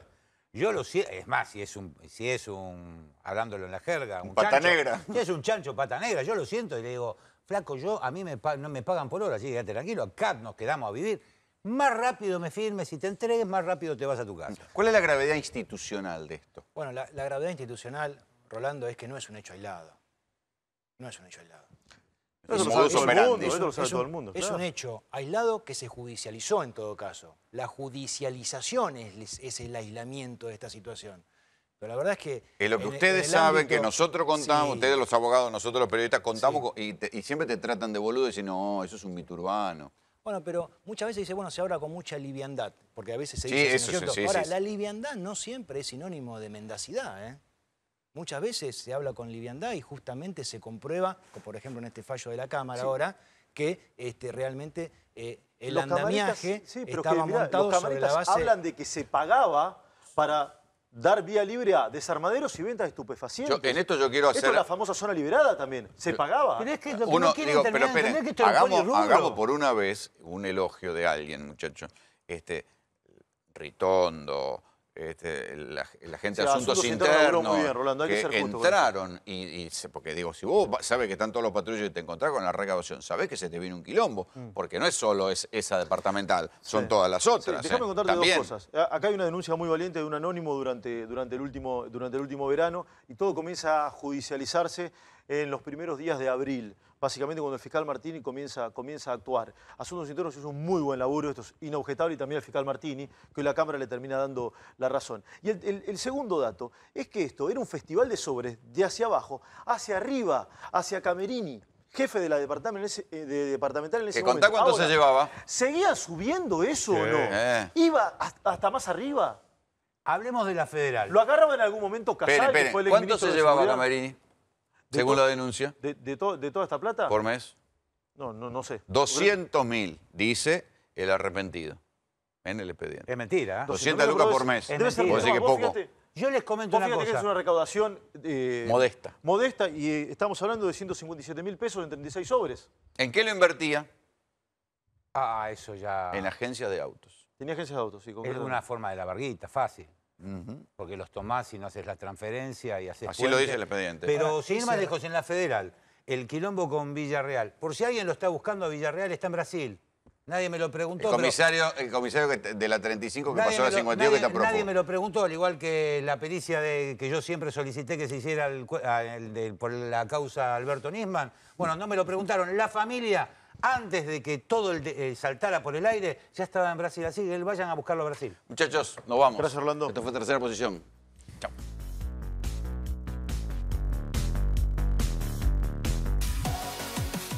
Yo lo siento, es más, si es un, si es un, hablándolo en la jerga, un, un pata negra. Si es un chancho pata negra, yo lo siento y le digo, flaco, yo a mí me, no me pagan por hora, así que tranquilo, acá nos quedamos a vivir. Más rápido me firmes y te entregues, más rápido te vas a tu casa. ¿Cuál es la gravedad institucional de esto? Bueno, la gravedad institucional, Rolando, es que no es un hecho aislado. No es un hecho aislado. Eso es, un, hecho aislado que se judicializó en todo caso. La judicialización es, el aislamiento de esta situación. Pero la verdad es que... Es lo que ustedes saben, que nosotros contamos, ustedes los abogados, nosotros los periodistas contamos y, siempre te tratan de boludo y dicen, no, eso es un miturbano. Bueno, pero muchas veces dice, bueno, se habla con mucha liviandad, porque a veces se dice... Ahora, la liviandad no siempre es sinónimo de mendacidad, ¿eh? Muchas veces se habla con liviandad y justamente se comprueba, por ejemplo en este fallo de la Cámara ahora, que este, realmente eh, el andamiaje montado sobre hablan de que se pagaba para dar vía libre a desarmaderos y ventas de estupefacientes. en esto yo quiero hacer... Esto la famosa zona liberada también. Se pagaba. Pero es que no digo, hagamos, hagamos, por una vez un elogio de alguien, muchacho Este, Ritondo, este, la, gente de asuntos, internos, que, entraron y, porque digo, si vos sabes que están todos los patrullos y te encontrás con la recaudación, sabés que se te viene un quilombo, mm. porque no es solo es, esa departamental, son todas las otras. déjame ¿eh? contarte dos cosas. Acá hay una denuncia muy valiente de un anónimo durante, durante, el último, durante el último verano y todo comienza a judicializarse en los primeros días de abril básicamente cuando el fiscal Martini comienza, comienza a actuar. Asuntos Internos hizo un muy buen laburo, esto es inobjetable, y también el fiscal Martini, que hoy la Cámara le termina dando la razón. Y el, segundo dato es que esto era un festival de sobres de hacia abajo, hacia arriba, hacia Camerini jefe de la eh, departamental en ese, departamental en ese cuánto se llevaba. ¿Seguía subiendo eso o no? Eh. ¿Iba hasta más arriba? Hablemos de la federal. Lo agarraba en algún momento Casal, que fue ¿Cuánto se llevaba Camerini? Según la denuncia. De, toda esta plata? Por mes. No, no, no sé. 200 mil, dice el arrepentido en el expediente. Es mentira. 200 ¿eh? lucas por mes. Es yo les comento una cosa. que es una recaudación... Eh, modesta. Modesta y eh, estamos hablando de 157 mil pesos en 36 sobres. ¿En qué lo invertía? Ah, eso ya... En agencias de autos. Tenía agencias de autos, sí. Es una forma de la barguita, fácil. Porque los tomás y no haces la transferencia y haces. Así lo dice el expediente. Pero sin ir más lejos, en la federal, el quilombo con Villarreal. Por si alguien lo está buscando a Villarreal, está en Brasil. Nadie me lo preguntó. El comisario, el comisario de la 35 que pasó a la 52 que está Nadie me lo preguntó, al igual que la pericia que yo siempre solicité que se hiciera por la causa Alberto Nisman. Bueno, no me lo preguntaron. La familia antes de que todo el, eh, saltara por el aire, ya estaba en Brasil. Así que vayan a buscarlo a Brasil. Muchachos, nos vamos. Gracias, Orlando. Esto fue tercera posición. Chao.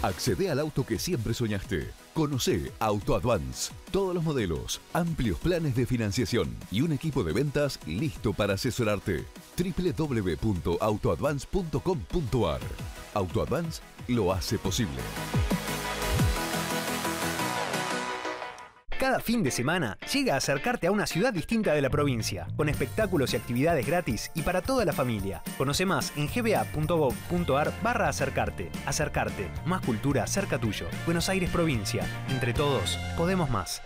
Accede al auto que siempre soñaste. Conoce Auto Advance. Todos los modelos, amplios planes de financiación y un equipo de ventas listo para asesorarte. www.autoadvance.com.ar Auto Advance lo hace posible. Cada fin de semana llega a acercarte a una ciudad distinta de la provincia, con espectáculos y actividades gratis y para toda la familia. Conoce más en gba.gov.ar barra acercarte. Acercarte, más cultura cerca tuyo. Buenos Aires Provincia. Entre todos, podemos más.